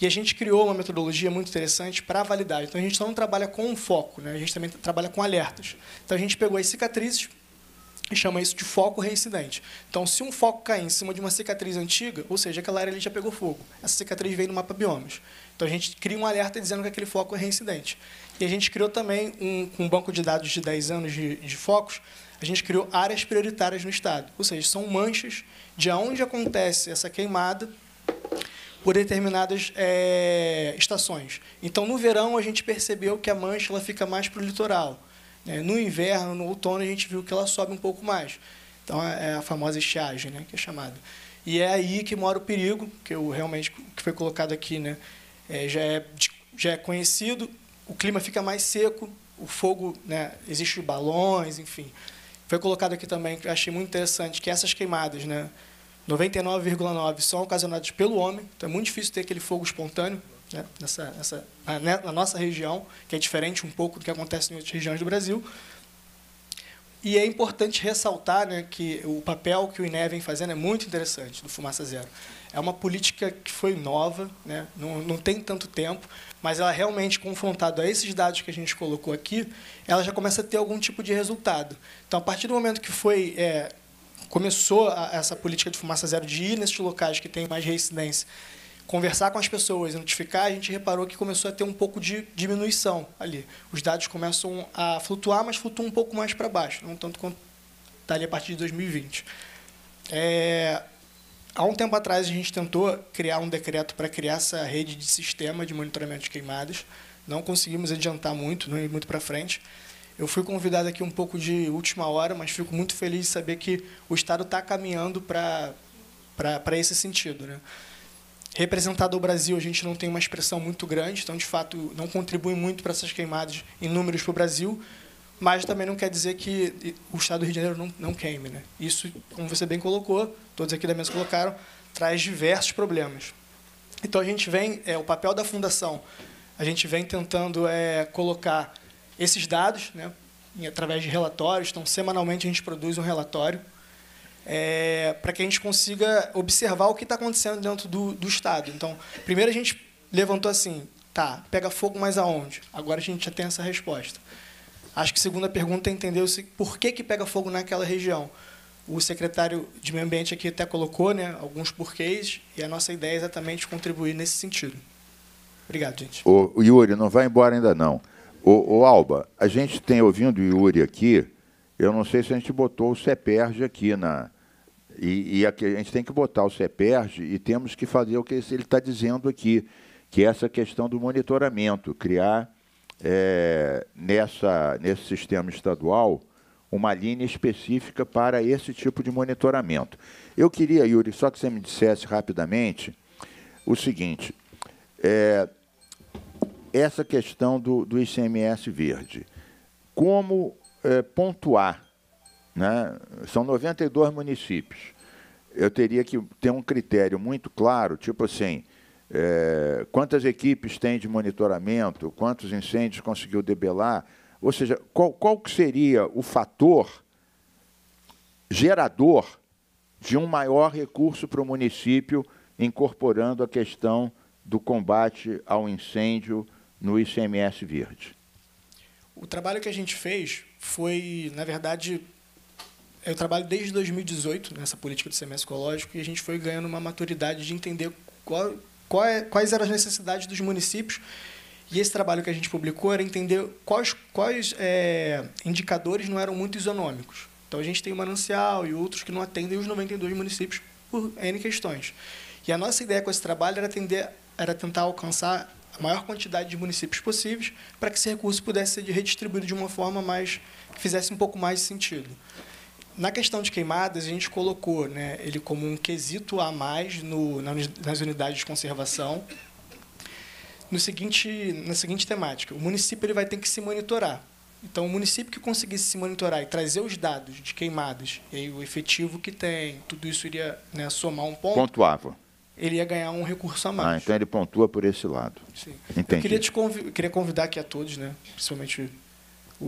E a gente criou uma metodologia muito interessante para validar. Então a gente não trabalha com foco, né? a gente também trabalha com alertas. Então a gente pegou as cicatrizes e chama isso de foco reincidente. Então, se um foco cair em cima de uma cicatriz antiga, ou seja, aquela área ali já pegou fogo, essa cicatriz veio no mapa biomas. Então a gente cria um alerta dizendo que aquele foco é reincidente. E a gente criou também um, um banco de dados de 10 anos de, de focos a gente criou áreas prioritárias no Estado. Ou seja, são manchas de onde acontece essa queimada por determinadas é, estações. Então, no verão, a gente percebeu que a mancha ela fica mais para o litoral. Né? No inverno, no outono, a gente viu que ela sobe um pouco mais. Então, é, é a famosa estiagem, né, que é chamada. E é aí que mora o perigo, que eu realmente que foi colocado aqui, né, é, já, é, já é conhecido. O clima fica mais seco, o fogo, né, existe balões, enfim. Foi colocado aqui também, que eu achei muito interessante, que essas queimadas, né, 99,9% são ocasionadas pelo homem, então é muito difícil ter aquele fogo espontâneo né, nessa, nessa, na, né? na nossa região, que é diferente um pouco do que acontece em outras regiões do Brasil. E é importante ressaltar né, que o papel que o INEV vem fazendo é muito interessante, do Fumaça Zero. É uma política que foi nova, né, não, não tem tanto tempo, mas ela realmente confrontada a esses dados que a gente colocou aqui, ela já começa a ter algum tipo de resultado. Então, a partir do momento que foi é, começou a, essa política de fumaça zero de ir nesses locais que tem mais reincidência, conversar com as pessoas, notificar, a gente reparou que começou a ter um pouco de diminuição ali. Os dados começam a flutuar, mas flutuam um pouco mais para baixo, não tanto quanto tá ali a partir de 2020. É, Há um tempo atrás a gente tentou criar um decreto para criar essa rede de sistema de monitoramento de queimadas. Não conseguimos adiantar muito, não ir muito para frente. Eu fui convidado aqui um pouco de última hora, mas fico muito feliz de saber que o Estado está caminhando para esse sentido. Né? Representado ao Brasil, a gente não tem uma expressão muito grande, então, de fato, não contribui muito para essas queimadas em números para o Brasil, mas também não quer dizer que o Estado do Rio de Janeiro não, não queime. Né? Isso, como você bem colocou, todos aqui da mesa colocaram, traz diversos problemas. Então, a gente vem, é, o papel da Fundação, a gente vem tentando é, colocar esses dados, né, através de relatórios, então, semanalmente, a gente produz um relatório é, para que a gente consiga observar o que está acontecendo dentro do, do Estado. Então, primeiro a gente levantou assim, tá, pega fogo, mas aonde? Agora a gente já tem essa resposta. Acho que a segunda pergunta é entender por que, que pega fogo naquela região. O secretário de Meio Ambiente aqui até colocou né, alguns porquês, e a nossa ideia é exatamente contribuir nesse sentido. Obrigado, gente. O Yuri, não vai embora ainda não. O, o Alba, a gente tem ouvindo o Yuri aqui, eu não sei se a gente botou o seperge aqui na. E, e a, a gente tem que botar o seperge e temos que fazer o que ele está dizendo aqui, que é essa questão do monitoramento, criar é, nessa, nesse sistema estadual uma linha específica para esse tipo de monitoramento. Eu queria, Yuri, só que você me dissesse rapidamente o seguinte: é, essa questão do, do ICMS verde. Como é, pontuar? Né? São 92 municípios. Eu teria que ter um critério muito claro, tipo assim, é, quantas equipes tem de monitoramento, quantos incêndios conseguiu debelar, ou seja, qual, qual que seria o fator gerador de um maior recurso para o município incorporando a questão do combate ao incêndio no ICMS Verde? O trabalho que a gente fez foi, na verdade, eu trabalho desde 2018 nessa política do ICMS ecológico e a gente foi ganhando uma maturidade de entender qual, quais, é, quais eram as necessidades dos municípios. E esse trabalho que a gente publicou era entender quais, quais é, indicadores não eram muito isonômicos. Então, a gente tem o manancial e outros que não atendem os 92 municípios por N questões. E a nossa ideia com esse trabalho era, atender, era tentar alcançar a maior quantidade de municípios possíveis para que esse recurso pudesse ser redistribuído de uma forma mais que fizesse um pouco mais de sentido. Na questão de queimadas, a gente colocou né, ele como um quesito a mais no, nas unidades de conservação, no seguinte, na seguinte temática: o município ele vai ter que se monitorar. Então, o município que conseguisse se monitorar e trazer os dados de queimadas, e o efetivo que tem, tudo isso iria né, somar um ponto. Pontuava. Ele ia ganhar um recurso a ah, mais. Ah, então ele pontua por esse lado. Sim. Entendi. Eu queria, te convi queria convidar aqui a todos, né, principalmente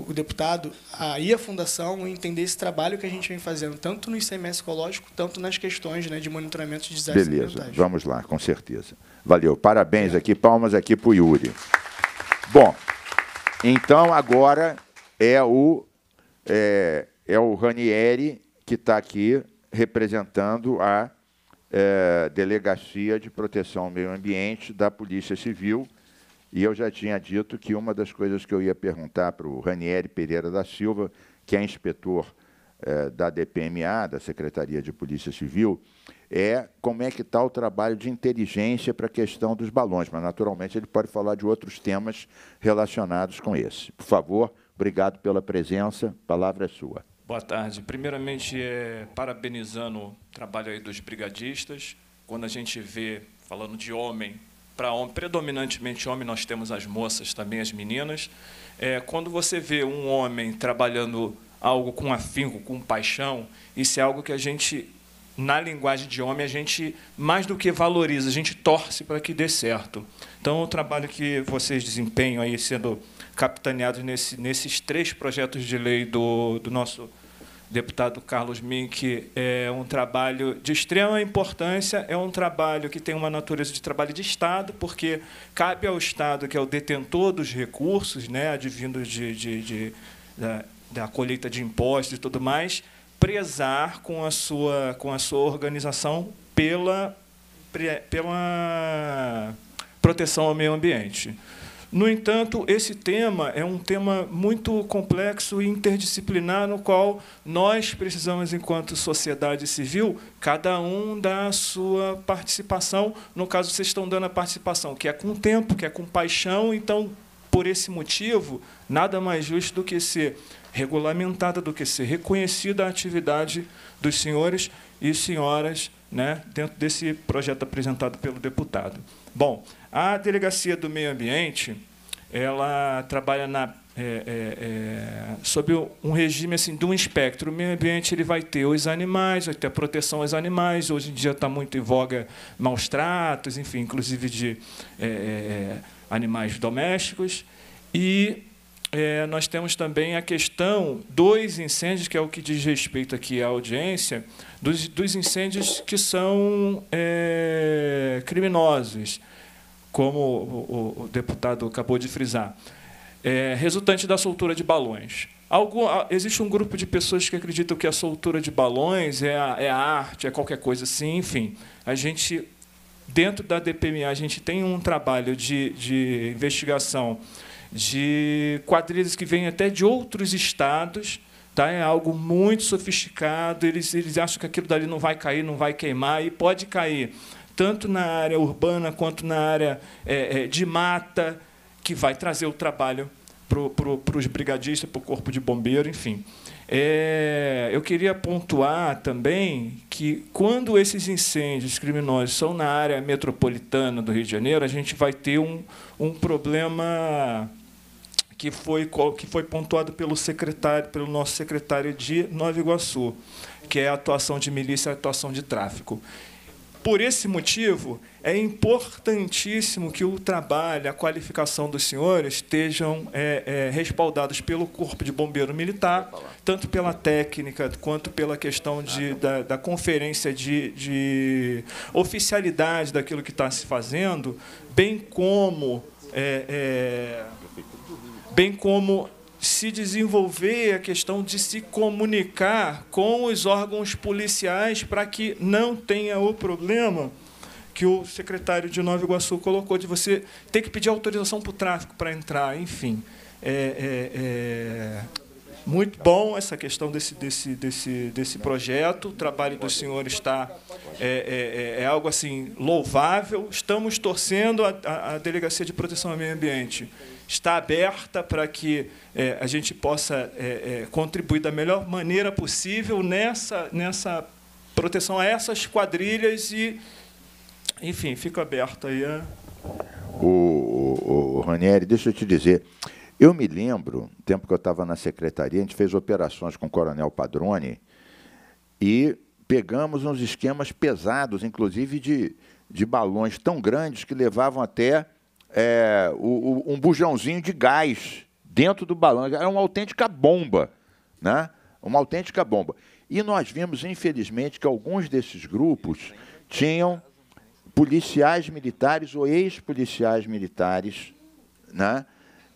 o, deputado aí a fundação entender esse trabalho que a gente vem fazendo, tanto no ICMS ecológico, tanto nas questões né, de monitoramento de desastres Beleza, ambientais. vamos lá, com certeza. Valeu, parabéns Obrigado. aqui, palmas aqui para o Yuri. Bom, então agora é o, é, é o Ranieri que está aqui representando a é, Delegacia de Proteção ao Meio Ambiente da Polícia Civil e eu já tinha dito que uma das coisas que eu ia perguntar para o Ranieri Pereira da Silva, que é inspetor eh, da DPMA, da Secretaria de Polícia Civil, é como é que está o trabalho de inteligência para a questão dos balões. Mas, naturalmente, ele pode falar de outros temas relacionados com esse. Por favor, obrigado pela presença. A palavra é sua. Boa tarde. Primeiramente, é, parabenizando o trabalho aí dos brigadistas. Quando a gente vê, falando de homem, para homem, predominantemente homem, nós temos as moças também, as meninas. É, quando você vê um homem trabalhando algo com afinco, com paixão, isso é algo que a gente, na linguagem de homem, a gente mais do que valoriza, a gente torce para que dê certo. Então, o trabalho que vocês desempenham aí, sendo capitaneados nesse, nesses três projetos de lei do, do nosso deputado Carlos Mink, é um trabalho de extrema importância, é um trabalho que tem uma natureza de trabalho de Estado, porque cabe ao Estado, que é o detentor dos recursos, né, advindo de, de, de da, da colheita de impostos e tudo mais, prezar com a sua, com a sua organização pela, pela proteção ao meio ambiente. No entanto, esse tema é um tema muito complexo e interdisciplinar, no qual nós precisamos, enquanto sociedade civil, cada um dar a sua participação. No caso, vocês estão dando a participação, que é com tempo, que é com paixão. Então, por esse motivo, nada mais justo do que ser regulamentada, do que ser reconhecida a atividade dos senhores e senhoras né, dentro desse projeto apresentado pelo deputado. Bom, a Delegacia do Meio Ambiente ela trabalha na, é, é, é sob um regime assim, de um espectro. O meio ambiente ele vai ter os animais, vai ter a proteção aos animais. Hoje em dia está muito em voga maus tratos, enfim, inclusive de é, é, animais domésticos. E é, nós temos também a questão dos incêndios, que é o que diz respeito aqui à audiência, dos, dos incêndios que são é, criminosos como o, o, o deputado acabou de frisar, é, resultante da soltura de balões. Algum, existe um grupo de pessoas que acreditam que a soltura de balões é a, é a arte, é qualquer coisa assim, enfim. A gente, dentro da DPMA, a gente tem um trabalho de, de investigação de quadrilhas que vêm até de outros estados. Tá? É algo muito sofisticado, eles, eles acham que aquilo dali não vai cair, não vai queimar, e pode cair tanto na área urbana quanto na área é, é de mata, que vai trazer o trabalho para pro, os brigadistas, para o corpo de bombeiro, enfim. É, eu queria pontuar também que, quando esses incêndios criminosos são na área metropolitana do Rio de Janeiro, a gente vai ter um, um problema que foi, que foi pontuado pelo secretário, pelo nosso secretário de Nova Iguaçu, que é a atuação de milícia e a atuação de tráfico. Por esse motivo, é importantíssimo que o trabalho, a qualificação dos senhores estejam é, é, respaldados pelo Corpo de Bombeiro Militar, tanto pela técnica quanto pela questão de, ah, tá. da, da conferência de, de oficialidade daquilo que está se fazendo, bem como. É, é bem como se desenvolver a questão de se comunicar com os órgãos policiais para que não tenha o problema que o secretário de Nova Iguaçu colocou, de você ter que pedir autorização para o tráfico para entrar, enfim. É, é, é muito bom essa questão desse, desse, desse, desse projeto. O trabalho do senhor está é, é, é, é algo assim louvável. Estamos torcendo a, a Delegacia de Proteção ao Meio Ambiente está aberta para que é, a gente possa é, contribuir da melhor maneira possível nessa, nessa proteção a essas quadrilhas e, enfim, fica aberto aí. A... O, o, o Ranieri, deixa eu te dizer. Eu me lembro, tempo que eu estava na secretaria, a gente fez operações com o Coronel Padrone e pegamos uns esquemas pesados, inclusive de, de balões tão grandes que levavam até é, o, o, um bujãozinho de gás dentro do balão. Era é uma autêntica bomba, né? Uma autêntica bomba. E nós vimos, infelizmente, que alguns desses grupos tinham policiais militares ou ex-policiais militares, né?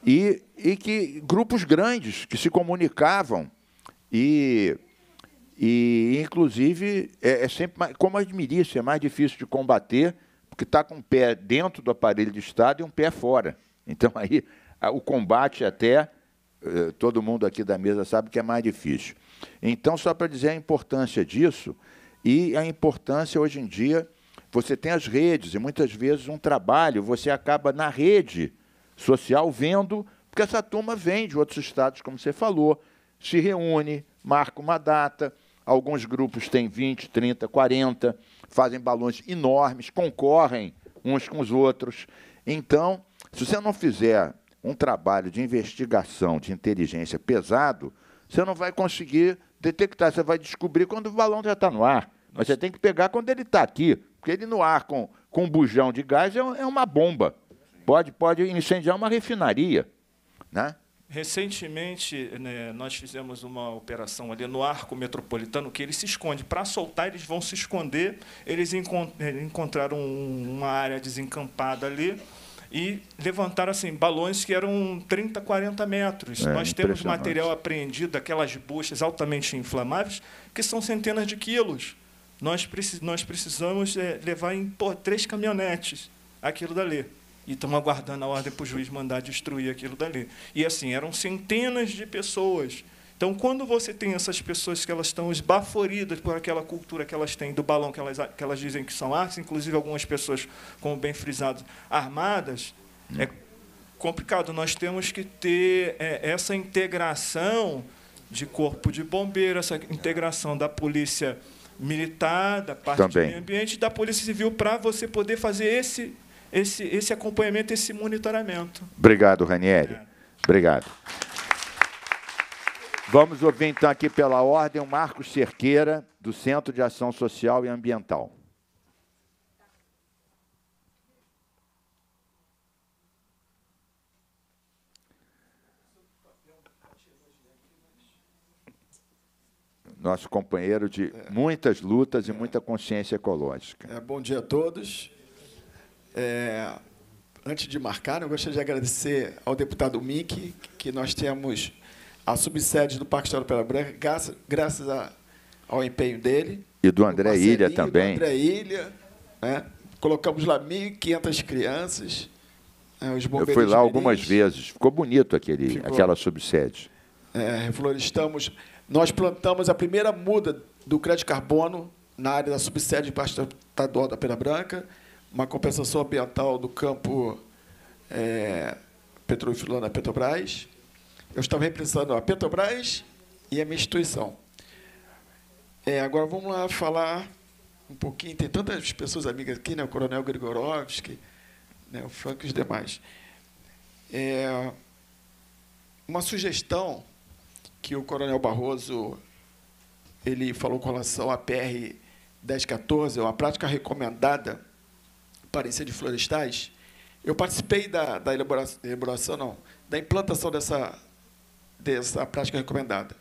E, e que grupos grandes que se comunicavam e, e inclusive, é, é sempre mais, como as isso é mais difícil de combater que está com um pé dentro do aparelho de Estado e um pé fora. Então aí o combate até eh, todo mundo aqui da mesa sabe que é mais difícil. Então só para dizer a importância disso e a importância hoje em dia você tem as redes e muitas vezes um trabalho você acaba na rede social vendo porque essa turma vem de outros estados como você falou, se reúne, marca uma data, alguns grupos têm 20, 30, 40 fazem balões enormes, concorrem uns com os outros. Então, se você não fizer um trabalho de investigação, de inteligência pesado, você não vai conseguir detectar, você vai descobrir quando o balão já está no ar. Mas você tem que pegar quando ele está aqui, porque ele no ar com, com um bujão de gás é, é uma bomba. Pode, pode incendiar uma refinaria. Né? Recentemente, né, nós fizemos uma operação ali no Arco Metropolitano, que ele se esconde. Para soltar, eles vão se esconder. Eles eh, encontraram uma área desencampada ali e levantaram assim, balões que eram 30, 40 metros. É, nós temos material apreendido, aquelas buchas altamente inflamáveis, que são centenas de quilos. Nós, precis nós precisamos é, levar em pô, três caminhonetes aquilo dali e estão aguardando a ordem para o juiz mandar destruir aquilo dali. E assim, eram centenas de pessoas. Então, quando você tem essas pessoas que elas estão esbaforidas por aquela cultura que elas têm do balão que elas, que elas dizem que são artes, inclusive algumas pessoas, como bem frisado, armadas, hum. é complicado. Nós temos que ter é, essa integração de corpo de bombeiro, essa integração da polícia militar, da parte Também. do meio ambiente, da polícia civil, para você poder fazer esse esse, esse acompanhamento, esse monitoramento. Obrigado, Ranieri. Obrigado. Vamos ouvir então aqui pela ordem o Marcos Cerqueira, do Centro de Ação Social e Ambiental. Nosso companheiro de muitas lutas e muita consciência ecológica. É, bom dia a todos. É, antes de marcar, eu gostaria de agradecer ao deputado Mink, que nós temos a subsede do Parque Estadual Pera Branca, graças, graças a, ao empenho dele. E do André Ilha também. Do André Ilha. Né? Colocamos lá 1.500 crianças. Né? Os eu fui lá algumas vezes. Ficou bonito aquele, Ficou. aquela subsede. É, florestamos. Nós plantamos a primeira muda do crédito carbono na área da subsede do Parque Estadual da Pera Branca uma compensação ambiental do campo é, petrolífero lá na Petrobras. Eu estava representando a Petrobras e a minha instituição. É, agora vamos lá falar um pouquinho. Tem tantas pessoas amigas aqui, né? o Coronel Grigorovski, né? o Frank e os demais. É, uma sugestão que o Coronel Barroso ele falou com relação à PR 1014, é uma prática recomendada parecer de Florestais, eu participei da, da elaboração, elaboração, não, da implantação dessa, dessa prática recomendada.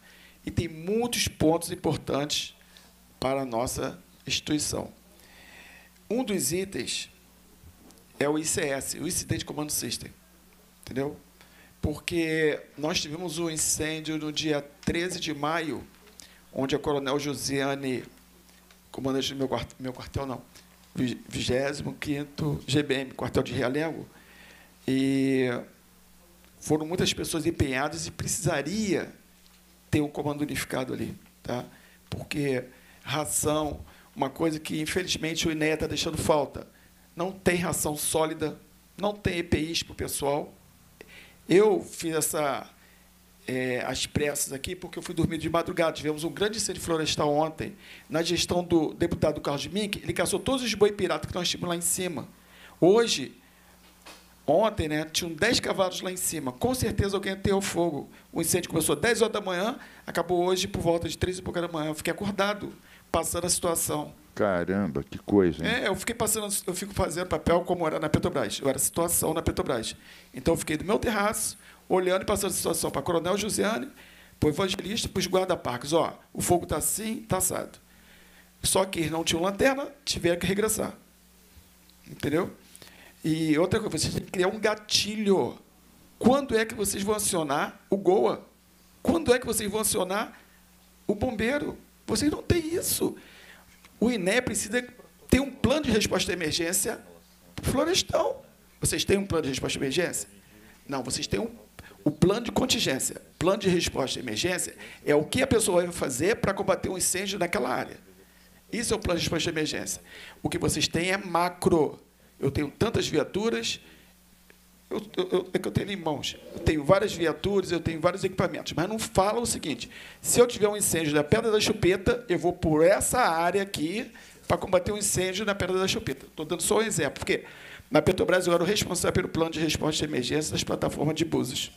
E tem muitos pontos importantes para a nossa instituição. Um dos itens é o ICS, o Incidente Comando System. Entendeu? Porque nós tivemos um incêndio no dia 13 de maio, onde a Coronel Josiane, comandante do meu quartel, meu quartel não, 25º GBM, quartel de Realengo, e foram muitas pessoas empenhadas e precisaria ter um comando unificado ali, tá? Porque ração, uma coisa que infelizmente o INEA está deixando falta, não tem ração sólida, não tem EPIs para o pessoal. Eu fiz essa é, pressas aqui, porque eu fui dormir de madrugada. Tivemos um grande incêndio florestal ontem, na gestão do deputado Carlos Mink. Ele caçou todos os boi pirata que nós tínhamos lá em cima. Hoje, ontem, né, tinham 10 cavalos lá em cima. Com certeza alguém o fogo. O incêndio começou às 10 horas da manhã, acabou hoje por volta de 3 e pouca da manhã. Eu fiquei acordado, passando a situação. Caramba, que coisa, hein? É, eu fiquei passando, eu fico fazendo papel como era na Petrobras. Eu era situação na Petrobras. Então eu fiquei do meu terraço, olhando e passando a situação para Coronel Josiane, para o evangelista, para os guarda-parques. Ó, o fogo está assim, está assado. Só que eles não tinham lanterna, tiveram que regressar. Entendeu? E outra coisa, vocês têm que criar um gatilho. Quando é que vocês vão acionar o GOA? Quando é que vocês vão acionar o bombeiro? Vocês não têm isso. O INE precisa ter um plano de resposta à emergência florestal. Vocês têm um plano de resposta à emergência? Não, vocês têm um o plano de contingência, plano de resposta à emergência, é o que a pessoa vai fazer para combater um incêndio naquela área. Isso é o plano de resposta à emergência. O que vocês têm é macro. Eu tenho tantas viaturas, eu, eu, é que eu tenho em mãos. Eu tenho várias viaturas, eu tenho vários equipamentos, mas não fala o seguinte: se eu tiver um incêndio na Pedra da Chupeta, eu vou por essa área aqui para combater um incêndio na Pedra da Chupeta. Estou dando só um exemplo, porque na Petrobras eu era o responsável pelo plano de resposta de emergência das plataformas de búzios.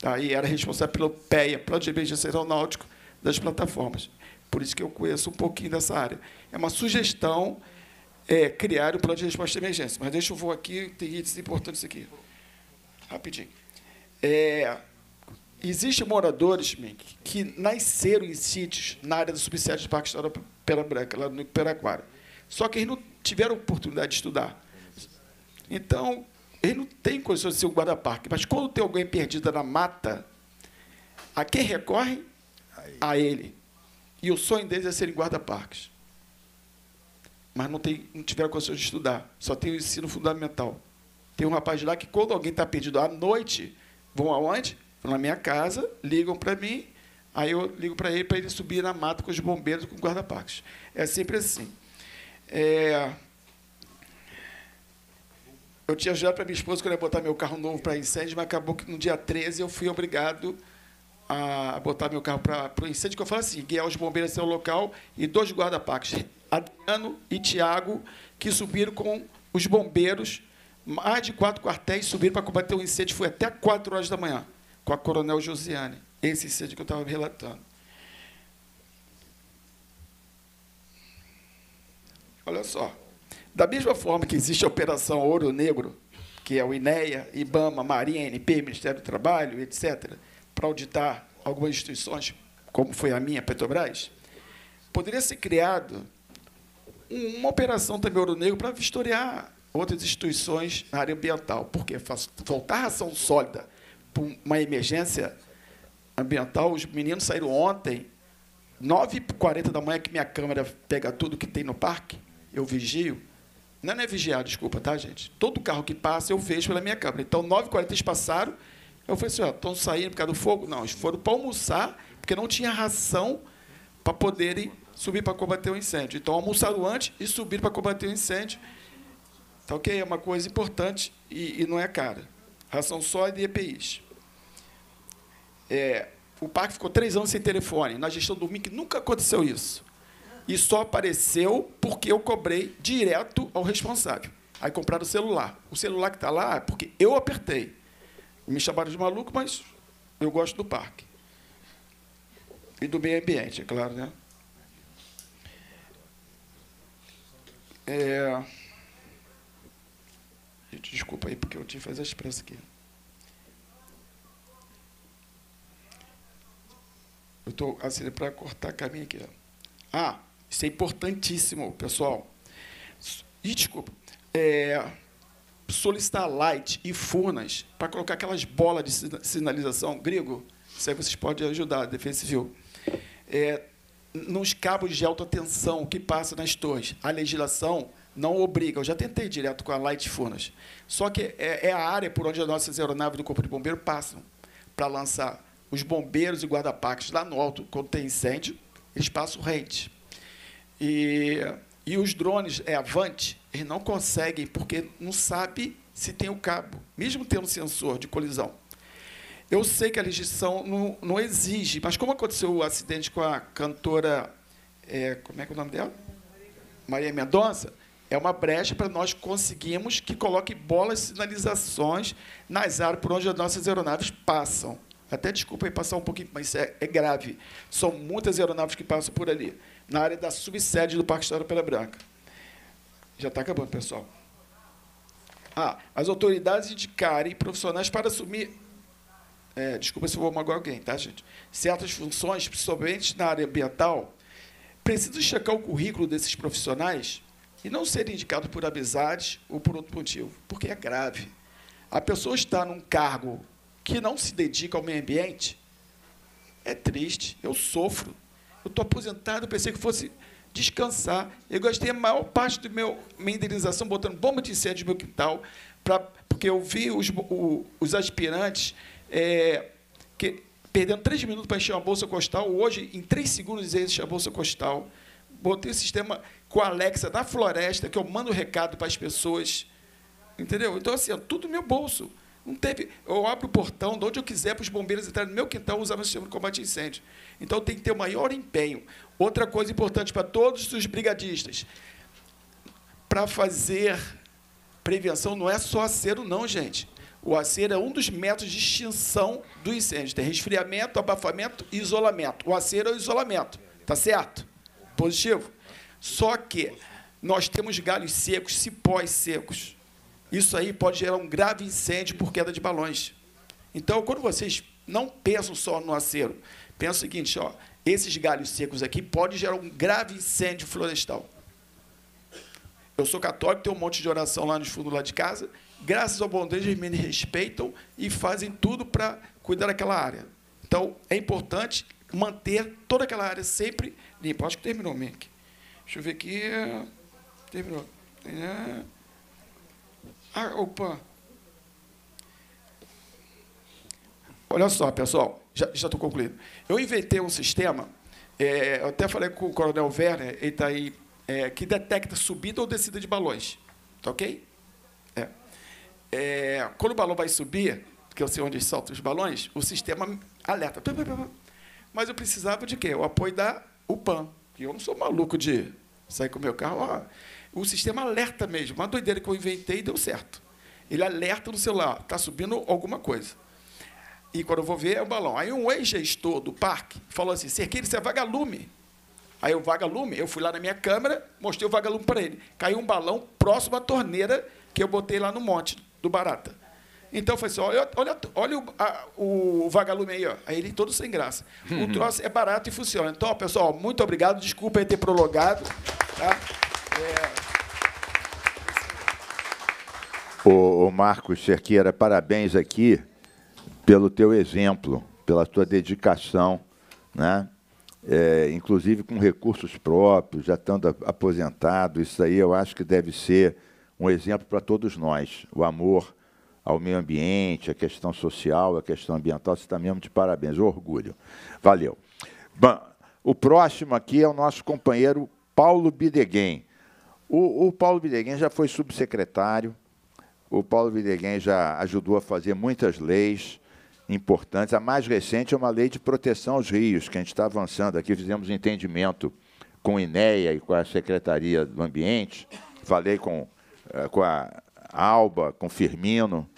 Tá? E era responsável pelo PEA, Plano de Emergência Aeronáutico, das plataformas. Por isso que eu conheço um pouquinho dessa área. É uma sugestão é, criar o um plano de resposta de emergência. Mas deixa eu vou aqui, tem itens importantes aqui. Rapidinho. É, Existem moradores, Mink, que nasceram em sítios na área do subsídio do Parque Estadual Pera Branca, lá no Peraquara. Só que eles não tiveram oportunidade de estudar. Então, ele não tem condições de ser um guarda-parque. Mas quando tem alguém perdida na mata, a quem recorre? A ele. E o sonho deles é ser guarda-parques. Mas não, tem, não tiveram condições de estudar, só tem o ensino fundamental. Tem um rapaz lá que, quando alguém está perdido à noite, vão aonde? Vão na minha casa, ligam para mim, aí eu ligo para ele para ele subir na mata com os bombeiros, com o guarda-parques. É sempre assim. É... Eu tinha jurado para minha esposa que eu ia botar meu carro novo para incêndio, mas acabou que no dia 13 eu fui obrigado a botar meu carro para o incêndio, que eu falo assim, guiar os bombeiros até o local e dois guarda-pacos, Adriano e Tiago, que subiram com os bombeiros, mais de quatro quartéis subiram para combater o incêndio, foi até 4 horas da manhã, com a coronel Josiane, esse incêndio que eu estava relatando. Olha só, da mesma forma que existe a Operação Ouro Negro, que é o INEA, IBAMA, Marinha, NP, Ministério do Trabalho, etc., para auditar algumas instituições, como foi a minha, Petrobras, poderia ser criado uma operação também Ouro Negro para vistoriar outras instituições na área ambiental. Porque é faltar ação sólida para uma emergência ambiental, os meninos saíram ontem, 9h40 da manhã, que minha câmera pega tudo que tem no parque, eu vigio, não, não é vigiar, desculpa, tá, gente? Todo carro que passa eu vejo pela minha câmera. Então, 9h40 passaram. Eu falei assim: estão saindo por causa do fogo? Não, eles foram para almoçar, porque não tinha ração para poderem subir para combater o incêndio. Então, almoçaram antes e subiram para combater o incêndio. Tá ok? É uma coisa importante e, e não é cara. Ração sólida é e EPIs. É, o parque ficou três anos sem telefone. Na gestão do MIC nunca aconteceu isso e só apareceu porque eu cobrei direto ao responsável. Aí compraram o celular. O celular que está lá é porque eu apertei. Me chamaram de maluco, mas eu gosto do parque. E do meio ambiente, é claro, né? É... Gente, desculpa aí, porque eu tinha que fazer a expressa aqui. Eu estou assim, para cortar a caminha aqui. Ah, isso é importantíssimo, pessoal. E, desculpa, é, solicitar light e furnas para colocar aquelas bolas de sinalização grego, isso aí vocês podem ajudar, a Defesa Civil, é, nos cabos de alta tensão que passam nas torres. A legislação não obriga. Eu já tentei direto com a light e furnas. Só que é, é a área por onde as nossas aeronaves do Corpo de Bombeiro passam para lançar os bombeiros e guarda-pacas lá no alto, quando tem incêndio, eles passam rente. E, e os drones é avante, eles não conseguem, porque não sabe se tem o cabo, mesmo tendo sensor de colisão. Eu sei que a legislação não, não exige, mas como aconteceu o acidente com a cantora, é, como é que é o nome dela? Maria Mendonça, é uma brecha para nós conseguirmos que coloque bolas sinalizações nas áreas por onde as nossas aeronaves passam. Até desculpa aí passar um pouquinho, mas isso é, é grave. São muitas aeronaves que passam por ali na área da subsede do Parque Histórico Pela Branca. Já está acabando, pessoal. Ah, as autoridades indicarem profissionais para assumir. É, desculpa se eu vou magoar alguém, tá, gente? Certas funções, principalmente na área ambiental, preciso checar o currículo desses profissionais e não ser indicado por amizades ou por outro motivo, porque é grave. A pessoa está num cargo que não se dedica ao meio ambiente, é triste, eu sofro eu estou aposentado, pensei que fosse descansar. Eu gastei a maior parte da minha indenização botando bomba de incêndio no meu quintal, pra, porque eu vi os, o, os aspirantes é, que, perdendo três minutos para encher uma bolsa costal. Hoje, em três segundos, eles enchem a bolsa costal. Botei o sistema com a Alexa na floresta, que eu mando recado para as pessoas. Entendeu? Então, assim, é tudo no meu bolso. Não teve. Eu abro o portão de onde eu quiser para os bombeiros entrarem no meu quintal usando usar meu sistema de combate a incêndio. Então tem que ter o maior empenho. Outra coisa importante para todos os brigadistas: para fazer prevenção não é só acero, não, gente. O acero é um dos métodos de extinção do incêndio. Tem resfriamento, abafamento e isolamento. O acero é o isolamento, tá certo? Positivo. Só que nós temos galhos secos, cipós secos. Isso aí pode gerar um grave incêndio por queda de balões. Então, quando vocês não pensam só no acero, pensam o seguinte, ó, esses galhos secos aqui podem gerar um grave incêndio florestal. Eu sou católico, tenho um monte de oração lá no fundo lá de casa. Graças ao bom Deus, eles me respeitam e fazem tudo para cuidar daquela área. Então, é importante manter toda aquela área sempre limpa. Acho que terminou, Mink. Deixa eu ver aqui. Terminou. É. Ah, opa. Olha só, pessoal, já estou concluindo. Eu inventei um sistema, é, eu até falei com o Coronel Werner, ele está aí, é, que detecta subida ou descida de balões. Tá ok? É. é. quando o balão vai subir, que eu sei onde solta os balões, o sistema alerta. Mas eu precisava de quê? O apoio da UPAN. E eu não sou maluco de sair com o meu carro. Ó, o sistema alerta mesmo. Uma doideira que eu inventei e deu certo. Ele alerta no celular, está subindo alguma coisa. E quando eu vou ver, é o balão. Aí um ex-gestor do parque falou assim, Cerqueira, isso é vagalume. Aí o vagalume, eu fui lá na minha câmera, mostrei o vagalume para ele. Caiu um balão próximo à torneira que eu botei lá no monte do Barata. Então eu falei assim: olha, olha, olha o, a, o, vagalume aí, ó. Aí ele todo sem graça. O uhum. troço é barato e funciona. Então, pessoal, muito obrigado. Desculpa aí ter prolongado. Tá? O, o Marcos Cerqueira, parabéns aqui pelo teu exemplo, pela tua dedicação, né? É, inclusive com recursos próprios, já estando aposentado. Isso aí eu acho que deve ser um exemplo para todos nós. O amor ao meio ambiente, a questão social, a questão ambiental. Você está mesmo de parabéns, orgulho. Valeu. Bom, o próximo aqui é o nosso companheiro Paulo Bideguem. O, o Paulo Videguin já foi subsecretário, o Paulo Videguin já ajudou a fazer muitas leis importantes. A mais recente é uma lei de proteção aos rios, que a gente está avançando aqui, fizemos um entendimento com o INEA e com a Secretaria do Ambiente, falei com, eh, com a Alba, com Firmino.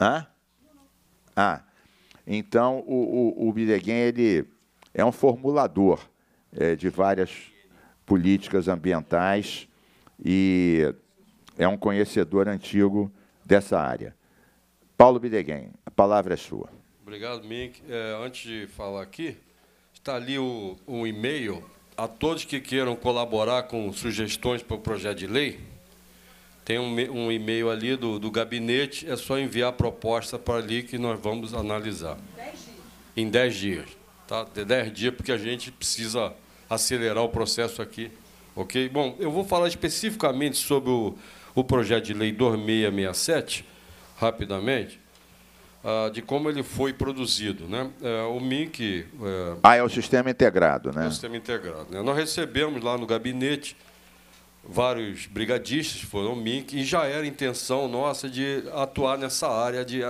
Hã? Ah, então o, o, o ele é um formulador é, de várias políticas ambientais e é um conhecedor antigo dessa área. Paulo Bideguem, a palavra é sua. Obrigado, Mink. É, antes de falar aqui, está ali o, um e-mail a todos que queiram colaborar com sugestões para o projeto de lei. Tem um, um e-mail ali do, do gabinete, é só enviar a proposta para ali que nós vamos analisar. Dez dias. Em 10 dias. Tá? De 10 dias, porque a gente precisa acelerar o processo aqui. Ok? Bom, eu vou falar especificamente sobre o, o projeto de lei 2667, rapidamente, ah, de como ele foi produzido. Né? É, o MINC. É, ah, é o sistema integrado, né? É o sistema integrado. Né? Nós recebemos lá no gabinete vários brigadistas, foram o MINC, e já era intenção nossa de atuar nessa área de,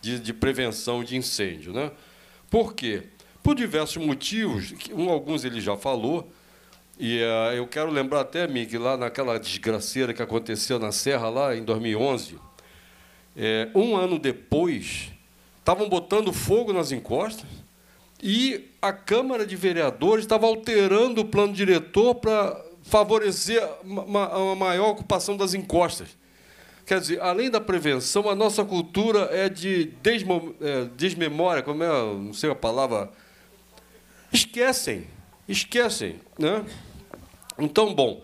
de, de prevenção de incêndio. Né? Por quê? por diversos motivos, que, um, alguns ele já falou, e uh, eu quero lembrar até, que lá naquela desgraceira que aconteceu na Serra, lá em 2011, é, eh, um ano depois, estavam botando fogo nas encostas e a Câmara de Vereadores estava alterando o plano diretor para favorecer uma, maior ocupação das encostas. Quer dizer, além da prevenção, a nossa cultura é de eh, desmemória, como é, não sei a palavra esquecem, esquecem, né? Então, bom,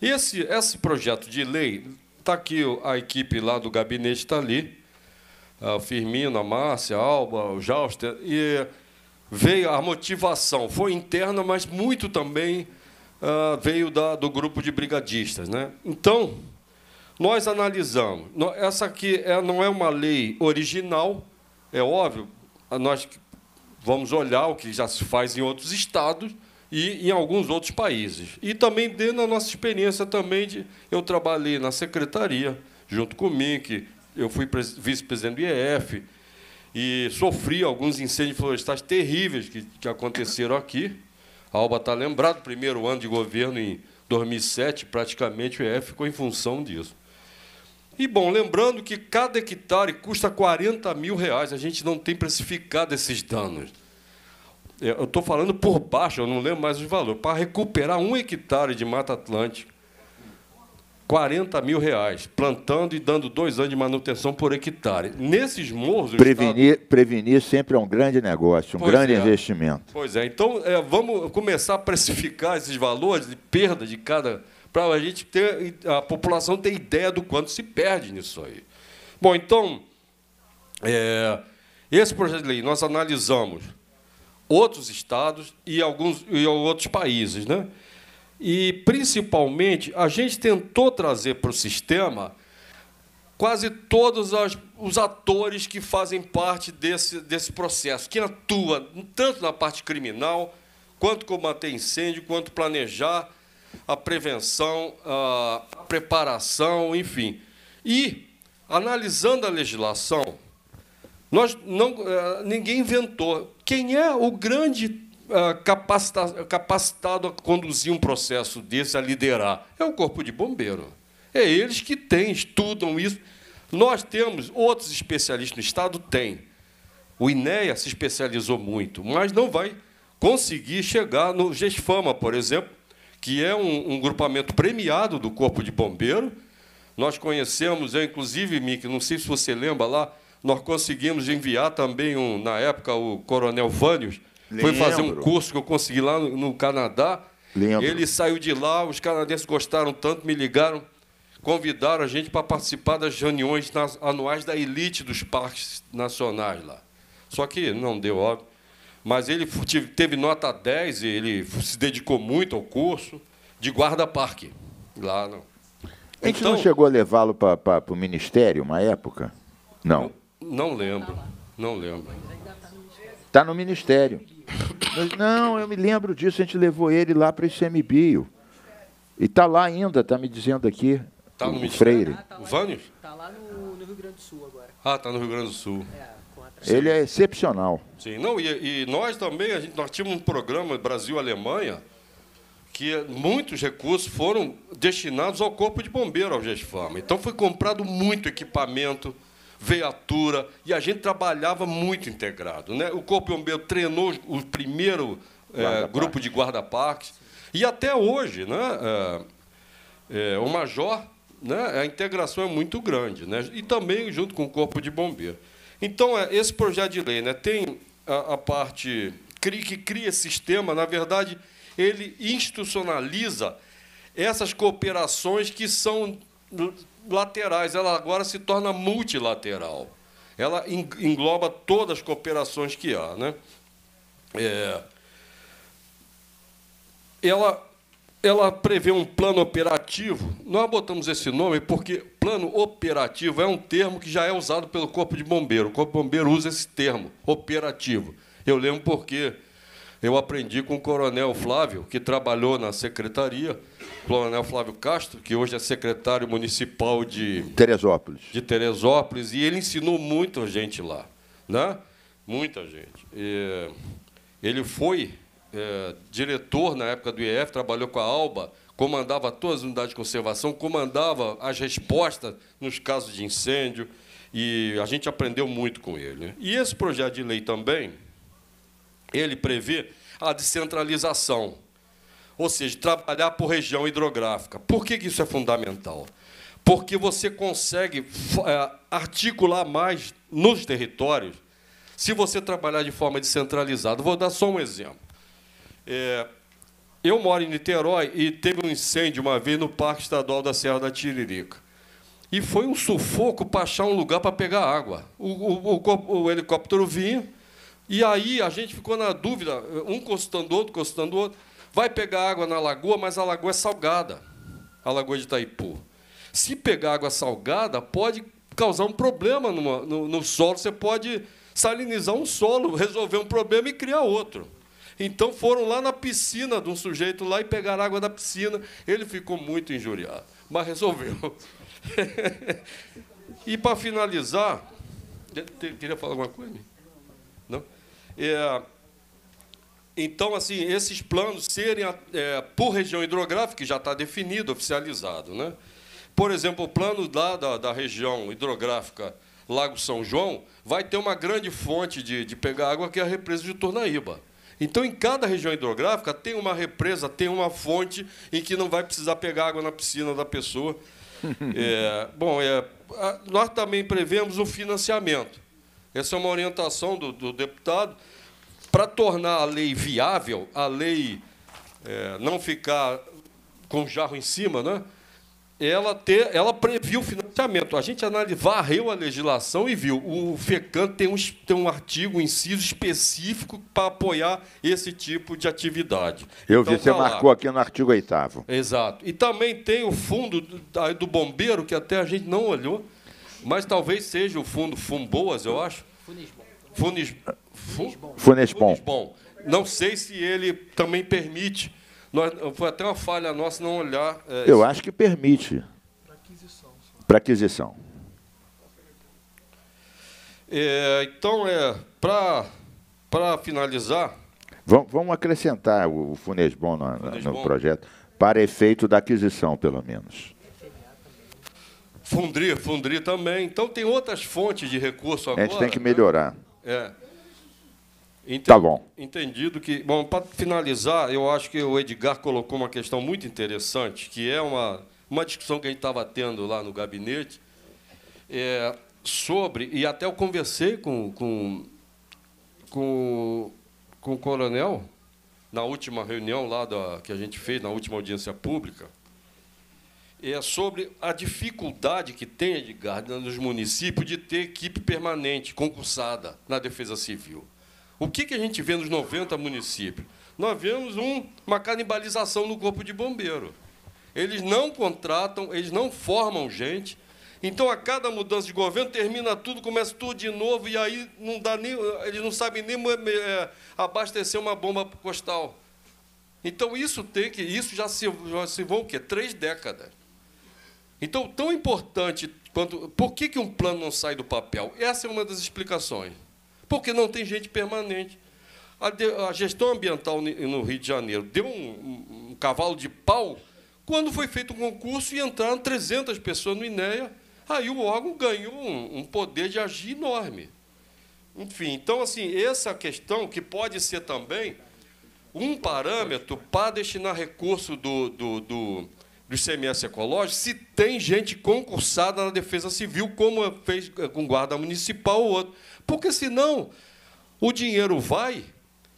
esse, esse projeto de lei, está aqui a equipe lá do gabinete, está ali, o Firmino, a Márcia, a Alba, o Jauster, e veio a motivação, foi interna, mas muito também uh, veio da, do grupo de brigadistas. Né? Então, nós analisamos, essa aqui é, não é uma lei original, é óbvio, nós vamos olhar o que já se faz em outros estados e em alguns outros países. E também dentro da nossa experiência também de eu trabalhei na secretaria junto com o MINC, eu fui vice-presidente do IEF e sofri alguns incêndios florestais terríveis que, que aconteceram aqui. A Alba está lembrado, primeiro ano de governo em 2007, praticamente o IEF ficou em função disso. E bom, lembrando que cada hectare custa 40 mil reais, a gente não tem precificado esses danos. É, eu estou falando por baixo, eu não lembro mais os valores. Para recuperar um hectare de Mata Atlântica, 40 mil reais, plantando e dando dois anos de manutenção por hectare. Nesses morros. Prevenir, estado... prevenir sempre é um grande negócio, um pois grande é. investimento. Pois é, então é, vamos começar a precificar esses valores de perda de cada para a gente ter a população ter ideia do quanto se perde nisso aí. Bom, então, é, esse projeto de lei nós analisamos outros estados e alguns e outros países, né? E principalmente a gente tentou trazer para o sistema quase todos os atores que fazem parte desse, desse processo, que atua tanto na parte criminal, quanto combater incêndio, quanto planejar a prevenção, a preparação, enfim. E, analisando a legislação, nós não, eh, ninguém inventou. Quem é o grande eh, capacitado a conduzir um processo desse, a liderar? É o Corpo de Bombeiro. É eles que têm, estudam isso. Nós temos, outros especialistas no Estado têm. O INEA se especializou muito, mas não vai conseguir chegar no GESFAMA, por exemplo, que é um, um grupamento premiado do Corpo de Bombeiro. Nós conhecemos, eu inclusive, Mick, não sei se você lembra lá, nós conseguimos enviar também, um, na época, o Coronel Vânios, Lembro. foi fazer um curso que eu consegui lá no, no Canadá. Lembro. Ele saiu de lá, os canadenses gostaram tanto, me ligaram, convidaram a gente para participar das reuniões anuais da elite dos parques nacionais lá. Só que não deu, óbvio mas ele teve nota 10 e ele se dedicou muito ao curso de guarda-parque. Lá não. A gente então, não chegou a levá-lo para o ministério uma época? Não. Não, lembro. Não lembro. Está no ministério. Não, eu me lembro disso, a gente levou ele lá para o ICMBio. E está lá ainda, está me dizendo aqui. Está no Freire. Ah, tá lá, o Está lá no, no, Rio Grande do Sul agora. Ah, está no Rio Grande do Sul. É. Ele é excepcional. Sim, não, e, e nós também, a gente, nós tínhamos um programa Brasil-Alemanha, que muitos recursos foram destinados ao Corpo de Bombeiro, ao GESFAMA. Então foi comprado muito equipamento, veiatura, e a gente trabalhava muito integrado. Né? O Corpo de Bombeiro treinou o primeiro é, grupo de guarda-parques, e até hoje, né, é, é, o Major, né, a integração é muito grande, né? e também junto com o Corpo de Bombeiro. Então, é, esse projeto de lei né, tem a, a parte que cria sistema, na verdade, ele institucionaliza essas cooperações que são laterais, ela agora se torna multilateral. Ela engloba todas as cooperações que há. Né? É... Ela ela prevê um plano operativo. Nós botamos esse nome porque plano operativo é um termo que já é usado pelo Corpo de Bombeiro. O Corpo de Bombeiro usa esse termo, operativo. Eu lembro porque eu aprendi com o Coronel Flávio, que trabalhou na secretaria, o Coronel Flávio Castro, que hoje é secretário municipal de Teresópolis. De Teresópolis, e ele ensinou muita gente lá, né? Muita gente. E é, ele foi é, diretor na época do IEF, trabalhou com a Alba, comandava todas as unidades de conservação, comandava as respostas nos casos de incêndio, e a gente aprendeu muito com ele. Né? E esse projeto de lei também, ele prevê a descentralização, ou seja, trabalhar por região hidrográfica. Por que, que isso é fundamental? Porque você consegue é, articular mais nos territórios se você trabalhar de forma descentralizada. Vou dar só um exemplo. É, eu moro em Niterói e teve um incêndio uma vez no Parque Estadual da Serra da Tiririca. E foi um sufoco para achar um lugar para pegar água. O, o, o, o, helicóptero vinha, e aí a gente ficou na dúvida, um consultando o outro, consultando o outro. Vai pegar água na lagoa, mas a lagoa é salgada, a lagoa de Itaipu. Se pegar água salgada, pode causar um problema numa, no, no solo, você pode salinizar um solo, resolver um problema e criar outro. Então foram lá na piscina de um sujeito lá e pegaram água da piscina. Ele ficou muito injuriado, mas resolveu. e para finalizar, queria falar alguma coisa? Não? É, então, assim, esses planos serem é, por região hidrográfica, que já está definido, oficializado. Né? Por exemplo, o plano da, da, da região hidrográfica Lago São João vai ter uma grande fonte de, de pegar água, que é a represa de Tornaíba. Então, em cada região hidrográfica, tem uma represa, tem uma fonte em que não vai precisar pegar água na piscina da pessoa. É, bom, é, nós também prevemos o financiamento. Essa é uma orientação do, do deputado. Para tornar a lei viável, a lei é, não ficar com o jarro em cima, né? ela, ter, ela previu financiamento. A gente varreu a legislação e viu. O FECAN tem um, tem um artigo, um inciso específico para apoiar esse tipo de atividade. Eu então, vi, você tá marcou lá. aqui no artigo 8. Exato. E também tem o fundo do, do bombeiro, que até a gente não olhou, mas talvez seja o fundo Fumboas, eu acho. Funisbom. Funis, Funisbom. Funisbom. Funisbom. Não sei se ele também permite nós, foi até uma falha nossa não olhar. É, Eu isso. acho que permite. Para aquisição. É, então, é, para finalizar. vamos acrescentar o, o Funesbon no, Funesbon. no projeto, para efeito da aquisição, pelo menos. Fundri, Fundri também. Então tem outras fontes de recurso agora. A gente tem que né? melhorar. Né? É. Entendi, tá bom. Entendido que. Bom, para finalizar, eu acho que o Edgar colocou uma questão muito interessante, que é uma, uma discussão que a gente estava tendo lá no gabinete, é, sobre. E até eu conversei com, com, com, com o coronel na última reunião lá da, que a gente fez, na última audiência pública, é sobre a dificuldade que tem, Edgar, nos municípios de ter equipe permanente, concursada na Defesa Civil. O que, que a gente vê nos 90 municípios? Nós vemos um, uma canibalização no corpo de bombeiro. Eles não contratam, eles não formam gente. Então, a cada mudança de governo, termina tudo, começa tudo de novo, e aí não dá nem, eles não sabem nem é, abastecer uma bomba costal. Então, isso tem que. Isso já se, já se vão o quê? Três décadas. Então, tão importante quanto. Por que, que um plano não sai do papel? Essa é uma das explicações porque não tem gente permanente. A, gestão ambiental no Rio de Janeiro deu um, um cavalo de pau quando foi feito um concurso e entraram 300 pessoas no INEA. Aí o órgão ganhou um, um poder de agir enorme. Enfim, então, assim, essa questão que pode ser também um parâmetro para destinar recurso do, do, do, do ICMS ecológico se tem gente concursada na Defesa Civil, como fez com Guarda Municipal ou outro. Porque senão o dinheiro vai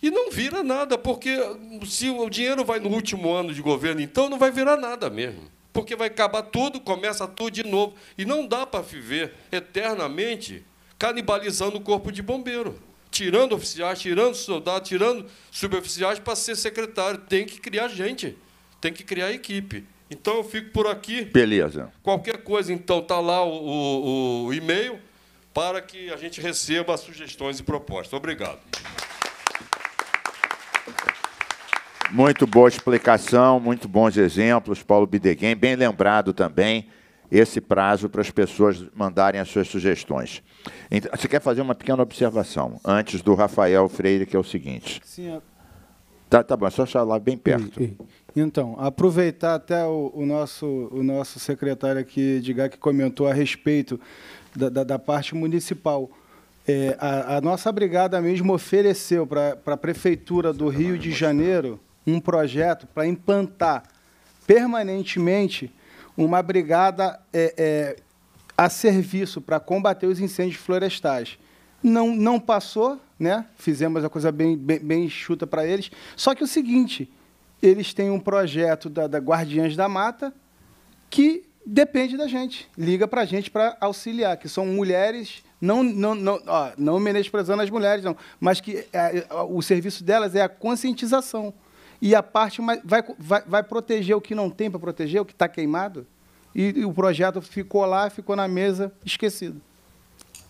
e não vira nada, porque se o dinheiro vai no último ano de governo, então não vai virar nada mesmo. Porque vai acabar tudo, começa tudo de novo. E não dá para viver eternamente canibalizando o corpo de bombeiro tirando oficiais, tirando soldados, tirando suboficiais para ser secretário. Tem que criar gente, tem que criar equipe. Então eu fico por aqui. Beleza. Qualquer coisa, então, está lá o, o, o e-mail para que a gente receba sugestões e propostas. Obrigado. Muito boa explicação, muito bons exemplos, Paulo Bideguem. Bem lembrado também esse prazo para as pessoas mandarem as suas sugestões. Então, você quer fazer uma pequena observação antes do Rafael Freire, que é o seguinte. Sim, a... É. Tá, tá bom, é só lá bem perto. E, e, então, aproveitar até o, o, nosso, o nosso secretário aqui, diga que comentou a respeito da, da, da parte municipal. É, a, a, nossa brigada mesmo ofereceu para a Prefeitura do Rio de Janeiro um projeto para implantar permanentemente uma brigada é, é, a serviço para combater os incêndios florestais. Não, não passou, né? fizemos a coisa bem, bem, bem chuta para eles. Só que é o seguinte, eles têm um projeto da, da Guardiães da Mata que Depende da gente. Liga para a gente para auxiliar, que são mulheres, não, não, não, ó, não menosprezando as mulheres, não, mas que é, o serviço delas é a conscientização. E a parte vai, vai, vai proteger o que não tem para proteger, o que está queimado. E, e o projeto ficou lá, ficou na mesa, esquecido.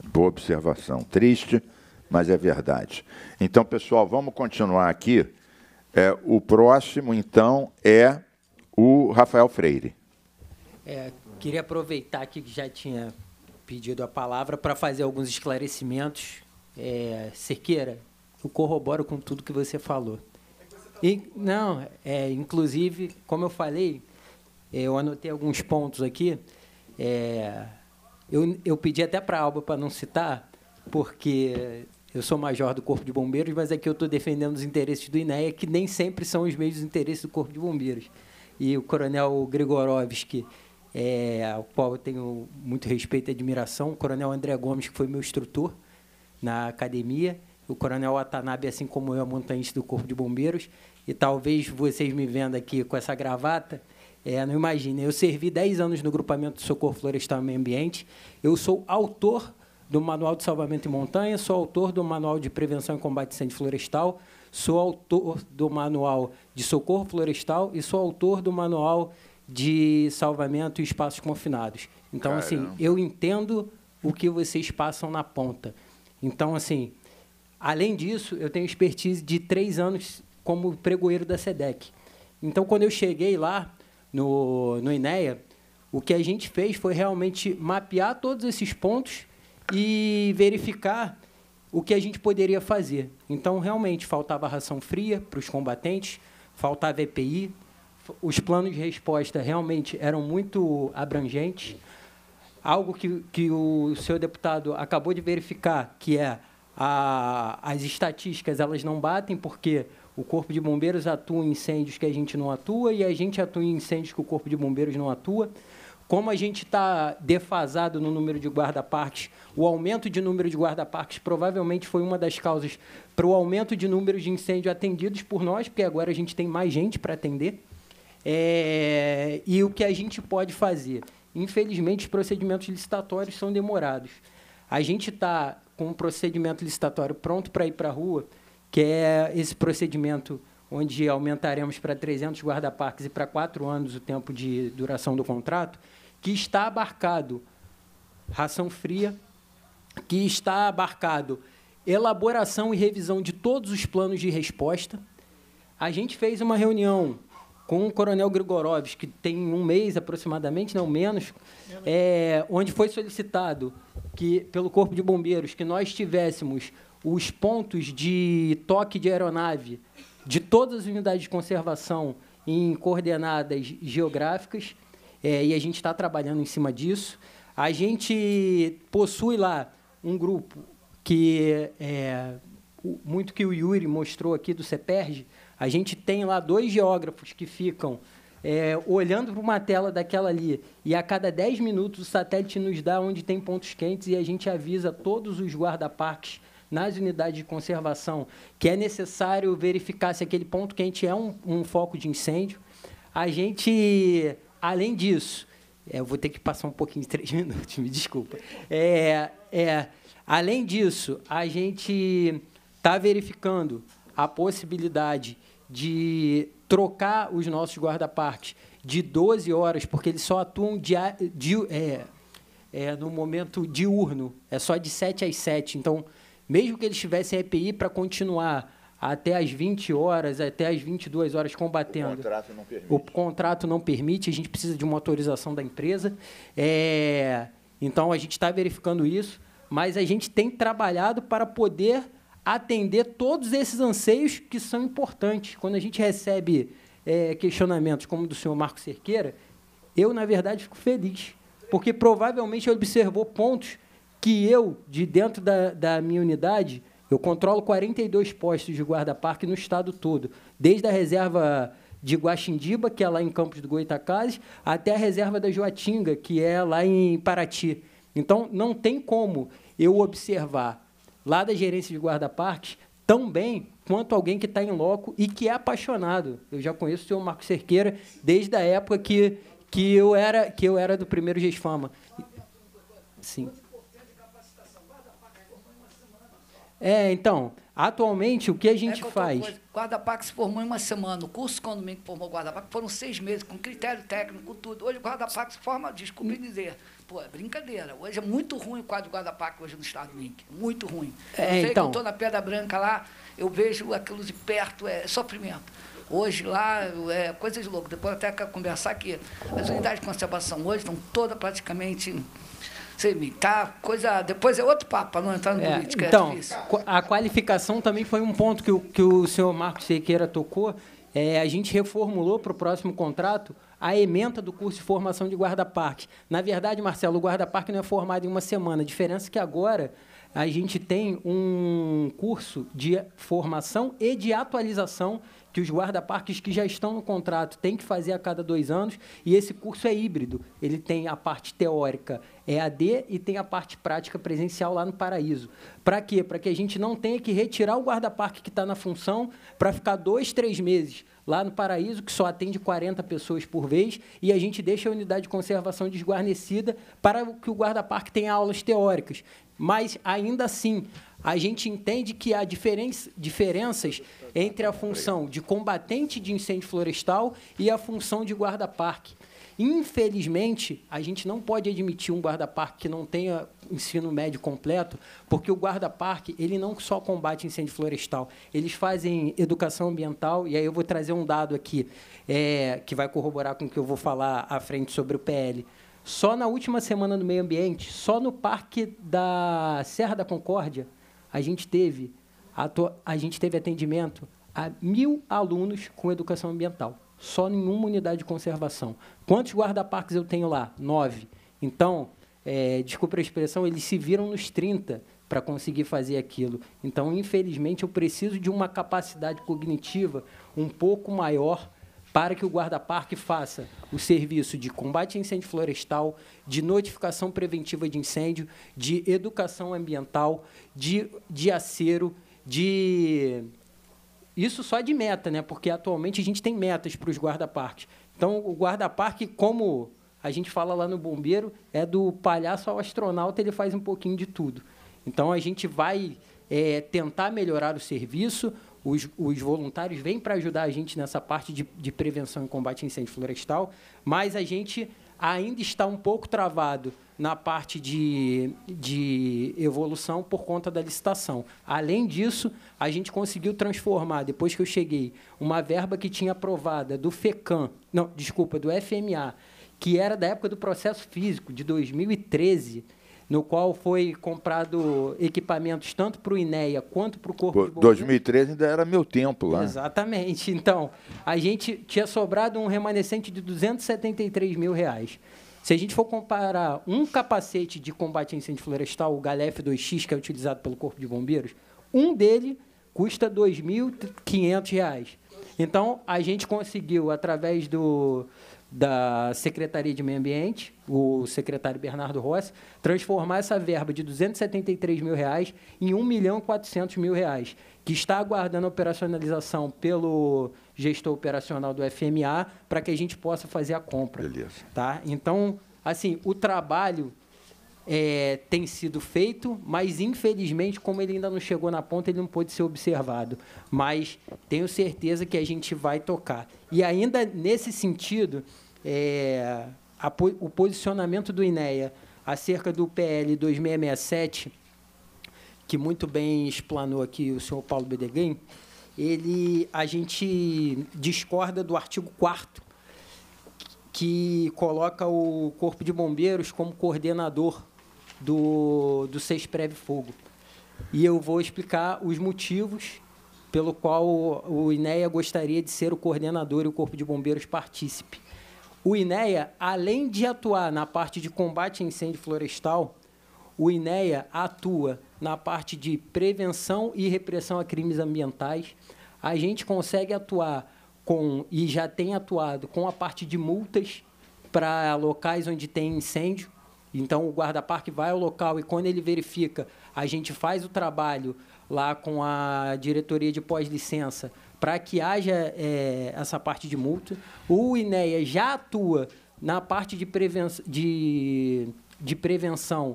Boa observação. Triste, mas é verdade. Então, pessoal, vamos continuar aqui. É, o próximo, então, é o Rafael Freire. É, queria aproveitar aqui que já tinha pedido a palavra para fazer alguns esclarecimentos. É, Cerqueira, eu corroboro com tudo que você falou. E, não, é, inclusive, como eu falei, eu anotei alguns pontos aqui. É, eu, eu pedi até para a Alba para não citar, porque eu sou major do Corpo de Bombeiros, mas aqui eu estou defendendo os interesses do INEA, que nem sempre são os mesmos interesses do Corpo de Bombeiros. E o coronel Grigorovski é, ao qual eu tenho muito respeito e admiração, o coronel André Gomes, que foi meu instrutor na academia, o coronel Watanabe, assim como eu, é montanhista do Corpo de Bombeiros, e talvez vocês me vendo aqui com essa gravata, é, não imaginem, eu servi 10 anos no grupamento de Socorro Florestal e Meio Ambiente, eu sou autor do Manual de Salvamento em Montanha, sou autor do Manual de Prevenção e Combate a Incêndio Florestal, sou autor do Manual de Socorro Florestal e sou autor do Manual de salvamento e espaços confinados. Então, assim, Caramba. assim, eu entendo o que vocês passam na ponta. Então, assim, além disso, eu tenho expertise de três anos como pregoeiro da SEDEC. Então, quando eu cheguei lá no, no INEA, o que a gente fez foi realmente mapear todos esses pontos e verificar o que a gente poderia fazer. Então, realmente, faltava ração fria para os combatentes, faltava EPI, os planos de resposta realmente eram muito abrangentes. Algo que, que o senhor deputado acabou de verificar, que é a, as estatísticas elas não batem, porque o Corpo de Bombeiros atua em incêndios que a gente não atua e a gente atua em incêndios que o Corpo de Bombeiros não atua. Como a gente está defasado no número de guarda-parques, o aumento de número de guarda-parques provavelmente foi uma das causas para o aumento de número de incêndios atendidos por nós, porque agora a gente tem mais gente para atender. É, e o que a gente pode fazer? Infelizmente, os procedimentos licitatórios são demorados. A gente está com um procedimento licitatório pronto para ir para a rua, que é esse procedimento onde aumentaremos para 300 guarda-parques e para quatro anos o tempo de duração do contrato, que está abarcado ração fria, que está abarcado elaboração e revisão de todos os planos de resposta. A gente fez uma reunião com o coronel Grigorovski, que tem um mês aproximadamente, não menos, é, onde foi solicitado que pelo Corpo de Bombeiros que nós tivéssemos os pontos de toque de aeronave de todas as unidades de conservação em coordenadas geográficas, é, e a gente está trabalhando em cima disso. A gente possui lá um grupo que, é, muito que o Yuri mostrou aqui do CEPERG, a gente tem lá dois geógrafos que ficam é, olhando para uma tela daquela ali, e a cada 10 minutos o satélite nos dá onde tem pontos quentes e a gente avisa todos os guarda-parques nas unidades de conservação que é necessário verificar se aquele ponto quente é um, um foco de incêndio. A gente, além disso, é, eu vou ter que passar um pouquinho de três minutos, me desculpa. É, é, além disso, a gente está verificando a possibilidade de trocar os nossos guarda-parques de 12 horas, porque eles só atuam de, de, é, é, no momento diurno, é só de 7 às 7. Então, mesmo que eles tivessem EPI para continuar até as 20 horas, até as 22 horas combatendo. O contrato não permite. O contrato não permite, a gente precisa de uma autorização da empresa. É, então, a gente está verificando isso, mas a gente tem trabalhado para poder atender todos esses anseios que são importantes. Quando a gente recebe é, questionamentos como o do senhor Marco Cerqueira, eu, na verdade, fico feliz, porque provavelmente observou pontos que eu, de dentro da, da minha unidade, eu controlo 42 postos de guarda-parque no estado todo, desde a reserva de Guaxindiba, que é lá em Campos do Goitacazes, até a reserva da Joatinga, que é lá em Paraty. Então, não tem como eu observar lá da gerência de guarda-parques tão bem quanto alguém que está em loco e que é apaixonado. Eu já conheço o senhor Marco Cerqueira desde a época que, que, eu, era, que eu era do primeiro GESFAMA. Sim. É, então, Atualmente, o que a gente é faz? Guarda-Pax formou em uma semana. O curso quando me formou Guarda-Pax foram seis meses, com critério técnico, tudo. Hoje o Guarda-Pax forma, desculpe hum. dizer, pô, é brincadeira. Hoje é muito ruim o quadro de Guarda-Pax hoje no estado do Mink. Muito ruim. É, eu sei então... que eu estou na Pedra Branca lá, eu vejo aquilo de perto, é sofrimento. Hoje lá é coisa de louco. Depois até quero conversar aqui as unidades de conservação hoje estão todas praticamente você tá coisa. Depois é outro papo, para não entrar na é, política. É então, é a qualificação também foi um ponto que o, que o senhor Marcos Sequeira tocou. É, a gente reformulou para o próximo contrato a ementa do curso de formação de guarda-parque. Na verdade, Marcelo, o guarda-parque não é formado em uma semana. A diferença é que agora a gente tem um curso de formação e de atualização que os guarda-parques que já estão no contrato têm que fazer a cada dois anos, e esse curso é híbrido. Ele tem a parte teórica EAD e tem a parte prática presencial lá no Paraíso. Para quê? Para que a gente não tenha que retirar o guarda-parque que está na função para ficar dois, três meses lá no Paraíso, que só atende 40 pessoas por vez, e a gente deixa a unidade de conservação desguarnecida para que o guarda-parque tenha aulas teóricas. Mas, ainda assim, a gente entende que há diferenças entre a função de combatente de incêndio florestal e a função de guarda-parque. Infelizmente, a gente não pode admitir um guarda-parque que não tenha ensino médio completo, porque o guarda-parque ele não só combate incêndio florestal, eles fazem educação ambiental, e aí eu vou trazer um dado aqui é, que vai corroborar com o que eu vou falar à frente sobre o PL. Só na última semana do meio ambiente, só no parque da Serra da Concórdia, a gente teve, a, a gente teve atendimento a mil alunos com educação ambiental, só nenhuma unidade de conservação. Quantos guarda-parques eu tenho lá? Nove. Então, é, desculpa a expressão, eles se viram nos 30 para conseguir fazer aquilo. Então, infelizmente, eu preciso de uma capacidade cognitiva um pouco maior para que o guarda-parque faça o serviço de combate a incêndio florestal, de notificação preventiva de incêndio, de educação ambiental, de, de acero, de. Isso só de meta, né? Porque atualmente a gente tem metas para os guarda-parques. Então, o guarda-parque, como a gente fala lá no Bombeiro, é do palhaço ao astronauta, ele faz um pouquinho de tudo. Então, a gente vai é, tentar melhorar o serviço, os, os voluntários vêm para ajudar a gente nessa parte de, de prevenção e combate a incêndio florestal, mas a gente ainda está um pouco travado na parte de, de evolução por conta da licitação. Além disso, a gente conseguiu transformar, depois que eu cheguei, uma verba que tinha aprovada do FECAM, não, desculpa, do FMA, que era da época do processo físico, de 2013, no qual foi comprado equipamentos tanto para o INEA quanto para o Corpo Pô, de Bombeiros. 2013 ainda era meu tempo lá. Exatamente. Então, a gente tinha sobrado um remanescente de 273 mil reais. Se a gente for comparar um capacete de combate a incêndio florestal, o Galef 2X, que é utilizado pelo Corpo de Bombeiros, um dele custa R$ 2.500. Então, a gente conseguiu, através do, da Secretaria de Meio Ambiente, o secretário Bernardo Rossi, transformar essa verba de 273 mil reais em 1 milhão 400 mil reais, que está aguardando a operacionalização pelo gestor operacional do FMA para que a gente possa fazer a compra. Beleza. Tá? Então, assim, o trabalho é, tem sido feito, mas infelizmente, como ele ainda não chegou na ponta, ele não pôde ser observado. Mas tenho certeza que a gente vai tocar. E ainda nesse sentido, é, a, o posicionamento do INEA acerca do PL 2667, que muito bem explanou aqui o senhor Paulo Bedeguem, ele, a gente discorda do artigo 4 que coloca o Corpo de Bombeiros como coordenador do, do Seis Preve Fogo. E eu vou explicar os motivos pelo qual o INEA gostaria de ser o coordenador e o Corpo de Bombeiros partícipe. O INEA, além de atuar na parte de combate a incêndio florestal, o INEA atua na parte de prevenção e repressão a crimes ambientais. A gente consegue atuar com, e já tem atuado com a parte de multas para locais onde tem incêndio. Então, o guarda-parque vai ao local e, quando ele verifica, a gente faz o trabalho lá com a diretoria de pós-licença para que haja é, essa parte de multa. O INEA já atua na parte de, preven de, de prevenção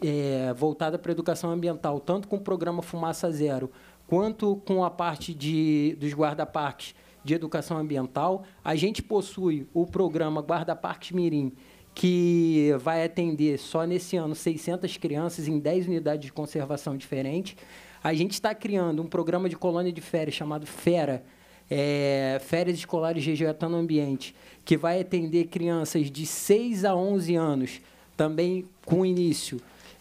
é, voltada para a educação ambiental, tanto com o programa Fumaça Zero, quanto com a parte de, dos guarda-parques de educação ambiental. A gente possui o programa Guarda-Parques Mirim, que vai atender só nesse ano 600 crianças em 10 unidades de conservação diferentes. A gente está criando um programa de colônia de férias chamado Fera. É, férias escolares Vegetando é, tá Ambiente, que vai atender crianças de 6 a 11 anos, também com início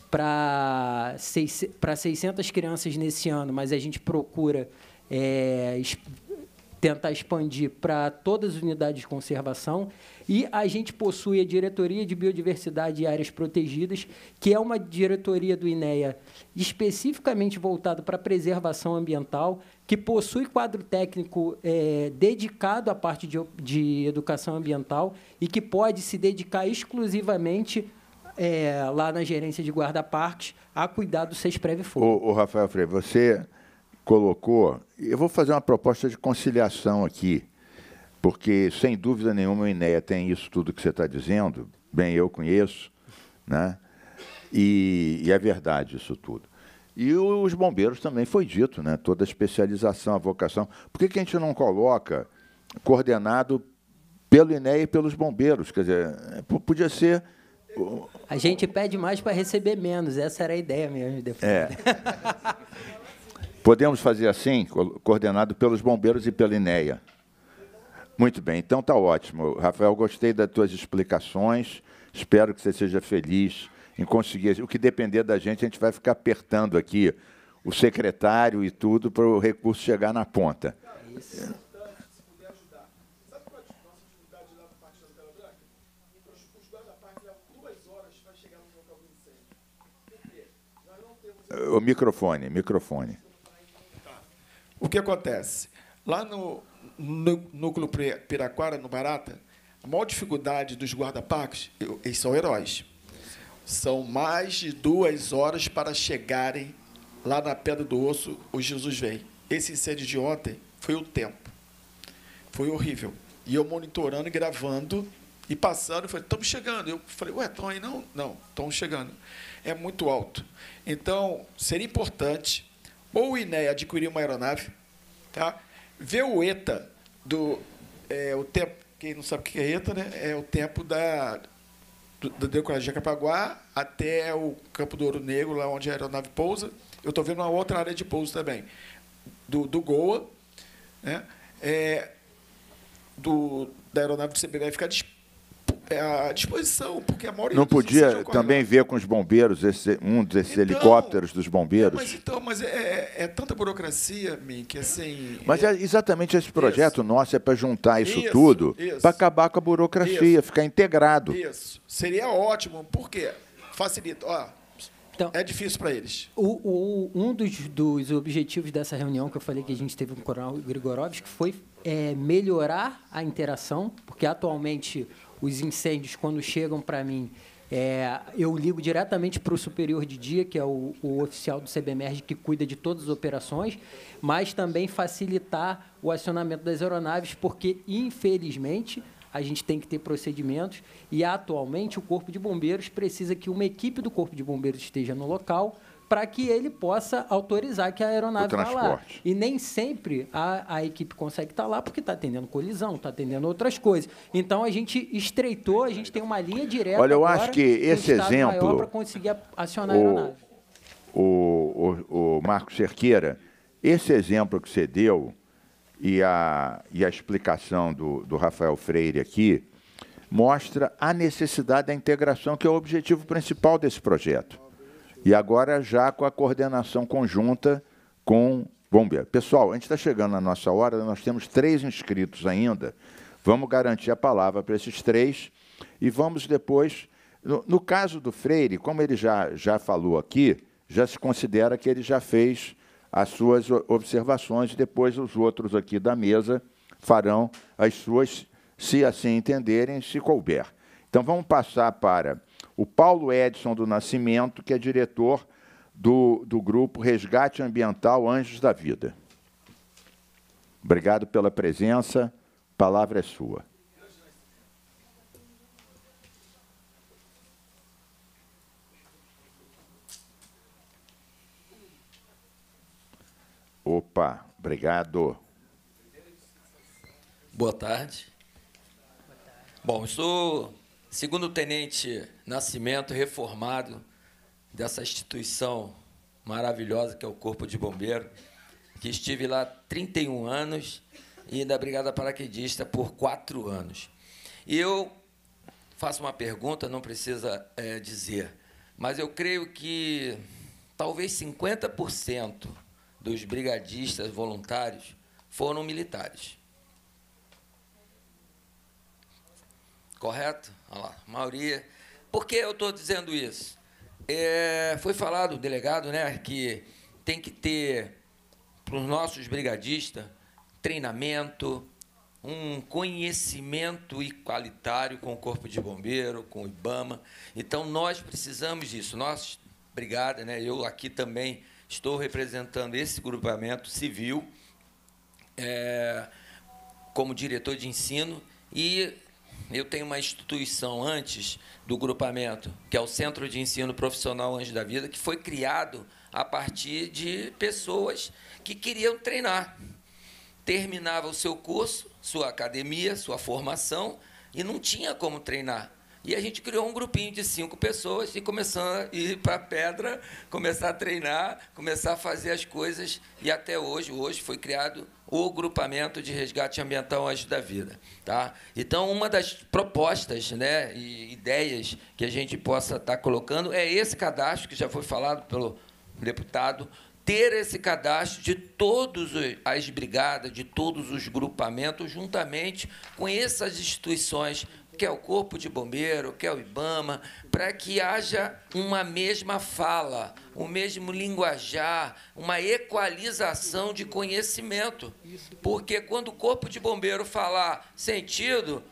para 600 crianças nesse ano, mas a gente procura é, tentar expandir para todas as unidades de conservação. E a gente possui a Diretoria de Biodiversidade e Áreas Protegidas, que é uma diretoria do INEA especificamente voltada para a preservação ambiental, que possui quadro técnico é, dedicado à parte de, de, educação ambiental e que pode se dedicar exclusivamente. É, lá na gerência de guarda-parques, a cuidar do SESPREV Fogo. Ô, Rafael Freire, você colocou. Eu vou fazer uma proposta de conciliação aqui, porque, sem dúvida nenhuma, o INEA tem isso tudo que você está dizendo, bem eu conheço, né? E, e é verdade isso tudo. E os bombeiros também foi dito, né? Toda a especialização, a vocação. Por que, que a gente não coloca coordenado pelo INEA e pelos bombeiros? Quer dizer, podia ser. A gente pede mais para receber menos, essa era a ideia mesmo. Depois. É. Podemos fazer assim, coordenado pelos bombeiros e pela INEA. Muito bem, então está ótimo. Rafael, gostei das tuas explicações. Espero que você seja feliz em conseguir. O que depender da gente, a gente vai ficar apertando aqui o secretário e tudo para o recurso chegar na ponta. Isso. O microfone, microfone. O que acontece? Lá no, no núcleo Piraquara, no Barata, a maior dificuldade dos guarda-parques, eles são heróis. São mais de duas horas para chegarem lá na Pedra do Osso, o Jesus vem. Esse incêndio de ontem foi o tempo. Foi horrível. E eu monitorando, gravando e passando, falei, estamos chegando. Eu falei, ué, estão aí não? Não, estão chegando. É muito alto. Então, seria importante ou o INEA adquirir uma aeronave, tá? ver o ETA do é, o tempo, quem não sabe o que é ETA, né? É o tempo da do, decolagem de Jacapaguá até o Campo do Ouro Negro, lá onde a aeronave pousa. Eu estou vendo uma outra área de pouso também, do, do Goa, né? É, do, da aeronave do CBB ficar disponível à é, disposição, porque a maioria Não podia também ver com os bombeiros, esse, um desses então, helicópteros dos bombeiros. Mas então, mas é, é, é tanta burocracia, Min, que assim. Mas é, é, exatamente esse projeto isso. nosso é para juntar isso, isso tudo para acabar com a burocracia, isso. ficar integrado. Isso. Seria ótimo, porque facilita. Ó, então, é difícil para eles. O, o, um dos, dos objetivos dessa reunião que eu falei que a gente teve com o Coronel Grigorovski foi é, melhorar a interação, porque atualmente os incêndios, quando chegam para mim, é, eu ligo diretamente para o superior de dia, que é o, o, oficial do CBMERG, que cuida de todas as operações, mas também facilitar o acionamento das aeronaves, porque, infelizmente, a gente tem que ter procedimentos e, atualmente, o Corpo de Bombeiros precisa que uma equipe do Corpo de Bombeiros esteja no local para que ele possa autorizar que a aeronave vá lá. E nem sempre a, a equipe consegue estar tá lá porque está atendendo colisão, está atendendo outras coisas. Então a gente estreitou, a gente tem uma linha direta. Olha, eu acho que esse exemplo para conseguir acionar o, a aeronave. O, o, o Marco Cerqueira, esse exemplo que você deu e a, e a explicação do, do Rafael Freire aqui mostra a necessidade da integração, que é o objetivo principal desse projeto e agora já com a coordenação conjunta com bombeiro. Pessoal, a gente está chegando na nossa hora, nós temos três inscritos ainda. Vamos garantir a palavra para esses três e vamos depois. No, no, caso do Freire, como ele já, já falou aqui, já se considera que ele já fez as suas observações, e depois os outros aqui da mesa farão as suas, se assim entenderem, se couber. Então vamos passar para o Paulo Edson do Nascimento, que é diretor do, do grupo Resgate Ambiental Anjos da Vida. Obrigado pela presença. A palavra é sua. Opa, obrigado. Boa tarde. Boa tarde. Bom, estou Segundo o tenente Nascimento, reformado dessa instituição maravilhosa que é o Corpo de Bombeiro, que estive lá 31 anos e da Brigada Paraquedista por quatro anos. E eu faço uma pergunta, não precisa é, dizer, mas eu creio que talvez 50% dos brigadistas voluntários foram militares. Correto? Olha lá, maioria. Por que eu estou dizendo isso? É, foi falado, delegado, né, que tem que ter para os nossos brigadistas treinamento, um conhecimento igualitário com o Corpo de Bombeiro, com o IBAMA. Então, nós precisamos disso. Nós, brigada, né, eu aqui também estou representando esse grupamento civil é, como diretor de ensino e eu tenho uma instituição antes do grupamento, que é o Centro de Ensino Profissional Anjo da Vida, que foi criado a partir de pessoas que queriam treinar. Terminava o seu curso, sua academia, sua formação, e não tinha como treinar. E a gente criou um grupinho de cinco pessoas e começando a ir para a pedra, começar a treinar, começar a fazer as coisas. E até hoje, hoje foi criado o Grupamento de Resgate Ambiental Anjo da Vida. Tá? Então, uma das propostas né, e ideias que a gente possa estar tá colocando é esse cadastro, que já foi falado pelo deputado, ter esse cadastro de todas as brigadas, de todos os grupamentos, juntamente com essas instituições quer o Corpo de Bombeiro, quer o IBAMA, para que haja uma mesma fala, o um mesmo linguajar, uma equalização de conhecimento. Porque quando o Corpo de Bombeiro falar sentido,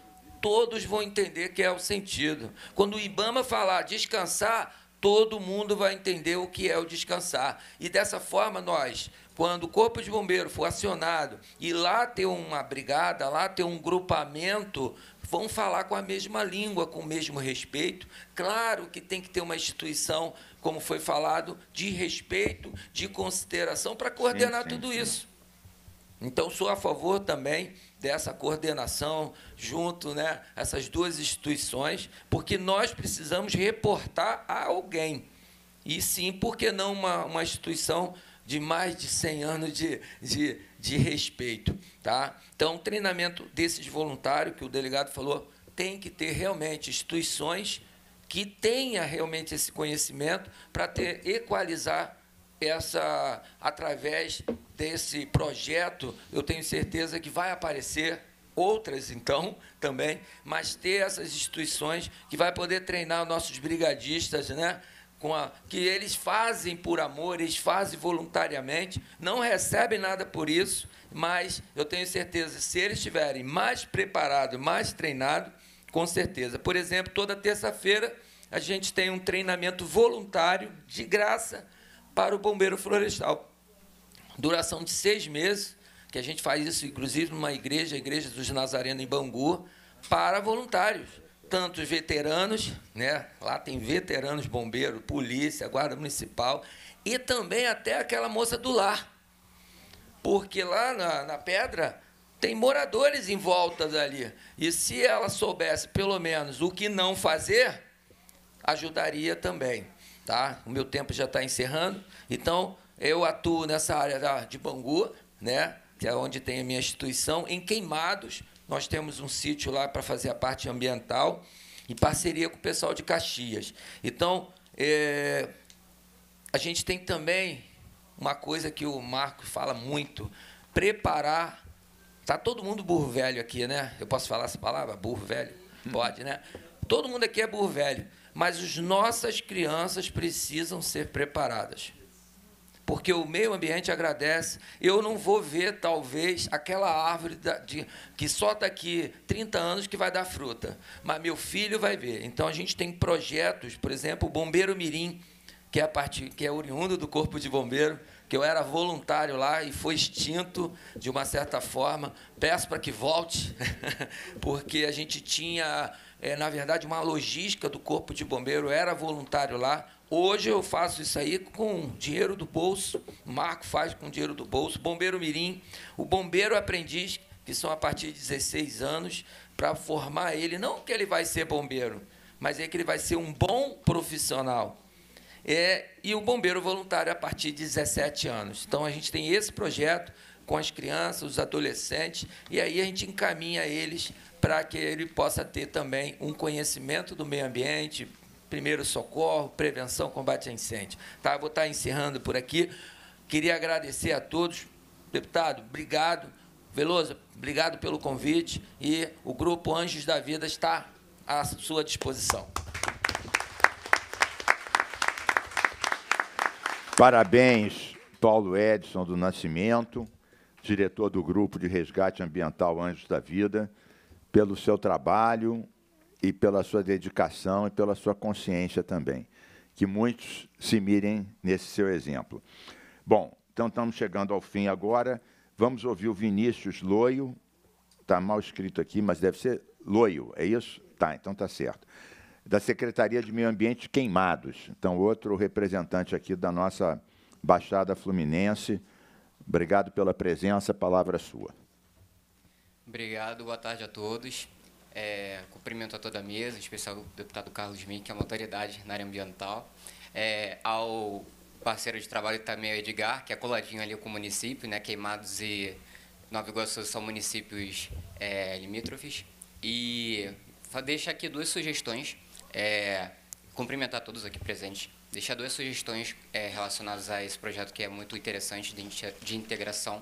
todos vão entender que é o sentido. Quando o IBAMA falar descansar, todo mundo vai entender o que é o descansar. E dessa forma, nós, quando o Corpo de Bombeiro for acionado e lá ter uma brigada, lá ter um grupamento vão falar com a mesma língua, com o mesmo respeito. Claro que tem que ter uma instituição, como foi falado, de respeito, de consideração para coordenar sim, sim, tudo sim. isso. Então, sou a favor também dessa coordenação junto, né, essas duas instituições, porque nós precisamos reportar a alguém. E sim, por que não uma, uma instituição de mais de 100 anos de, de, de respeito? Tá? Então, o treinamento desses voluntários, que o delegado falou, tem que ter realmente instituições que tenha realmente esse conhecimento para ter equalizar essa através desse projeto, eu tenho certeza que vai aparecer outras então também, mas ter essas instituições que vai poder treinar nossos brigadistas, né? com a, que eles fazem por amor, eles fazem voluntariamente, não recebem nada por isso, mas eu tenho certeza, se eles estiverem mais preparados, mais treinados, com certeza. Por exemplo, toda terça-feira a gente tem um treinamento voluntário, de graça, para o bombeiro florestal. Duração de seis meses, que a gente faz isso, inclusive, numa igreja, a Igreja dos Nazarenos em Bangu, para voluntários tantos veteranos, né? Lá tem veteranos, bombeiro, polícia, guarda municipal e também até aquela moça do lar. Porque lá na, na pedra tem moradores em volta dali. E se ela soubesse pelo menos o que não fazer, ajudaria também. Tá? O meu tempo já está encerrando. Então, eu atuo nessa área da de Bangu, né? que é onde tem a minha instituição, em Queimados, nós temos um sítio lá para fazer a parte ambiental, em parceria com o pessoal de Caxias. Então, é, a gente tem também uma coisa que o Marco fala muito: preparar. Está todo mundo burro velho aqui, né? Eu posso falar essa palavra? Burro velho? Uhum. Pode, né? Todo mundo aqui é burro velho, mas as nossas crianças precisam ser preparadas porque o meio ambiente agradece. Eu não vou ver, talvez, aquela árvore da, de, que só daqui 30 anos que vai dar fruta, mas meu filho vai ver. Então, a gente tem projetos, por exemplo, o Bombeiro Mirim, que é, a parte, que é oriundo do Corpo de Bombeiro, que eu era voluntário lá e foi extinto de uma certa forma. Peço para que volte, porque a gente tinha, eh, na verdade, uma logística do Corpo de Bombeiro, eu era voluntário lá, Hoje eu faço isso aí com dinheiro do bolso, o Marco faz com dinheiro do bolso, Bombeiro Mirim, o Bombeiro Aprendiz, que são a partir de 16 anos, para formar ele, não que ele vai ser bombeiro, mas é que ele vai ser um bom profissional. É, e o Bombeiro Voluntário a partir de 17 anos. Então a gente tem esse projeto com as crianças, os adolescentes, e aí a gente encaminha eles para que ele possa ter também um conhecimento do meio ambiente, primeiro socorro, prevenção, combate a incêndio. Tá, vou estar tá encerrando por aqui. Queria agradecer a todos. Deputado, obrigado. Veloso, obrigado pelo convite. E o Grupo Anjos da Vida está à sua disposição. Parabéns, Paulo Edson do Nascimento, diretor do Grupo de Resgate Ambiental Anjos da Vida, pelo seu trabalho e pela sua dedicação e pela sua consciência também. Que muitos se mirem nesse seu exemplo. Bom, então estamos chegando ao fim agora. Vamos ouvir o Vinícius Loio. Está mal escrito aqui, mas deve ser Loio, é isso? Tá, então tá certo. Da Secretaria de Meio Ambiente Queimados. Então, outro representante aqui da nossa Baixada Fluminense. Obrigado pela presença, palavra sua. Obrigado, boa tarde a todos. É, cumprimento a toda a mesa, em especial o deputado Carlos Mim, que é uma autoridade na área ambiental. É, ao parceiro de trabalho também, o Edgar, que é coladinho ali com o município, né? Queimados e Nova Iguaçu são municípios é, limítrofes. E deixa aqui duas sugestões. É, cumprimentar todos aqui presentes. Deixar duas sugestões é, relacionadas a esse projeto que é muito interessante de, de integração,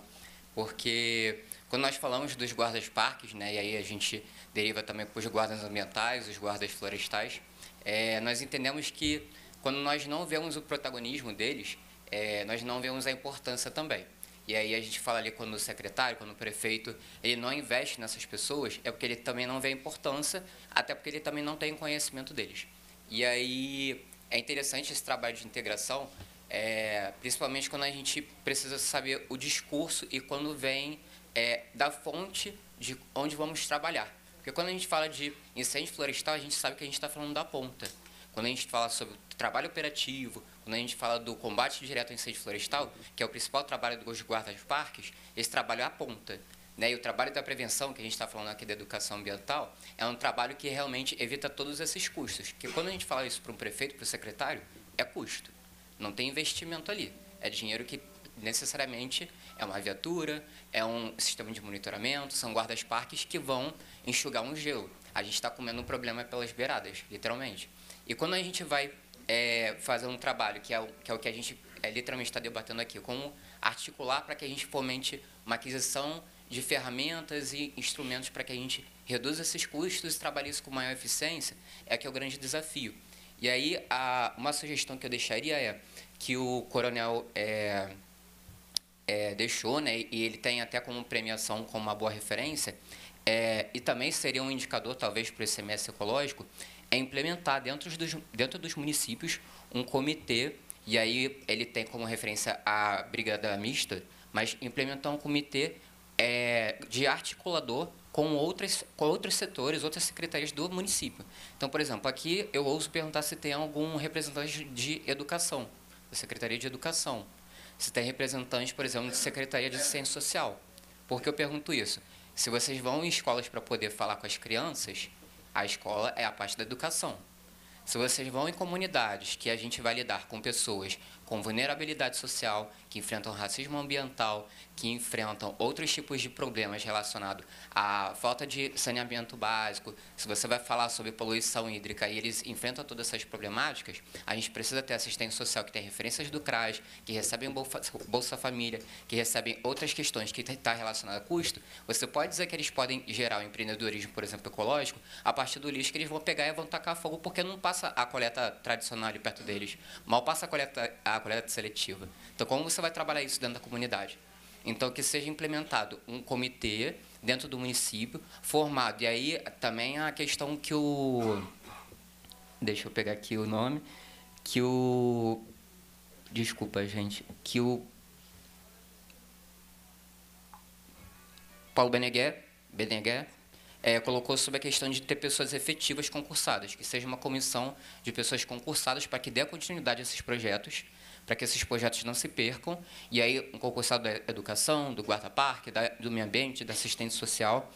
porque quando nós falamos dos guardas-parques, né, e aí a gente deriva também para os guardas ambientais, os guardas florestais, é, nós entendemos que quando nós não vemos o protagonismo deles, é, nós não vemos a importância também. E aí a gente fala ali quando o secretário, quando o prefeito, ele não investe nessas pessoas, é porque ele também não vê a importância, até porque ele também não tem conhecimento deles. E aí é interessante esse trabalho de integração, é, principalmente quando a gente precisa saber o discurso e quando vem é, da fonte de onde vamos trabalhar. Porque quando a gente fala de incêndio florestal, a gente sabe que a gente está falando da ponta. Quando a gente fala sobre o trabalho operativo, quando a gente fala do combate direto ao incêndio florestal, que é o principal trabalho dos guardas de parques, esse trabalho é a ponta. Né? E o trabalho da prevenção, que a gente está falando aqui da educação ambiental, é um trabalho que realmente evita todos esses custos. Porque quando a gente fala isso para um prefeito, para o secretário, é custo. Não tem investimento ali. É dinheiro que necessariamente é uma viatura, é um sistema de monitoramento, são guardas-parques que vão enxugar um gelo. A gente está comendo um problema pelas beiradas, literalmente. E quando a gente vai é, fazer um trabalho, que é o que, é o que a gente é, literalmente está debatendo aqui, como articular para que a gente fomente uma aquisição de ferramentas e instrumentos para que a gente reduza esses custos e trabalhe isso com maior eficiência, é que é o grande desafio. E aí, a, uma sugestão que eu deixaria é que o coronel é, é, deixou, né, e ele tem até como premiação como uma boa referência, é, e também seria um indicador, talvez, para o ICMS ecológico, é implementar dentro dos, dentro dos municípios um comitê, e aí ele tem como referência a Brigada Mista, mas implementar um comitê é, de articulador com, outras, com outros setores, outras secretarias do município. Então, por exemplo, aqui eu ouso perguntar se tem algum representante de educação, da Secretaria de Educação se tem representantes, por exemplo, de Secretaria de Assistência Social. Por que eu pergunto isso? Se vocês vão em escolas para poder falar com as crianças, a escola é a parte da educação. Se vocês vão em comunidades que a gente vai lidar com pessoas com vulnerabilidade social, que enfrentam racismo ambiental, que enfrentam outros tipos de problemas relacionados à falta de saneamento básico, se você vai falar sobre poluição hídrica e eles enfrentam todas essas problemáticas, a gente precisa ter assistência social que tem referências do CRAS, que recebem Bolsa, Família, que recebem outras questões que está relacionada a custo, você pode dizer que eles podem gerar o empreendedorismo, por exemplo, ecológico, a partir do lixo que eles vão pegar e vão tacar fogo, porque não passa a coleta tradicional ali perto deles, mal passa a coleta, a coleta seletiva. Então, como você vai trabalhar isso dentro da comunidade? Então, que seja implementado um comitê dentro do município formado. E aí também a questão que o. Deixa eu pegar aqui o nome. Que o. Desculpa, gente. Que o. Paulo Beneguer, Beneguer é, colocou sobre a questão de ter pessoas efetivas concursadas, que seja uma comissão de pessoas concursadas para que dê continuidade a esses projetos para que esses projetos não se percam. E aí, um concursado da educação, do guarda-parque, do meio ambiente, da assistência social.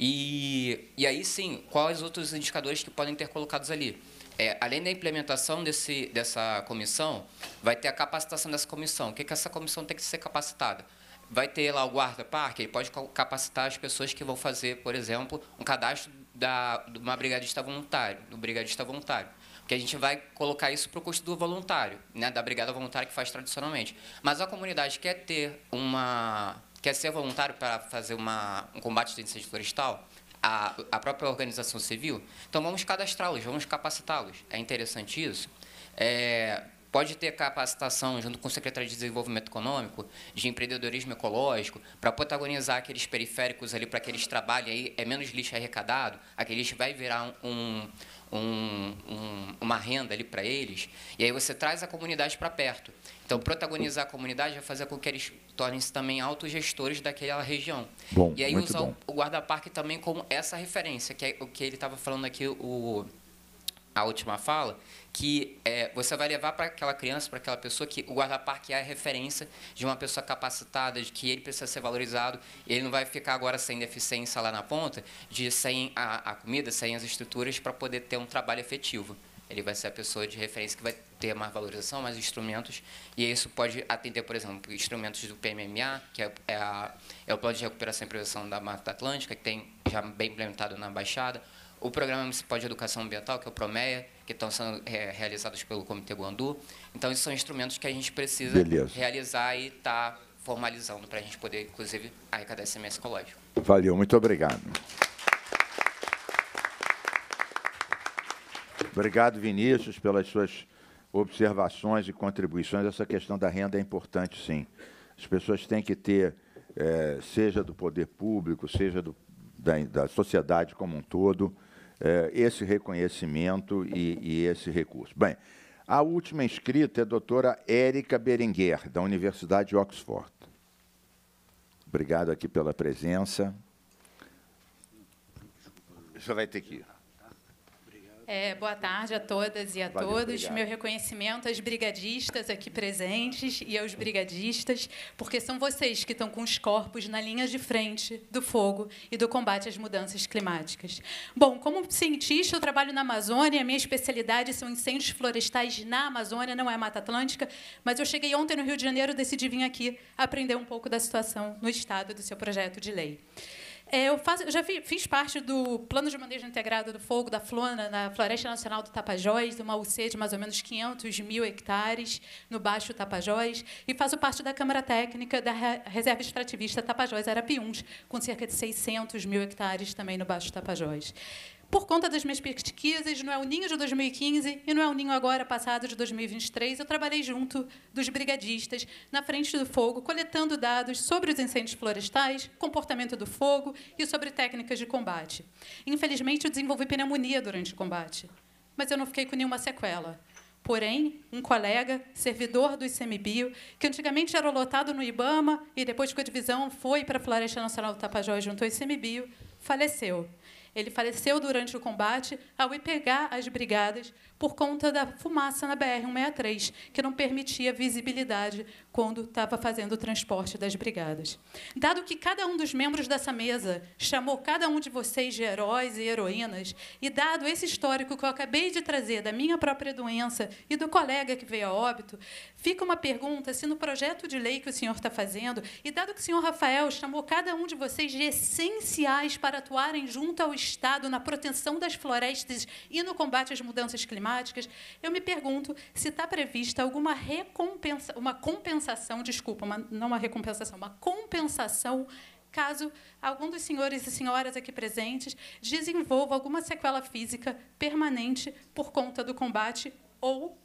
E, e aí, sim, quais outros indicadores que podem ter colocados ali? É, além da implementação desse, dessa comissão, vai ter a capacitação dessa comissão. O que, que essa comissão tem que ser capacitada? Vai ter lá o guarda-parque, ele pode capacitar as pessoas que vão fazer, por exemplo, um cadastro da, de uma brigadista voluntário, do brigadista voluntário porque a gente vai colocar isso para o custo do voluntário, né, da brigada voluntária que faz tradicionalmente. Mas a comunidade quer ter uma. quer ser voluntário para fazer uma, um combate de incêndio florestal, a, a própria organização civil, então vamos cadastrá-los, vamos capacitá-los. É interessante isso. É, pode ter capacitação junto com o secretário de Desenvolvimento Econômico, de empreendedorismo ecológico, para protagonizar aqueles periféricos ali, para que eles trabalhem aí, é menos lixo arrecadado, aquele lixo vai virar um, um um, um, uma renda ali para eles, e aí você traz a comunidade para perto. Então, protagonizar a comunidade vai fazer com que eles tornem-se também autogestores daquela região. Bom, e aí usar bom. o guarda-parque também como essa referência, que é o que ele estava falando aqui, o, a última fala, que é, você vai levar para aquela criança, para aquela pessoa que o guarda-parque é a referência de uma pessoa capacitada, de que ele precisa ser valorizado, ele não vai ficar agora sem deficiência lá na ponta, de sem a, a comida, sem as estruturas para poder ter um trabalho efetivo. Ele vai ser a pessoa de referência que vai ter mais valorização, mais instrumentos, e isso pode atender, por exemplo, instrumentos do PMMA, que é, é, a, é o Plano de Recuperação e Prevenção da Mata Atlântica, que tem já bem implementado na Baixada, o Programa Municipal de Educação Ambiental, que é o PROMEA, que estão sendo é, realizados pelo Comitê Guandu. Então, esses são instrumentos que a gente precisa Beleza. realizar e estar tá formalizando para a gente poder, inclusive, arrecadar esse semestre ecológico. Valeu, muito obrigado. Obrigado, Vinícius, pelas suas observações e contribuições. Essa questão da renda é importante, sim. As pessoas têm que ter, é, seja do poder público, seja do, da, da sociedade como um todo, eh, esse reconhecimento e, e, esse recurso. Bem, a última inscrita é a doutora Érica Berenguer, da Universidade de Oxford. Obrigado aqui pela presença. Você vai ter que ir. É, boa tarde a todas e a Valeu, todos. Obrigado. Meu reconhecimento às brigadistas aqui presentes e aos brigadistas, porque são vocês que estão com os corpos na linha de frente do fogo e do combate às mudanças climáticas. Bom, como cientista, eu trabalho na Amazônia, a minha especialidade são incêndios florestais na Amazônia, não é Mata Atlântica, mas eu cheguei ontem no Rio de Janeiro, decidi vir aqui aprender um pouco da situação no estado do seu projeto de lei. É, eu, eu já fiz, fiz parte do Plano de Manejo Integrado do Fogo da Flona na Floresta Nacional do Tapajós, de uma UC de mais ou menos 500 mil hectares no Baixo Tapajós, e faço parte da Câmara Técnica da Reserva Extrativista Tapajós Arapiuns, com cerca de 600 mil hectares também no Baixo Tapajós. Por conta das minhas pesquisas no El é Ninho de 2015 e no El é Ninho agora passado de 2023, eu trabalhei junto dos brigadistas na frente do fogo, coletando dados sobre os incêndios florestais, comportamento do fogo e sobre técnicas de combate. Infelizmente, eu desenvolvi pneumonia durante o combate, mas eu não fiquei com nenhuma sequela. Porém, um colega, servidor do ICMBio, que antigamente era lotado no Ibama e depois que a divisão foi para a Floresta Nacional do Tapajós junto ao ICMBio, faleceu. Ele faleceu durante o combate ao ir pegar as brigadas por conta da fumaça na BR-163, que não permitia visibilidade quando estava fazendo o transporte das brigadas. Dado que cada um dos membros dessa mesa chamou cada um de vocês de heróis e heroínas, e dado esse histórico que eu acabei de trazer da minha própria doença e do colega que veio a óbito, fica uma pergunta se no projeto de lei que o senhor está fazendo, e dado que o senhor Rafael chamou cada um de vocês de essenciais para atuarem junto ao Estado na proteção das florestas e no combate às mudanças climáticas, eu me pergunto se está prevista alguma recompensa, uma compensação, desculpa, uma, não uma recompensação, uma compensação caso algum dos senhores e senhoras aqui presentes desenvolva alguma sequela física permanente por conta do combate ou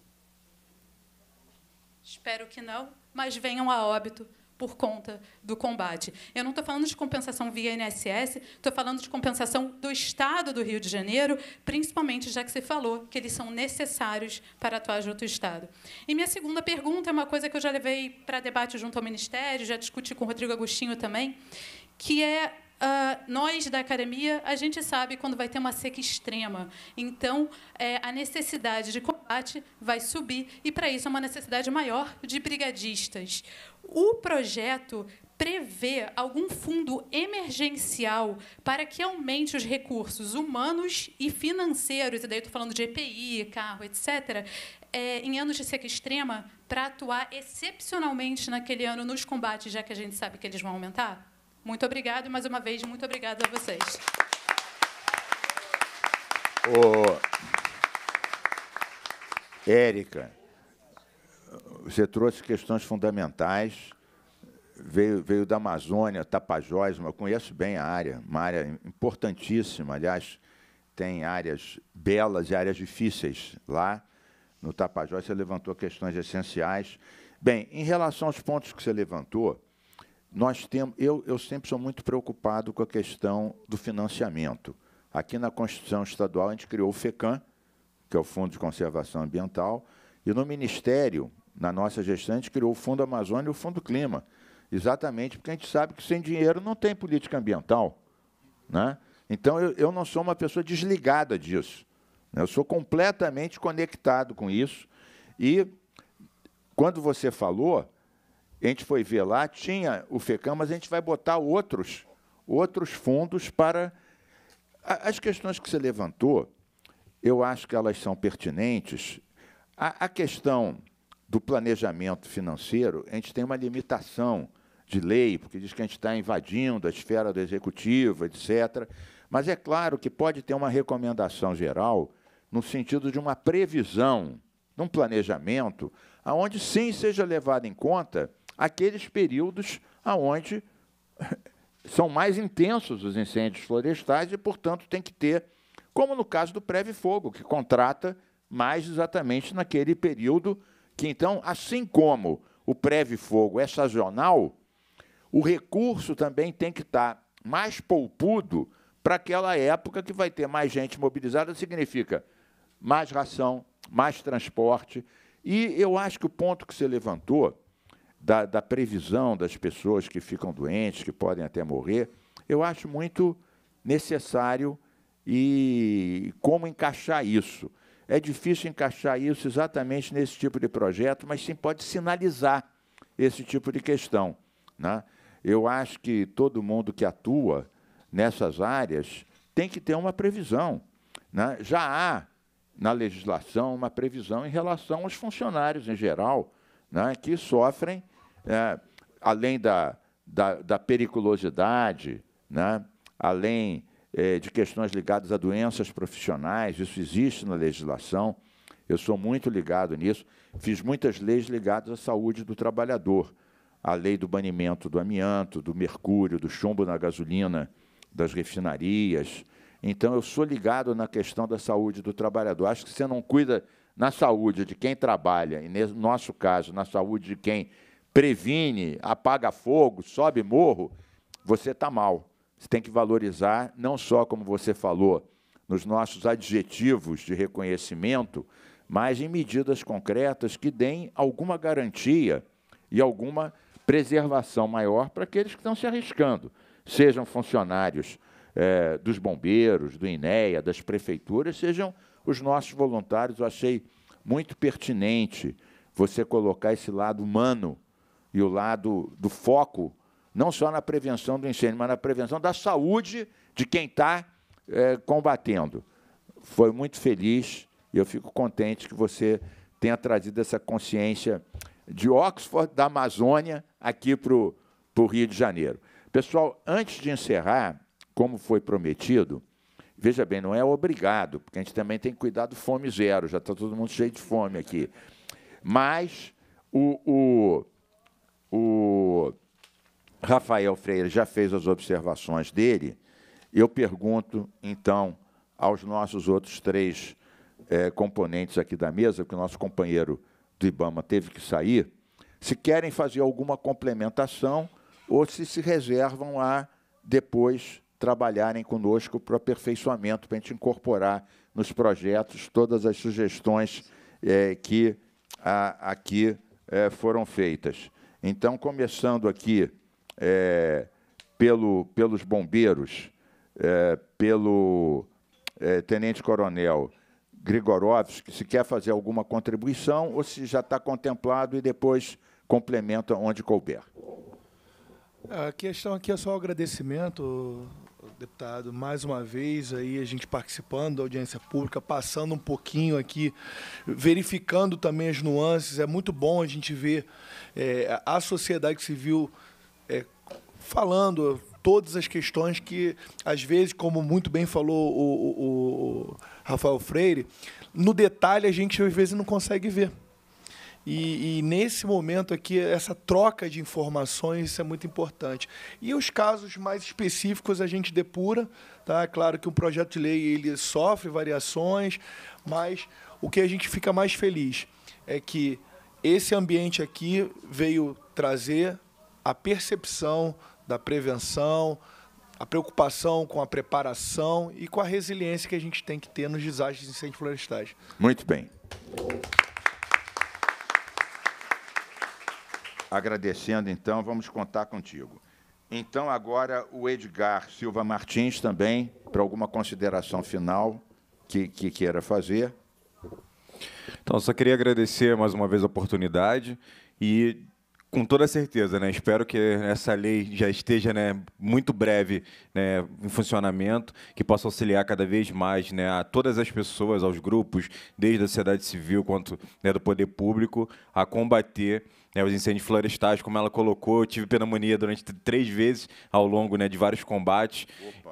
espero que não, mas venham a óbito por conta do combate. Eu não estou falando de compensação via INSS, estou falando de compensação do Estado do Rio de Janeiro, principalmente já que você falou que eles são necessários para atuar junto ao Estado. E minha segunda pergunta é uma coisa que eu já levei para debate junto ao Ministério, já discuti com o Rodrigo Agostinho também, que é Uh, nós da academia, a gente sabe quando vai ter uma seca extrema. Então, é, a necessidade de combate vai subir e, para isso, é uma necessidade maior de brigadistas. O projeto prevê algum fundo emergencial para que aumente os recursos humanos e financeiros, e daí estou falando de EPI, carro, etc., é, em anos de seca extrema, para atuar excepcionalmente naquele ano nos combates, já que a gente sabe que eles vão aumentar? Muito obrigado mais uma vez, muito obrigado a vocês. Ô, Érica, você trouxe questões fundamentais, veio, veio da Amazônia, Tapajós, eu conheço bem a área, uma área importantíssima, aliás, tem áreas belas e áreas difíceis lá no Tapajós, você levantou questões essenciais. Bem, em relação aos pontos que você levantou, nós temos, eu, eu sempre sou muito preocupado com a questão do financiamento. Aqui na Constituição Estadual a gente criou o FECAM, que é o Fundo de Conservação Ambiental, e no Ministério, na nossa gestão, a gente criou o Fundo Amazônia e o Fundo Clima, exatamente porque a gente sabe que sem dinheiro não tem política ambiental. Né? Então eu, eu não sou uma pessoa desligada disso. Né? Eu sou completamente conectado com isso. E quando você falou, a gente foi ver lá, tinha o FECAM, mas a gente vai botar outros, outros fundos para. As questões que você levantou, eu acho que elas são pertinentes. A, a questão do planejamento financeiro, a gente tem uma limitação de lei, porque diz que a gente está invadindo a esfera do executivo, etc. Mas é claro que pode ter uma recomendação geral no sentido de uma previsão, de um planejamento, aonde sim seja levado em conta aqueles períodos aonde são mais intensos os incêndios florestais e, portanto, tem que ter, como no caso do Preve Fogo, que contrata mais exatamente naquele período que, então, assim como o Preve Fogo é sazonal, o recurso também tem que estar mais poupudo para aquela época que vai ter mais gente mobilizada, significa mais ração, mais transporte. E eu acho que o ponto que você levantou da, da previsão das pessoas que ficam doentes, que podem até morrer, eu acho muito necessário e como encaixar isso. É difícil encaixar isso exatamente nesse tipo de projeto, mas sim pode sinalizar esse tipo de questão. Né? Eu acho que todo mundo que atua nessas áreas tem que ter uma previsão. Né? Já há na legislação uma previsão em relação aos funcionários em geral né, que sofrem é, além da, da, da periculosidade, né, além é, de questões ligadas a doenças profissionais, isso existe na legislação, eu sou muito ligado nisso, fiz muitas leis ligadas à saúde do trabalhador, a lei do banimento do amianto, do mercúrio, do chumbo na gasolina, das refinarias. Então, eu sou ligado na questão da saúde do trabalhador. Acho que você não cuida na saúde de quem trabalha, e no nosso caso, na saúde de quem previne, apaga fogo, sobe morro, você está mal. Você tem que valorizar, não só como você falou, nos nossos adjetivos de reconhecimento, mas em medidas concretas que deem alguma garantia e alguma preservação maior para aqueles que estão se arriscando, sejam funcionários é, dos bombeiros, do INEA, das prefeituras, sejam os nossos voluntários. Eu achei muito pertinente você colocar esse lado humano e o lado do foco, não só na prevenção do incêndio, mas na prevenção da saúde de quem está é, combatendo. Foi muito feliz e eu fico contente que você tenha trazido essa consciência de Oxford, da Amazônia, aqui para o Rio de Janeiro. Pessoal, antes de encerrar, como foi prometido, veja bem, não é obrigado, porque a gente também tem que cuidar do fome zero, já está todo mundo cheio de fome aqui. Mas o, o o Rafael Freire já fez as observações dele. Eu pergunto, então, aos nossos outros três é, componentes aqui da mesa, porque o nosso companheiro do Ibama teve que sair, se querem fazer alguma complementação ou se se reservam a depois trabalharem conosco para o aperfeiçoamento, para a gente incorporar nos projetos todas as sugestões é, que a, aqui é, foram feitas. Então, começando aqui é, pelo, pelos bombeiros, é, pelo é, tenente-coronel Grigorovski, se quer fazer alguma contribuição ou se já está contemplado e depois complementa onde couber. A questão aqui é só o agradecimento, Deputado, mais uma vez aí a gente participando da audiência pública, passando um pouquinho aqui, verificando também as nuances. É muito bom a gente ver é, a sociedade civil é, falando todas as questões que, às vezes, como muito bem falou o, o, o Rafael Freire, no detalhe a gente às vezes não consegue ver. E, e, nesse momento aqui, essa troca de informações é muito importante. E os casos mais específicos a gente depura. Tá? É claro que o projeto de lei ele sofre variações, mas o que a gente fica mais feliz é que esse ambiente aqui veio trazer a percepção da prevenção, a preocupação com a preparação e com a resiliência que a gente tem que ter nos desastres de incêndios florestais. Muito bem. Agradecendo, então, vamos contar contigo. Então, agora o Edgar Silva Martins também, para alguma consideração final que, que queira fazer. Então, só queria agradecer mais uma vez a oportunidade e com toda certeza, né? Espero que essa lei já esteja, né, muito breve, né, em funcionamento, que possa auxiliar cada vez mais, né, a todas as pessoas, aos grupos, desde a sociedade civil quanto né, do poder público, a combater né, os incêndios florestais, como ela colocou. Eu tive pneumonia durante três vezes ao longo né, de vários combates.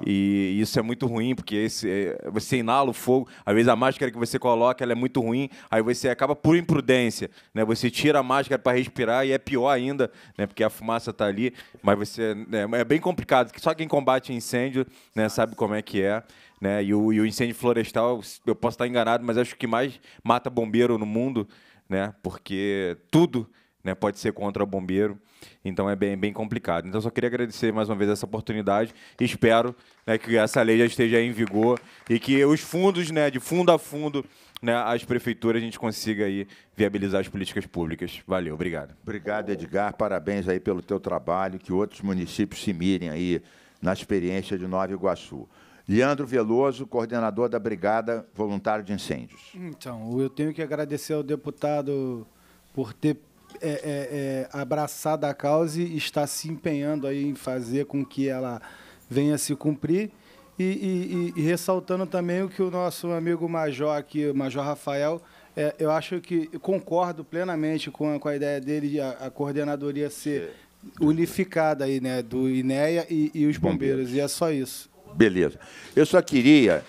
E isso é muito ruim, porque esse, é, você inala o fogo, às vezes a máscara que você coloca ela é muito ruim, aí você acaba por imprudência. Né, você tira a máscara para respirar e é pior ainda, né, porque a fumaça está ali. Mas você é, é bem complicado. Só quem combate incêndio né, sabe como é que é. Né? E, o, e o incêndio florestal, eu posso estar enganado, mas acho que mais mata bombeiro no mundo, né? porque tudo né, pode ser contra bombeiro, então é bem, bem complicado. Então só queria agradecer mais uma vez essa oportunidade, espero né, que essa lei já esteja em vigor e que os fundos, né, de fundo a fundo, né, as prefeituras a gente consiga aí viabilizar as políticas públicas. Valeu, obrigado. Obrigado, Edgar, parabéns aí pelo teu trabalho, que outros municípios se mirem aí na experiência de Nova Iguaçu. Leandro Veloso, coordenador da Brigada Voluntário de Incêndios. Então, eu tenho que agradecer ao deputado por ter é, é, é, abraçada a causa e está se empenhando aí em fazer com que ela venha se cumprir. E, e, e, e ressaltando também o que o nosso amigo Major aqui, o Major Rafael, é, eu acho que eu concordo plenamente com a, com a ideia dele de a, a coordenadoria ser unificada aí, né, do INEA e, e os bombeiros. bombeiros. E é só isso. Beleza. Eu só queria,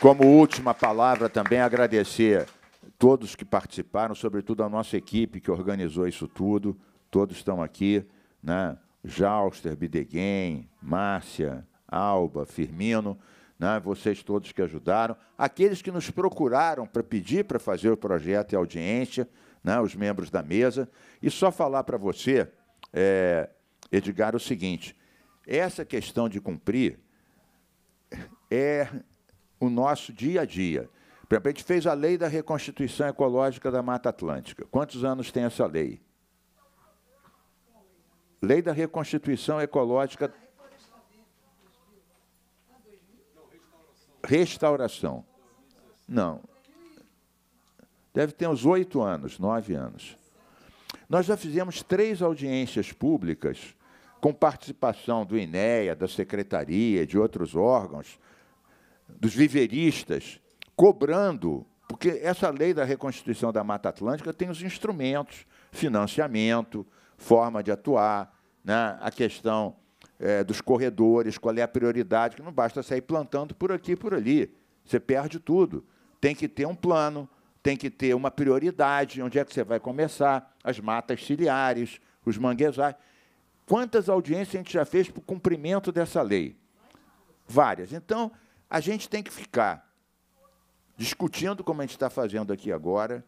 como última palavra, também agradecer todos que participaram, sobretudo a nossa equipe que organizou isso tudo, todos estão aqui, né? Jauster, Bideguem, Márcia, Alba, Firmino, né? vocês todos que ajudaram, aqueles que nos procuraram para pedir para fazer o projeto e audiência, né? os membros da mesa, e só falar para você, é, Edgar, o seguinte, essa questão de cumprir é o nosso dia a dia. Por exemplo, a gente fez a lei da reconstituição ecológica da Mata Atlântica. Quantos anos tem essa lei? Lei da reconstituição ecológica. Restauração. Não. Deve ter uns oito anos, nove anos. Nós já fizemos três audiências públicas com participação do INEA, da Secretaria, de outros órgãos, dos viveristas, cobrando, porque essa lei da reconstituição da Mata Atlântica tem os instrumentos, financiamento, forma de atuar, né? a questão é, dos corredores, qual é a prioridade, que não basta sair plantando por aqui e por ali. Você perde tudo. Tem que ter um plano, tem que ter uma prioridade, onde é que você vai começar, as matas ciliares, os manguezais. Quantas audiências a gente já fez para o cumprimento dessa lei? Várias. Então, a gente tem que ficar discutindo, como a gente está fazendo aqui agora,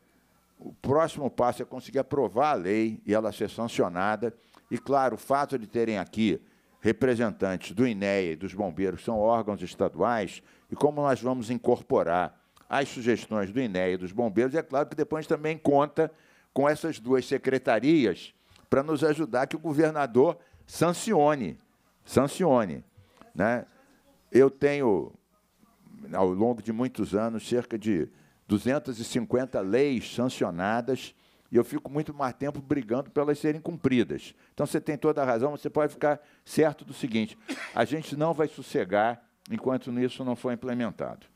o próximo passo é conseguir aprovar a lei e ela ser sancionada. E, claro, o fato de terem aqui representantes do INEA e dos bombeiros, são órgãos estaduais, e como nós vamos incorporar as sugestões do INEA e dos bombeiros, é claro que depois também conta com essas duas secretarias para nos ajudar que o governador sancione, sancione, né? Eu tenho ao longo de muitos anos, cerca de 250 leis sancionadas, e eu fico muito mais tempo brigando para elas serem cumpridas. Então você tem toda a razão, você pode ficar certo do seguinte: a gente não vai sossegar enquanto isso não for implementado.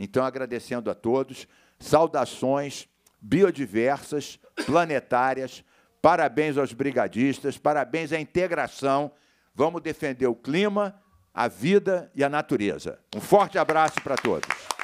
Então, agradecendo a todos, saudações biodiversas, planetárias, parabéns aos brigadistas, parabéns à integração. Vamos defender o clima, a vida e a natureza. Um forte abraço para todos.